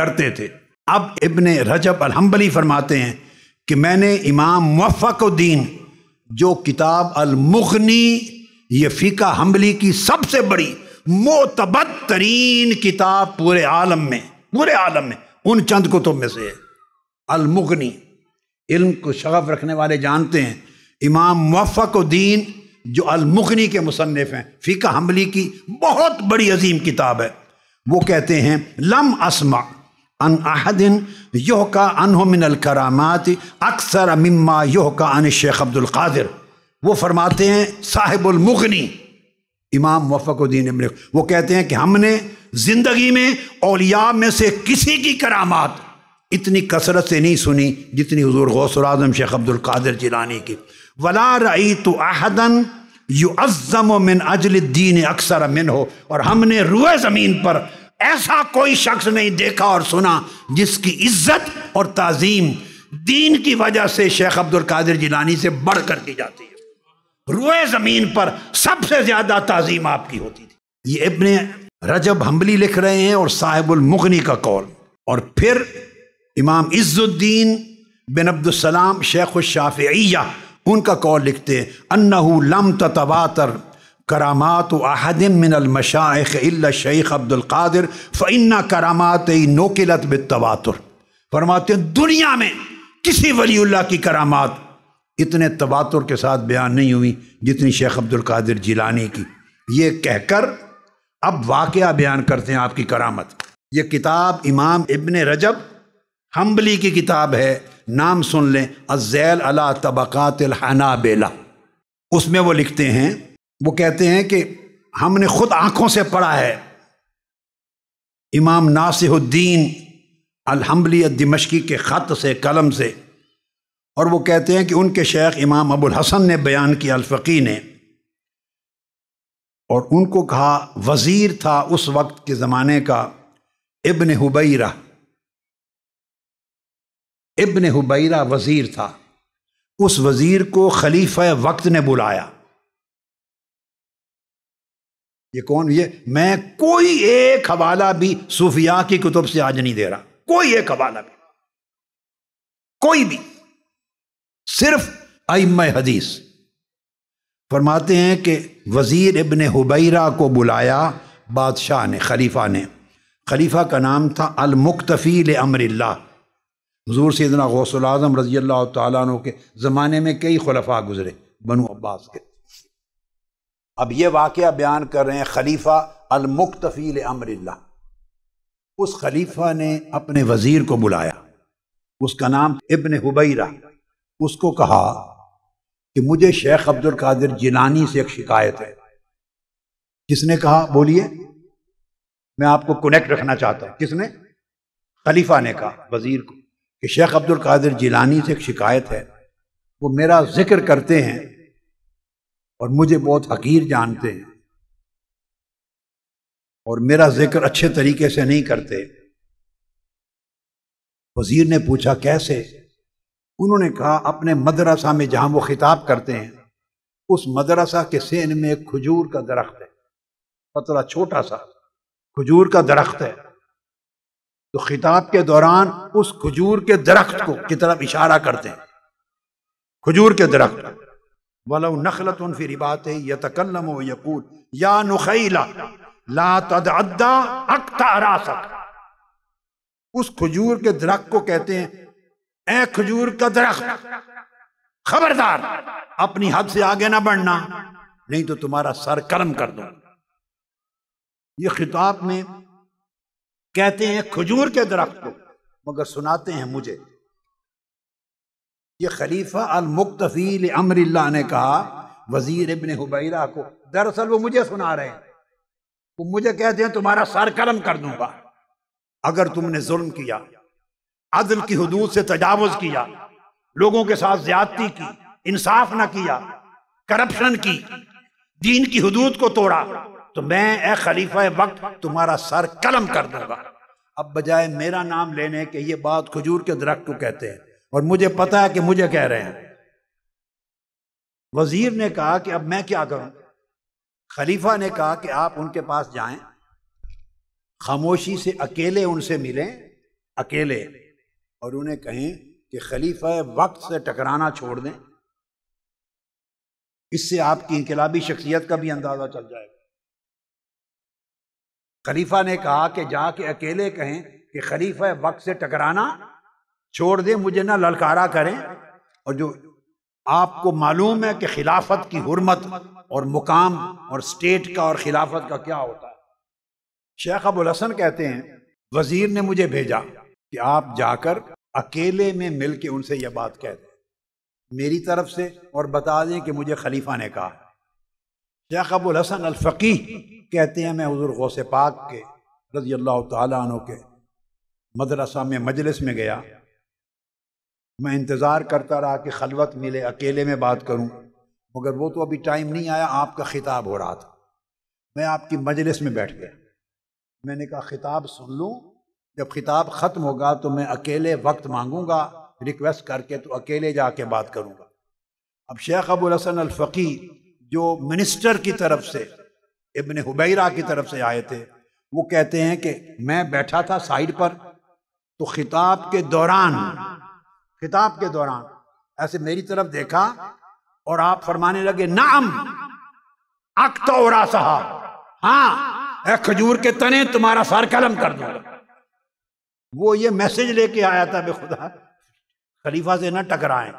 डरते थे अब इबन रजब अलहम्बली फरमाते हैं कि मैंने इमाम मुफ़क़ुद्दीन जो किताब अलमुगनी ये फीका हम्बली की सबसे बड़ी मोतबद तरीन किताब पूरे आलम में पूरे आलम में उन चंद कुतुब में से है अलमुगनी इल्म को शगफ रखने वाले जानते हैं इमाम उद्दीन जो अलमुगनी के मुसनफ़ हैं फीका हमली की बहुत बड़ी अजीम किताब है वो कहते हैं लम असमा अन अहदिन योह का अनहमिन करामात अक्सर अमिमा योह का अन शेख अब्दुल कादिर वो फरमाते हैं साहिबुल मुगनी इमाम मुफ्दीन इमर वो कहते हैं कि हमने जिंदगी में औलिया में से किसी की करामात इतनी कसरत से नहीं सुनी जितनी हजूर गौसर आजम शेख अब्दुल कादिर जिलानी की वला रई तो आहदन अज़म मिन अजल दीन अक्सर मिन हो और हमने रुए ज़मीन पर ऐसा कोई शख्स नहीं देखा और सुना जिसकी इज्जत और तज़ीम दीन की वजह से शेख अब्दुल कादिर जिलानी से बढ़ कर की जाती है रुए जमीन पर सबसे ज्यादा ताजीम आपकी होती थी ये इबन रजब हम्बली लिख रहे हैं और साहिबुल मुगनी का कौल और फिर इमाम इज्जुद्दीन बिन अब्दुलसलाम शेख शाफिया उनका कौल लिखते हैं अन्ना लम तबातर करामात अहदिन मिनल मशाइख शेख अब्दुल कादिर फ़िन्ना करामात नोकिलत बितवातुर फरमाते हैं दुनिया में किसी वलील्ला की करामात इतने तबातुर के साथ बयान नहीं हुई जितनी शेख अब्दुल कादिर जिलानी की ये कहकर अब वाक़ बयान करते हैं आपकी करामत ये किताब इमाम इबन रजब हम्बली की किताब है नाम सुन लें अजैल अला हना बेला उसमें वो लिखते हैं वो कहते हैं कि हमने खुद आँखों से पढ़ा है इमाम नासिहुद्दीन अलहम्बली दिमशकी के ख़त से कलम से और वो कहते हैं कि उनके शेख इमाम अबुल हसन ने बयान किया अलफ़ी ने और उनको कहा वज़ीर था उस वक्त के ज़माने का इब्न हुबैरा इब्न हुबैरा वज़ीर था उस वज़ीर को खलीफा वक्त ने बुलाया ये कौन ये मैं कोई एक हवाला भी सूफिया की कुतुब से आज नहीं दे रहा कोई एक हवाला भी कोई भी सिर्फ आइम हदीस फरमाते हैं कि वज़ीर इबन हुबैरा को बुलाया बादशाह ने खलीफा ने खलीफा का नाम था अलमुक्तफ़ी अमरिल्ला हजूर सदना गौसल आजम रजी अल्लाह तु के ज़माने में कई खलफा गुजरे बनु अब्बास के अब ये वाक़ बयान कर रहे हैं खलीफा अलमुक्तफ़ी अमरिल्ला उस खलीफा ने अपने वज़ीर को बुलाया उसका नाम इबन हुबैरा उसको कहा कि मुझे शेख अब्दुल कादिर जिलानी से एक शिकायत है किसने कहा बोलिए मैं आपको कनेक्ट रखना चाहता हूं किसने खलीफा ने कहा वजीर को कि शेख अब्दुल कादिर जिलानी से एक शिकायत है वो मेरा जिक्र करते हैं और मुझे बहुत हकीर जानते हैं और मेरा जिक्र अच्छे तरीके से नहीं करते वजीर ने पूछा कैसे उन्होंने कहा अपने मदरसा में जहां वो खिताब करते हैं उस मदरसा के सेन में एक खजूर का दरख्त है पतला छोटा सा खजूर का दरख्त है तो खिताब के दौरान उस खजूर के दरख्त को की तरफ इशारा करते हैं खजूर के दरख्त वलो नखलत उन फिर बात है या तकलम यकूल या नुखला ला तदा अक्ता उस खजूर के दरख्त को कहते हैं ए खजूर का दरख्त खबरदार अपनी हद से आगे ना बढ़ना नहीं तो तुम्हारा सर कर्म कर दो ये खिताब में कहते हैं खजूर के दरख्त को मगर सुनाते हैं मुझे ये खलीफा अल मुक्तफील अमरिल्ला ने कहा वजीर इबन हुबैरा को दरअसल वो मुझे सुना रहे हैं वो मुझे कहते हैं तुम्हारा सर कर्म कर दूंगा अगर तुमने जुल्म किया अदल की हदूद से तजावज किया लोगों के साथ ज्यादती की इंसाफ ना किया करप्शन की दीन की हदूद को तोड़ा तो मैं ए खलीफा वक्त तुम्हारा सर कलम कर दूंगा अब बजाय मेरा नाम लेने के ये बात खजूर के दरख्त को कहते हैं और मुझे पता है कि मुझे कह रहे हैं वजीर ने कहा कि अब मैं क्या करूं खलीफा ने कहा कि आप उनके पास जाएं खामोशी से अकेले उनसे मिलें अकेले और उन्हें कहें कि खलीफा वक्त से टकराना छोड़ दें इससे आपकी इनकलाबी शख्सियत का भी अंदाज़ा चल जाएगा खलीफा ने कहा कि जाके अकेले कहें कि खलीफा वक्त से टकराना छोड़ दें मुझे ना ललकारा करें और जो आपको मालूम है कि खिलाफत की हरमत और मुकाम और स्टेट का और खिलाफत का क्या होता है शेख अबुल हसन कहते हैं वजीर ने मुझे भेजा कि आप जाकर अकेले में मिल के उनसे यह बात कह दें मेरी तरफ से और बता दें कि मुझे खलीफा ने कहा शेख अबुल हसन अलफ़ी कहते हैं मैं हजूर गौसे पाक के रजी अल्लाह तु के मदरसा में मजलिस में गया मैं इंतज़ार करता रहा कि खलवत मिले अकेले में बात करूं मगर वो तो अभी टाइम नहीं आया आपका खिताब हो रहा था मैं आपकी मजलिस में बैठ गया मैंने कहा खिताब सुन लूँ जब खिताब ख़त्म होगा तो मैं अकेले वक्त मांगूंगा रिक्वेस्ट करके तो अकेले जाके बात करूंगा अब शेख अबुल हसन अलफ़ी जो मिनिस्टर की तरफ से इबन हुबैरा की तरफ से आए थे वो कहते हैं कि मैं बैठा था साइड पर तो खिताब के दौरान खिताब के दौरान ऐसे मेरी तरफ देखा और आप फरमाने लगे नाम अख्तौरा साहब हाँ खजूर के तने तुम्हारा सर कलम कर दूंगा वो ये मैसेज लेके आया था बेखुदा खलीफा से ना टकराएं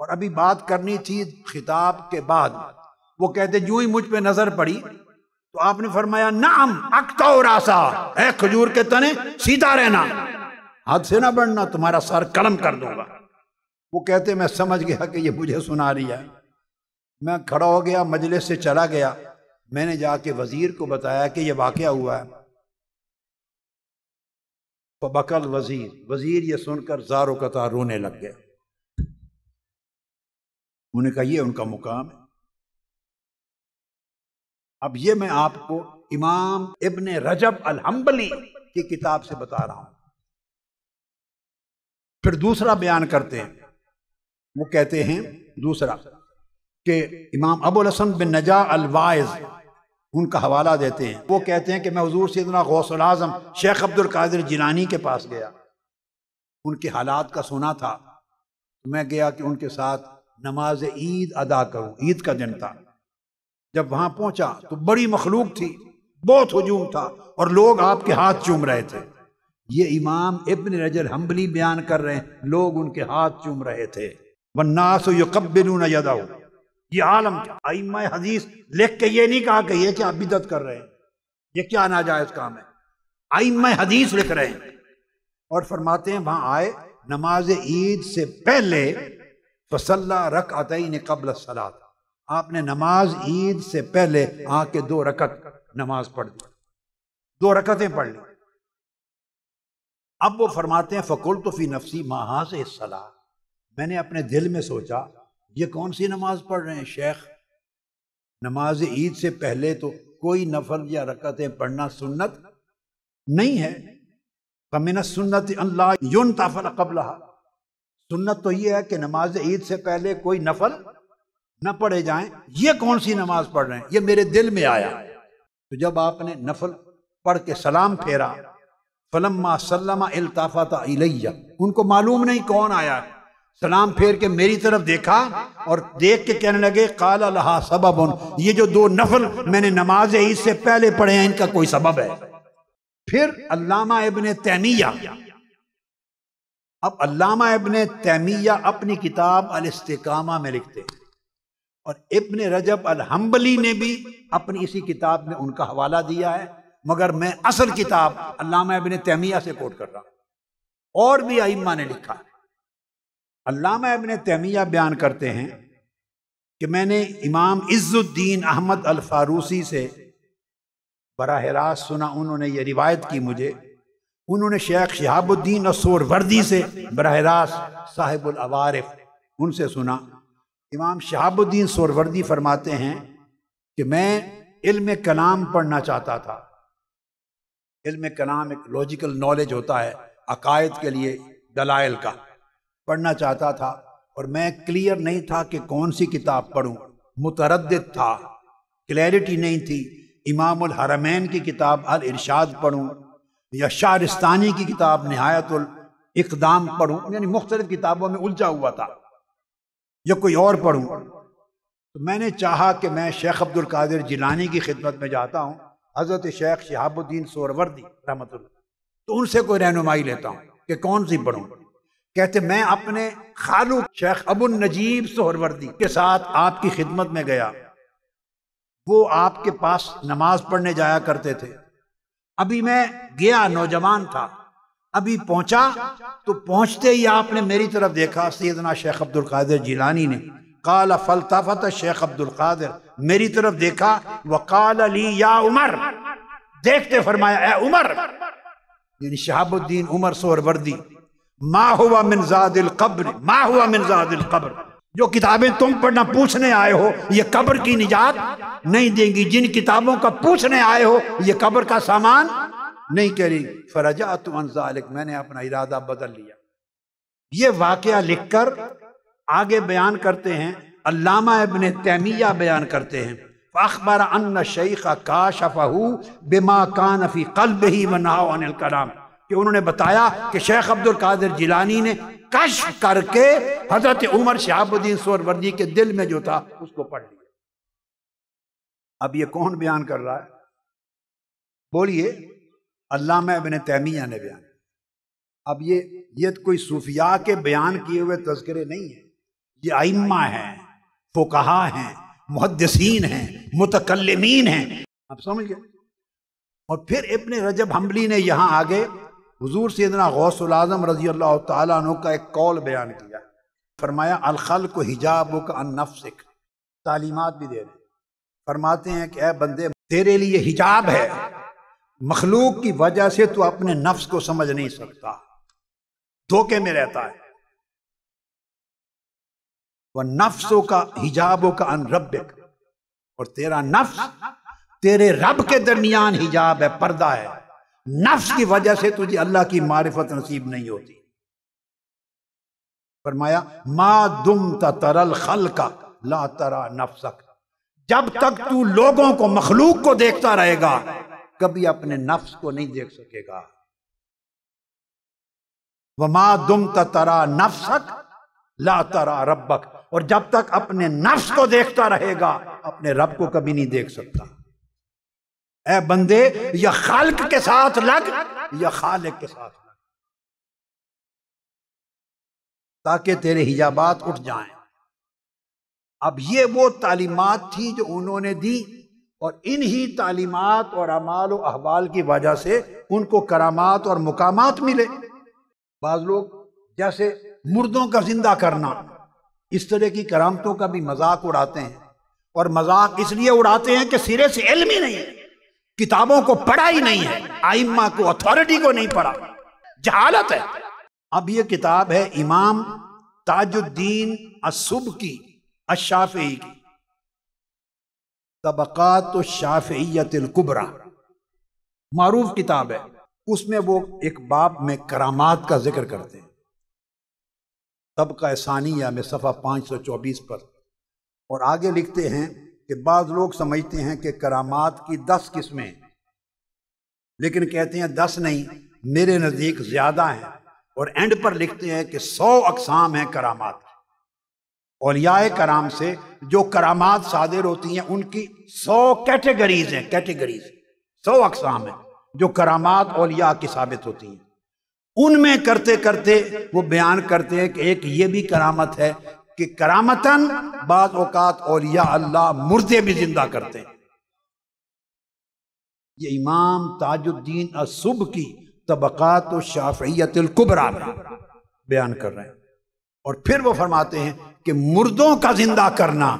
और अभी बात करनी थी खिताब के बाद वो कहते जू ही मुझ पे नजर पड़ी तो आपने फरमाया नाम अक्ता है खजूर के तने सीधा रहना हाथ से ना बढ़ना तुम्हारा सर कलम कर दूंगा वो कहते मैं समझ गया कि ये मुझे सुना रही है मैं खड़ा हो गया मजलिस से चला गया मैंने जाके वजीर को बताया कि यह वाक़ हुआ है फबकल वजीर वजीर ये सुनकर जारो कतार रोने लग गए उन्हें कहा यह उनका मुकाम है अब ये मैं आपको इमाम इबन रजब अल हम्बली की किताब से बता रहा हूं फिर दूसरा बयान करते हैं वो कहते हैं दूसरा कि इमाम अबुल हसन बिन नजा अलवाइज उनका हवाला देते हैं वो कहते हैं कि मैं हजूर सदना गौसल आजम शेख अब्दुल कादिर जिलानी के पास गया उनके हालात का सुना था मैं गया कि उनके साथ नमाज ईद अदा करूं ईद का दिन था जब वहां पहुंचा तो बड़ी मखलूक थी बहुत हजूम था और लोग आपके हाथ चूम रहे थे ये इमाम इबन रजर हम्बली बयान कर रहे हैं लोग उनके हाथ चूम रहे थे वन्नासो यकबिलून यदाऊ ये आलम आईम हदीस लिख के ये नहीं कहा कि ये क्या बिदत कर रहे हैं ये क्या नाजायज काम है आईम हदीस लिख रहे हैं और फरमाते हैं वहां आए नमाज ईद से पहले फसल्ला रख आता ने कबल था आपने नमाज ईद से पहले आके दो रकत नमाज पढ़ दी दो रकतें पढ़ ली अब वो फरमाते हैं फकुल तो फी नफसी महा से सलाह मैंने अपने दिल में सोचा ये कौन सी नमाज पढ़ रहे हैं शेख नमाज ईद से पहले तो कोई नफल या रकतें पढ़ना सुन्नत नहीं है कमिन सुन्नत अल्लाह युन ताफल कबल सुन्नत तो ये है कि नमाज ईद से पहले कोई नफल न पढ़े जाए ये कौन सी नमाज पढ़ रहे हैं ये मेरे दिल में आया तो जब आपने नफल पढ़ के सलाम फेरा फलम सलमा अल्ताफ़ा था उनको मालूम नहीं कौन आया है सलाम फेर के मेरी तरफ देखा और देख के कहने लगे काला लहा सबब ये जो दो नफल मैंने नमाज इससे पहले पढ़े हैं इनका कोई सबब है फिर अल्लामा इबन तैमिया अब अल्लामा इबन तैमिया अपनी किताब अल अलस्तकामा में लिखते हैं और इबन रजब अल हम्बली ने भी अपनी इसी किताब में उनका हवाला दिया है मगर मैं असल किताब अल्लामा इबन तैमिया से कोट कर रहा हूं और भी आइम्मा ने लिखा अल्लामा अबिन तैमिया बयान करते हैं कि मैंने इमाम इज़्ज़ुद्दीन अहमद अलफारूसी से बरह रास्त सुना उन्होंने ये रिवायत की मुझे उन्होंने शेख शहाबुद्दीन असोर वर्दी से बरह रास्त साहिबुलवारफ उनसे सुना इमाम शहाबुद्दीन सोरवर्दी फरमाते हैं कि मैं इल्म कलाम पढ़ना चाहता था इल्म कलाम एक लॉजिकल नॉलेज होता है अकायद के लिए दलाइल का पढ़ना चाहता था और मैं क्लियर नहीं था कि कौन सी किताब पढ़ूं मुतरद था क्लैरिटी नहीं थी इमाम हरमैन की किताब अल इरशाद पढ़ूँ या शारिस्तानी की किताब नहायतुल इकदाम पढ़ूँ यानी मुख्तलिफ किताबों में उलझा हुआ था या कोई और पढ़ूँ तो मैंने चाहा कि मैं शेख अब्दुल कादिर जिलानी की खिदमत में जाता हूँ हज़रत शेख शहाबुद्दीन सोरवर्दी रहमत तो उनसे कोई रहनुमाई लेता हूँ कि कौन सी पढ़ूँ कहते मैं अपने खालू शेख अबुल नजीब सोहरवर्दी के साथ आपकी खिदमत में गया वो आपके पास नमाज पढ़ने जाया करते थे अभी मैं गया नौजवान था अभी पहुंचा तो पहुंचते ही आपने मेरी तरफ देखा सैदना शेख अब्दुल कादिर जिलानी ने काला फलताफत शेख अब्दुल कादिर मेरी तरफ देखा वकाल अली या उमर देखते फरमाया उमर यानी शहाबुद्दीन उमर सोहरवर्दी माँ हुआ मिनजादिल कब्र माँ हुआ मिनजादिल कब्र जो किताबें तुम पढ़ना पूछने आए हो ये कब्र की निजात नहीं देंगी जिन किताबों का पूछने आए हो ये कब्र का सामान नहीं करेगी फरजा तुम मैंने अपना इरादा बदल लिया ये वाकया लिखकर आगे बयान करते हैं अल्लामा इबन तैमिया बयान करते हैं अखबार अन शेख काशफहू बिमा कान फी कल्ब ही बनाओ अनिल कलाम कि उन्होंने बताया कि शेख अब्दुल कादिर जिलानी ने कश करके हजरत उमर शहाबुद्दीन सोरवर्दी के दिल में जो था उसको पढ़ लिया अब ये कौन बयान कर रहा है बोलिए अल्लाह अबिन तैमिया ने बयान अब ये ये तो कोई सूफिया के बयान किए हुए तस्करे नहीं है ये आइम्मा हैं फोकहा हैं मुहदसिन हैं मुतकलमीन हैं आप समझ गए और फिर इबन रजब हम्बली ने यहां आगे हजूर गौसल गौसम रजी अल्लाह तु का एक कौल बयान किया फरमाया अलखल को हिजाब का अनफ सिख तालीमत भी दे रहे फरमाते हैं कि ए बंदे तेरे लिए हिजाब है मखलूक की वजह से तू अपने नफ्स को समझ नहीं सकता धोखे में रहता है वह नफ्सों का हिजाबों का अनरबिक और तेरा नफ्स तेरे रब के दरमियान हिजाब है पर्दा है नफ्स की वजह से तुझे अल्लाह की मारिफत नसीब नहीं होती फरमाया मा दुम तरल खल का ला तरा नफसक जब तक तू लोगों को मखलूक को देखता रहेगा कभी अपने नफ्स को नहीं देख सकेगा व मा दुम तरा नफसक ला तरा रबक और जब तक अपने नफ्स को देखता रहेगा अपने रब को कभी नहीं देख सकता ए बंदे या खालक के साथ लग या खालिक के साथ लग ताकि तेरे हिजाबात उठ जाएं अब ये वो तालीमत थी जो उन्होंने दी और इन ही तालीमात और अमाल अहवाल की वजह से उनको करामात और मुकामात मिले बाज लोग जैसे मुर्दों का जिंदा करना इस तरह की करामतों का भी मजाक उड़ाते हैं और मजाक इसलिए उड़ाते हैं कि सिरे से इल्म ही नहीं है किताबों को पढ़ा ही नहीं है आइम्मा को अथॉरिटी को नहीं पढ़ा जहालत है अब यह किताब है इमाम ताजुद्दीन असुब की अशाफी की तबक़ात शाफियतिल कुबरा मरूफ किताब है उसमें वो एक बाप में करामात का जिक्र करते हैं तबका सानिया में सफ़ा 524 पर और आगे लिखते हैं कि बाज़ लोग समझते हैं कि करामात की दस किस्में लेकिन कहते हैं दस नहीं मेरे नज़दीक ज़्यादा हैं और एंड पर लिखते हैं कि सौ अकसाम हैं करामात या कराम से जो करामात सादिर होती हैं उनकी सौ कैटेगरीज हैं कैटेगरीज सौ अकसाम हैं जो करामात या की साबित होती हैं उनमें करते करते वो बयान करते हैं कि एक ये भी करामत है कि करामतन बाद औकात और या अल्लाह मुर्दे भी जिंदा करते हैं ये इमाम ताजुद्दीन असुब की तबक़ात शाफियतुल्कुबरा में बयान कर रहे हैं और फिर वो फरमाते हैं कि मुर्दों का जिंदा करना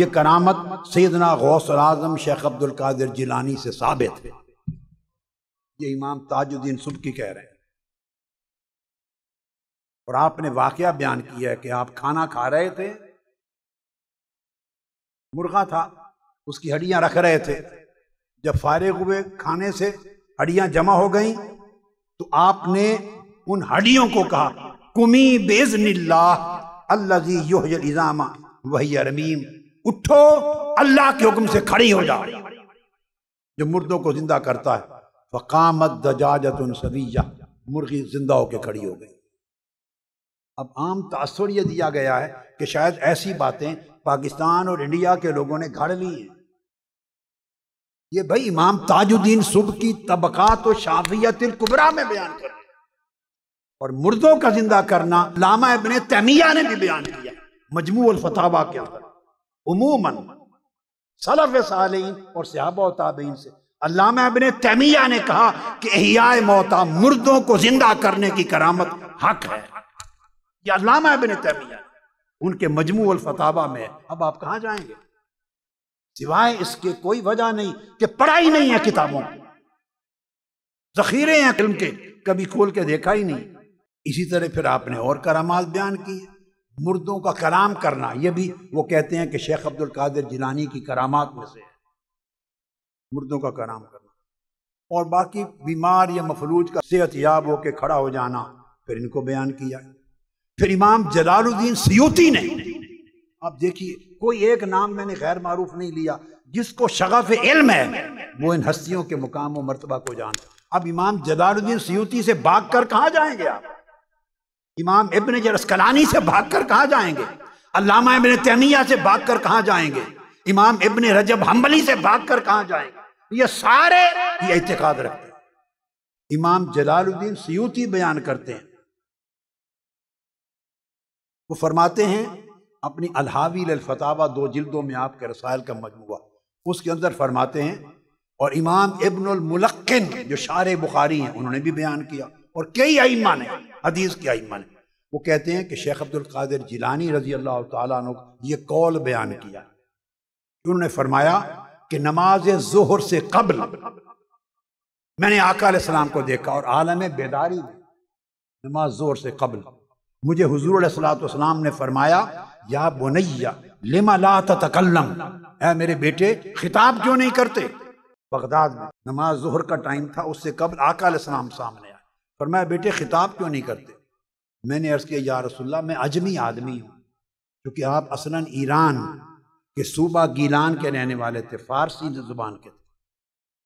ये करामत सैदना गौसल आजम शेख अब्दुल कादिर जिलानी से साबित है ये इमाम ताजुद्दीन की कह रहे हैं और आपने वाकया बयान किया कि आप खाना खा रहे थे मुर्गा था उसकी हड्डियां रख रहे थे जब फारिग हुए खाने से हड्डियां जमा हो गई तो आपने उन हड्डियों को कहा कुमी बेजनिल्ला अल्लाजी वही अरमीम उठो अल्लाह के हुक्म से खड़ी हो जा जो मुर्दों को जिंदा करता है वकामत दजाजत सभी मुर्गी जिंदा होकर खड़ी हो गई अब आम तासर यह दिया गया है कि शायद ऐसी बातें पाकिस्तान और इंडिया के लोगों ने घड़ ली हैं ये भाई इमाम ताजुद्दीन सुब की तबकात और शाफियत कुबरा में बयान कर और मुर्दों का जिंदा करना लामा इबन तैमिया ने भी बयान किया मजमू अलफताबा के अंदर उमूमन सलफ साल और सहाबा से अलामा इबन तैमिया ने कहा कि अहिया मौता मुर्दों को जिंदा करने की करामत हक है लामा अलामा बिन तैमिया उनके मजमू फताबा में अब आप कहाँ जाएंगे सिवाय इसके कोई वजह नहीं कि पढ़ाई नहीं है किताबों जखीरे हैं फिल्म के कभी खोल के देखा ही नहीं इसी तरह फिर आपने और करामात बयान की है मुर्दों का कलाम करना यह भी वो कहते हैं कि शेख अब्दुल कादिर जिलानी की करामात में से है मुर्दों का कलाम करना और बाकी बीमार या मफलूज का सेहत याब होकर खड़ा हो जाना फिर इनको बयान किया फिर इमाम जलालुद्दीन सयूती ने अब देखिए कोई एक नाम मैंने गैर मारूफ नहीं लिया जिसको शगफ इल्म है वो इन हस्तियों के मुकाम और मरतबा को जानता अब इमाम जलालुद्दीन सयूती से भाग कर कहाँ जाएंगे आप इमाम इबन जरसकलानी से भाग कर कहाँ जाएंगे अल्लामा इबन तैमिया से भाग कर कहाँ जाएंगे इमाम इबन रजब हम्बली से भाग कर कहाँ जाएंगे ये सारे ये इतकाद रखते हैं इमाम जलालुद्दीन सयूती बयान करते हैं वो फरमाते हैं अपनी अलहावी अलफताबा दो जिल्दों में आपके रसायल का मजमू उसके अंदर फरमाते हैं और इमाम इबन इबनमलक्न जो शार बुखारी हैं उन्होंने भी बयान किया और कई आइमा ने हदीस के आइमा ने वो कहते हैं कि शेख अब्दुल कादिर जिलानी रजी अल्लाह तुम ये कौल बयान किया उन्होंने फरमाया कि नमाज जोहर से कबल मैंने आकाम को देखा और आलम बेदारी नमाज जोर से कबल मुझे हजूर सलाम ने फरमाया या बोनैया लिमा ला तकल्लम ऐ मेरे बेटे खिताब क्यों नहीं करते बगदाद में नमाज जहर का टाइम था उससे कबल आका सलाम सामने आए पर मैं बेटे खिताब क्यों नहीं करते मैंने अर्ज़ किया या रसुल्ला मैं अजमी आदमी हूँ क्योंकि आप असलन ईरान के सूबा गीलान के रहने वाले थे फारसी जुबान के थे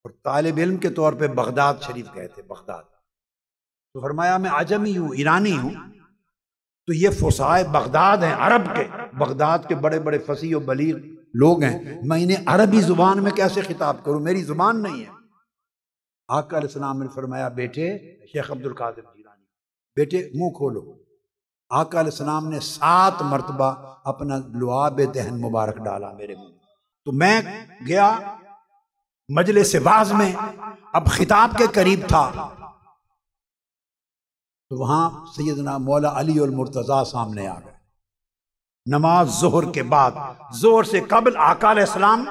और तालब इल्म के तौर पर बगदाद शरीफ गए थे बगदाद तो फरमाया मैं आजमी हूँ ईरानी हूँ तो ये फसाए बगदाद हैं अरब के बगदाद के बड़े बड़े फसी और बलीर लोग हैं मैं इन्हें अरबी ज़ुबान में कैसे खिताब करूँ मेरी ज़ुबान नहीं है आकाम ने फरमाया बेटे शेख अब्दुल कादिर जीरानी बेटे मुंह खोलो आकाम ने सात मरतबा अपना लुआब दहन मुबारक डाला मेरे मुंह तो मैं गया मजलिस वाज में अब खिताब के करीब था तो वहाँ सैदना मौला अली और मुर्तज़ा सामने आ गए नमाज जहर के बाद जोर से कबल आकाम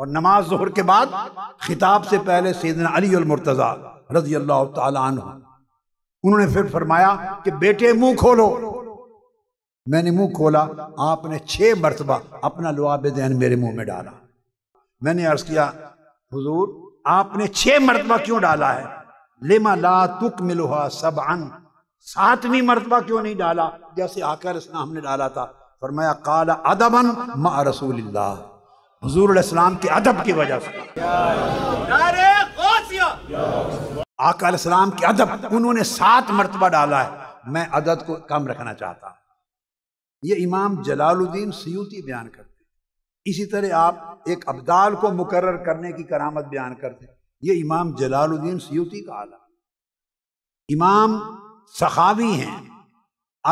और नमाज जहर के बाद खिताब से पहले सैदना अली और मुर्तज़ा रजी अल्लाह तन उन्होंने फिर फरमाया कि बेटे मुंह खोलो मैंने मुंह खोला आपने छह मरतबा अपना लुआब दहन मेरे मुंह में डाला मैंने अर्ज किया हुजूर आपने छह मरतबा क्यों डाला है लेमा ला तुक मिलोहा सब अन सातवीं मरतबा क्यों नहीं डाला जैसे आकर इसना हमने डाला था फरमाया काला अदबन मा रसूल हजूर इस्लाम के अदब की वजह से आका इस्लाम के अदब उन्होंने सात मरतबा डाला है मैं अदब को कम रखना चाहता ये इमाम जलालुद्दीन सयूती बयान करते इसी तरह आप एक अब्दाल को मुकर करने की करामत बयान करते ये इमाम जलालुद्दीन सयूती का आला इमाम सखावी हैं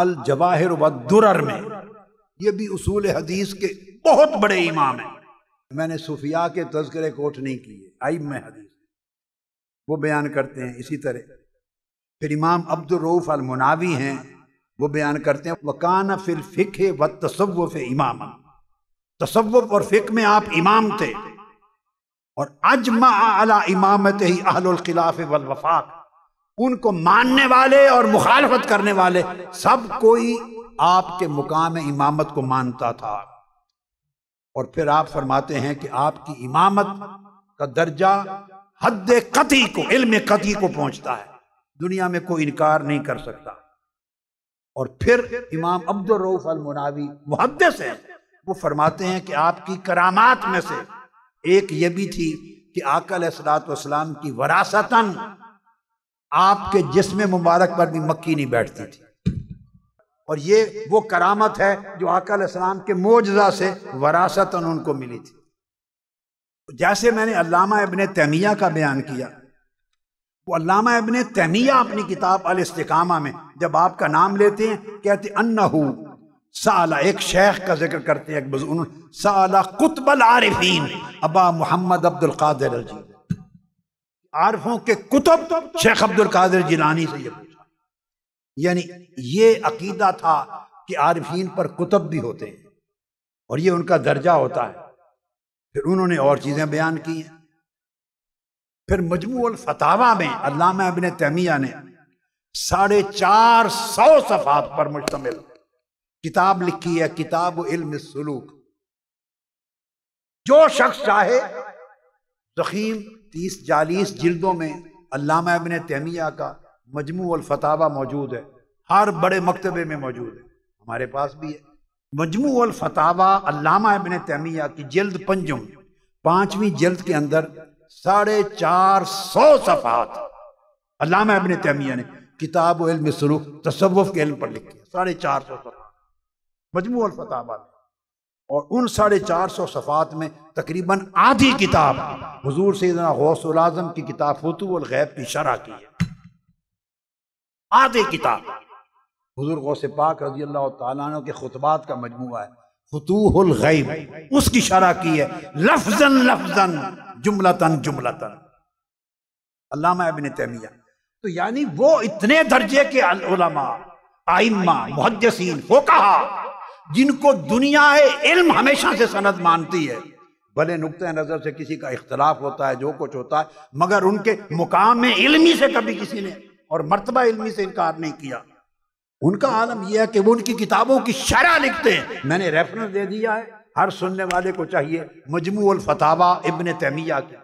अल जवाहिर दुरर में ये भी उसूल हदीस के बहुत बड़े इमाम हैं मैंने सूफिया के तस्करे कोट नहीं किए आई में हदीस वो बयान करते हैं इसी तरह फिर इमाम अब्दुलरूफ अल मुनावी हैं वो बयान करते हैं वकान फिल फ़िक व तसवफ़ इमाम तसव्वुफ और फ़िक में आप इमाम थे और अजमा अला इमामत ही अहलखिलाफ वफाक उनको मानने वाले और मुखालफत करने वाले सब कोई आपके मुकाम इमामत को मानता था और फिर आप फरमाते हैं कि आपकी इमामत का दर्जा हद कती को इल्म कती को पहुंचता है दुनिया में कोई इनकार नहीं कर सकता और फिर इमाम अब्दुल रऊफ अल मुनावी मुहदस है वो फरमाते हैं कि आपकी करामात में से एक ये भी थी कि आकल सलाम की वरासतन आपके जिसम मुबारक पर भी मक्की नहीं बैठती थी और ये वो करामत है जो आकल सलाम के मोजा से वरासतन उनको मिली थी जैसे मैंने अल्लामा इबन तैमिया का बयान किया वो अल्लामा इबन तैमिया अपनी किताब अल इस्तकामा में जब आपका नाम लेते हैं कहते अन्ना साला एक शेख का जिक्र करते हैं साला कुतबल आरिफीन अबा मोहम्मद अब्दुल कादिर जी आरफों के कुतुब शेख अब्दुल कादिर जिलानी से यानी ये अकीदा था कि आरफीन पर कुतुब भी होते हैं और ये उनका दर्जा होता है फिर उन्होंने और चीज़ें बयान की हैं फिर मजमू फतावा में अलामा अबिन तैमिया ने साढ़े चार सौ सफात पर मुश्तमिल किताब लिखी है किताब इल्म सलूक जो शख्स चाहे जखीम तीस चालीस जिल्दों में अल्लामा अबिन तहमिया का मजमू अलफतावा मौजूद है हर बड़े मकतबे में मौजूद है हमारे पास भी है मजमू अलफतावा अल्लामा इबन तहमिया की जल्द पंजुम पांचवी जल्द के अंदर साढ़े चार सौ सफात अल्लामा अबिन तहमिया ने किताब इल्म सलूक तसव्वुफ के इल्म पर लिखी है साढ़े चार सौ सफात मजमू अलफताबा में और उन साढ़े चार सौ सफ़ात में तकरीबन आधी किताब हजूर सैदना गौसम की किताब गैब की शरह की है आधी किताब हजूर गौ से पाक रजी अल्लाह तु के खुतबात का मजमू है फतूहुल गैब उसकी शरह की है लफजन लफजन जुमलतन जुमलतन अल्लामा इबन तैमिया तो यानी वो इतने दर्जे के उलमा आइम्मा मुहदसिन वो कहा जिनको दुनिया इल्म हमेशा से सनद मानती है भले नुकते नज़र से किसी का इख्तलाफ होता है जो कुछ होता है मगर उनके मुकाम में इल्मी से कभी किसी ने और मरतबा इल्मी से इनकार नहीं किया उनका आलम यह है कि वो उनकी किताबों की शरा लिखते हैं मैंने रेफरेंस दे दिया है हर सुनने वाले को चाहिए मजमू फतावा इबन तमिया के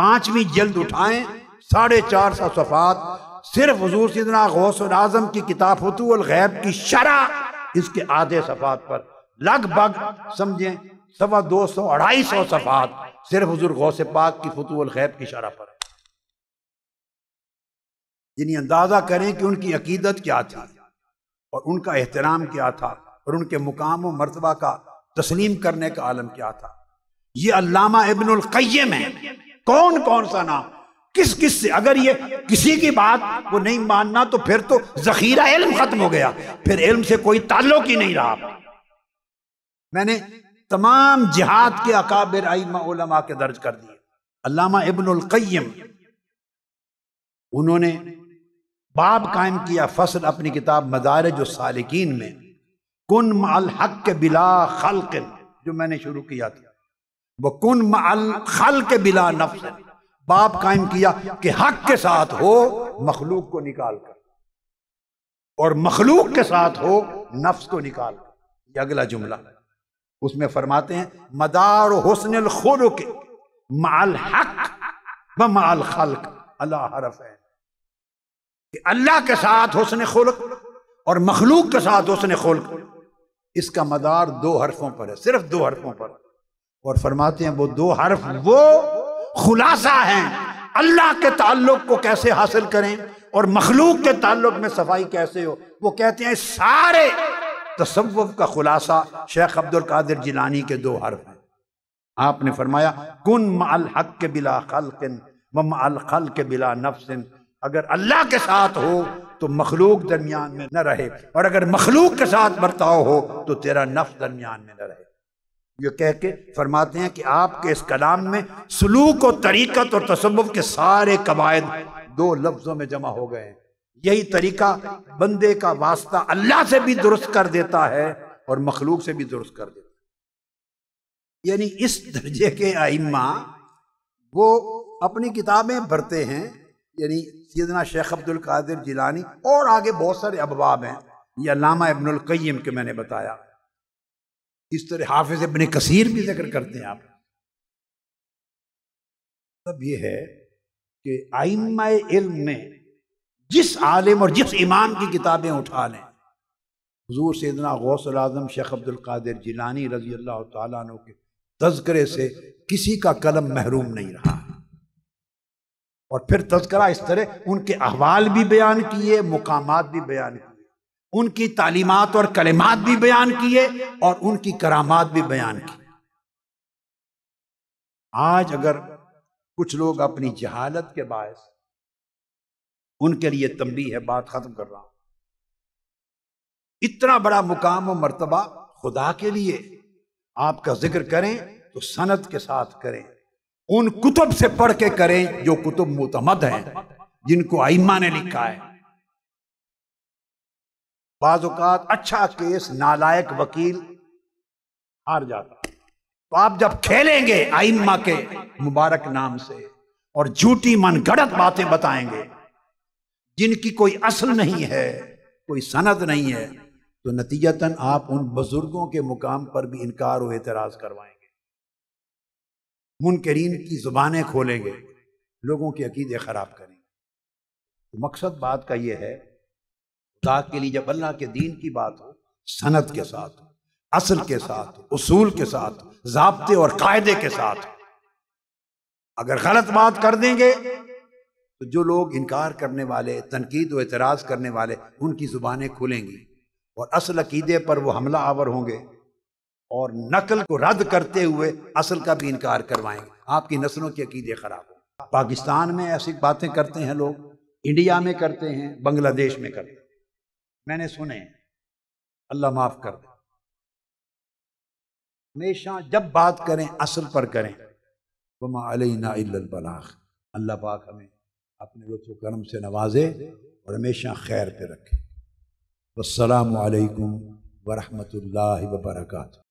पांचवी जल्द उठाएं साढ़े चार सौ सफात सिर्फ हजूर सिदना गौसम की किताब फतूल गैब की शरा इसके आधे सफात पर लगभग समझें सवा दो सौ अढ़ाई सौ सफात सिर्फ हजूर गौसे पाक की फतूल खैब की शरह पर यानी अंदाजा करें कि उनकी अकीदत क्या थी और उनका एहतराम क्या था और उनके मुकाम व मरतबा का तस्लीम करने का आलम क्या था ये अलामा इबन है कौन कौन सा नाम किस किस से अगर ये किसी की बात को नहीं मानना तो फिर तो जखीरा इल्म खत्म हो गया फिर इल्म से कोई ताल्लुक ही नहीं रहा मैंने तमाम जिहाद के अकाबिर आईमा के दर्ज कर दिए अल्लामा इब्नुल उन्होंने बाब कायम किया फसल अपनी किताब जो सालिकीन में कुन माल हक बिला खल जो मैंने शुरू किया था वो कुन माल खल बिला नफ्स बाप कायम किया कि हक के साथ हो मखलूक को निकाल कर और मखलूक के साथ हो नफ्स को निकाल कर यह अगला जुमला उसमें फरमाते हैं मदार हुसन खुल के माल हक व माल खल्क अल्लाह हरफ है कि अल्लाह के साथ हुसन खुल्क और मखलूक के साथ हुसन खुल्क इसका मदार दो हरफों पर है सिर्फ दो हरफों पर और फरमाते हैं वो दो हरफ वो खुलासा है अल्लाह के ताल्लुक को कैसे हासिल करें और मखलूक के ताल्लुक में सफाई कैसे हो वो कहते हैं सारे तसव्वुफ का खुलासा शेख अब्दुल कादिर जिलानी के दो हर्फ हैं आपने फरमाया कुन मल हक के बिला खलकिन वल खल के बिला नफसिन अगर अल्लाह के साथ हो तो मखलूक दरमियान में न रहे और अगर मखलूक के साथ बर्ताव हो तो तेरा नफ्स दरमियान में न रहे ये कह के फरमाते हैं कि आपके इस कलाम में सलूक और तरीक़त और तसव्वुफ़ के सारे कवायद दो लफ्ज़ों में जमा हो गए हैं यही तरीका बंदे का वास्ता अल्लाह से भी दुरुस्त कर देता है और मखलूक से भी दुरुस्त कर देता है यानी इस दर्जे के आइम्मा वो अपनी किताबें भरते हैं यानी सीदना शेख अब्दुल कादिर जिलानी और आगे बहुत सारे अबवाब हैं या लामा इबनुल के मैंने बताया इस तरह हाफिज अपने कसीर भी जिक्र करते हैं आप तब ये है कि आइम इल्म में जिस आलिम और जिस इमाम की किताबें उठा लें हजूर सदना गौसल आजम शेख अब्दुल कादिर जिलानी रजी अल्लाह तु के तस्करे से किसी का कलम महरूम नहीं रहा और फिर तस्करा इस तरह उनके अहवाल भी बयान किए मुकाम भी बयान किए उनकी तालीमत और कलेमात भी बयान किए और उनकी करामात भी बयान की आज अगर कुछ लोग अपनी जहालत के बायस उनके लिए तंबी है बात खत्म कर रहा हूं इतना बड़ा मुकाम और मर्तबा खुदा के लिए आपका जिक्र करें तो सनत के साथ करें उन कुतुब से पढ़ के करें जो कुतुब मुतमद हैं जिनको आइमा ने लिखा है बाजुकात अच्छा केस नालायक वकील हार जाता तो आप जब खेलेंगे आइम्मा के मुबारक नाम से और झूठी मन गड़त बातें बताएंगे जिनकी कोई असल नहीं है कोई सनद नहीं है तो नतीजतन आप उन बुजुर्गों के मुकाम पर भी इनकार और एतराज करवाएंगे मुनकरीन की जुबानें खोलेंगे लोगों के अकीदे खराब करेंगे तो मकसद बात का यह है खुदा के लिए जब अल्लाह के दीन की बात हो सनत के साथ असल के साथ उसूल के साथ जबते और कायदे के साथ अगर गलत बात कर देंगे तो जो लोग इनकार करने वाले तनकीद व एतराज़ करने वाले उनकी ज़ुबानें खुलेंगी और असल अकीदे पर वो हमला आवर होंगे और नकल को रद्द करते हुए असल का भी इनकार करवाएंगे आपकी नस्लों के अकीदे ख़राब हो पाकिस्तान में ऐसी बातें करते हैं लोग इंडिया में करते हैं बांग्लादेश में करते हैं मैंने सुने अल्लाह माफ कर दे हमेशा जब बात करें असल पर करें तो अलना बलाख अल्लाह पाक हमें अपने लुत्फ करम से नवाजे और हमेशा खैर पे रखे वालकुम वरहमत ला वबरकू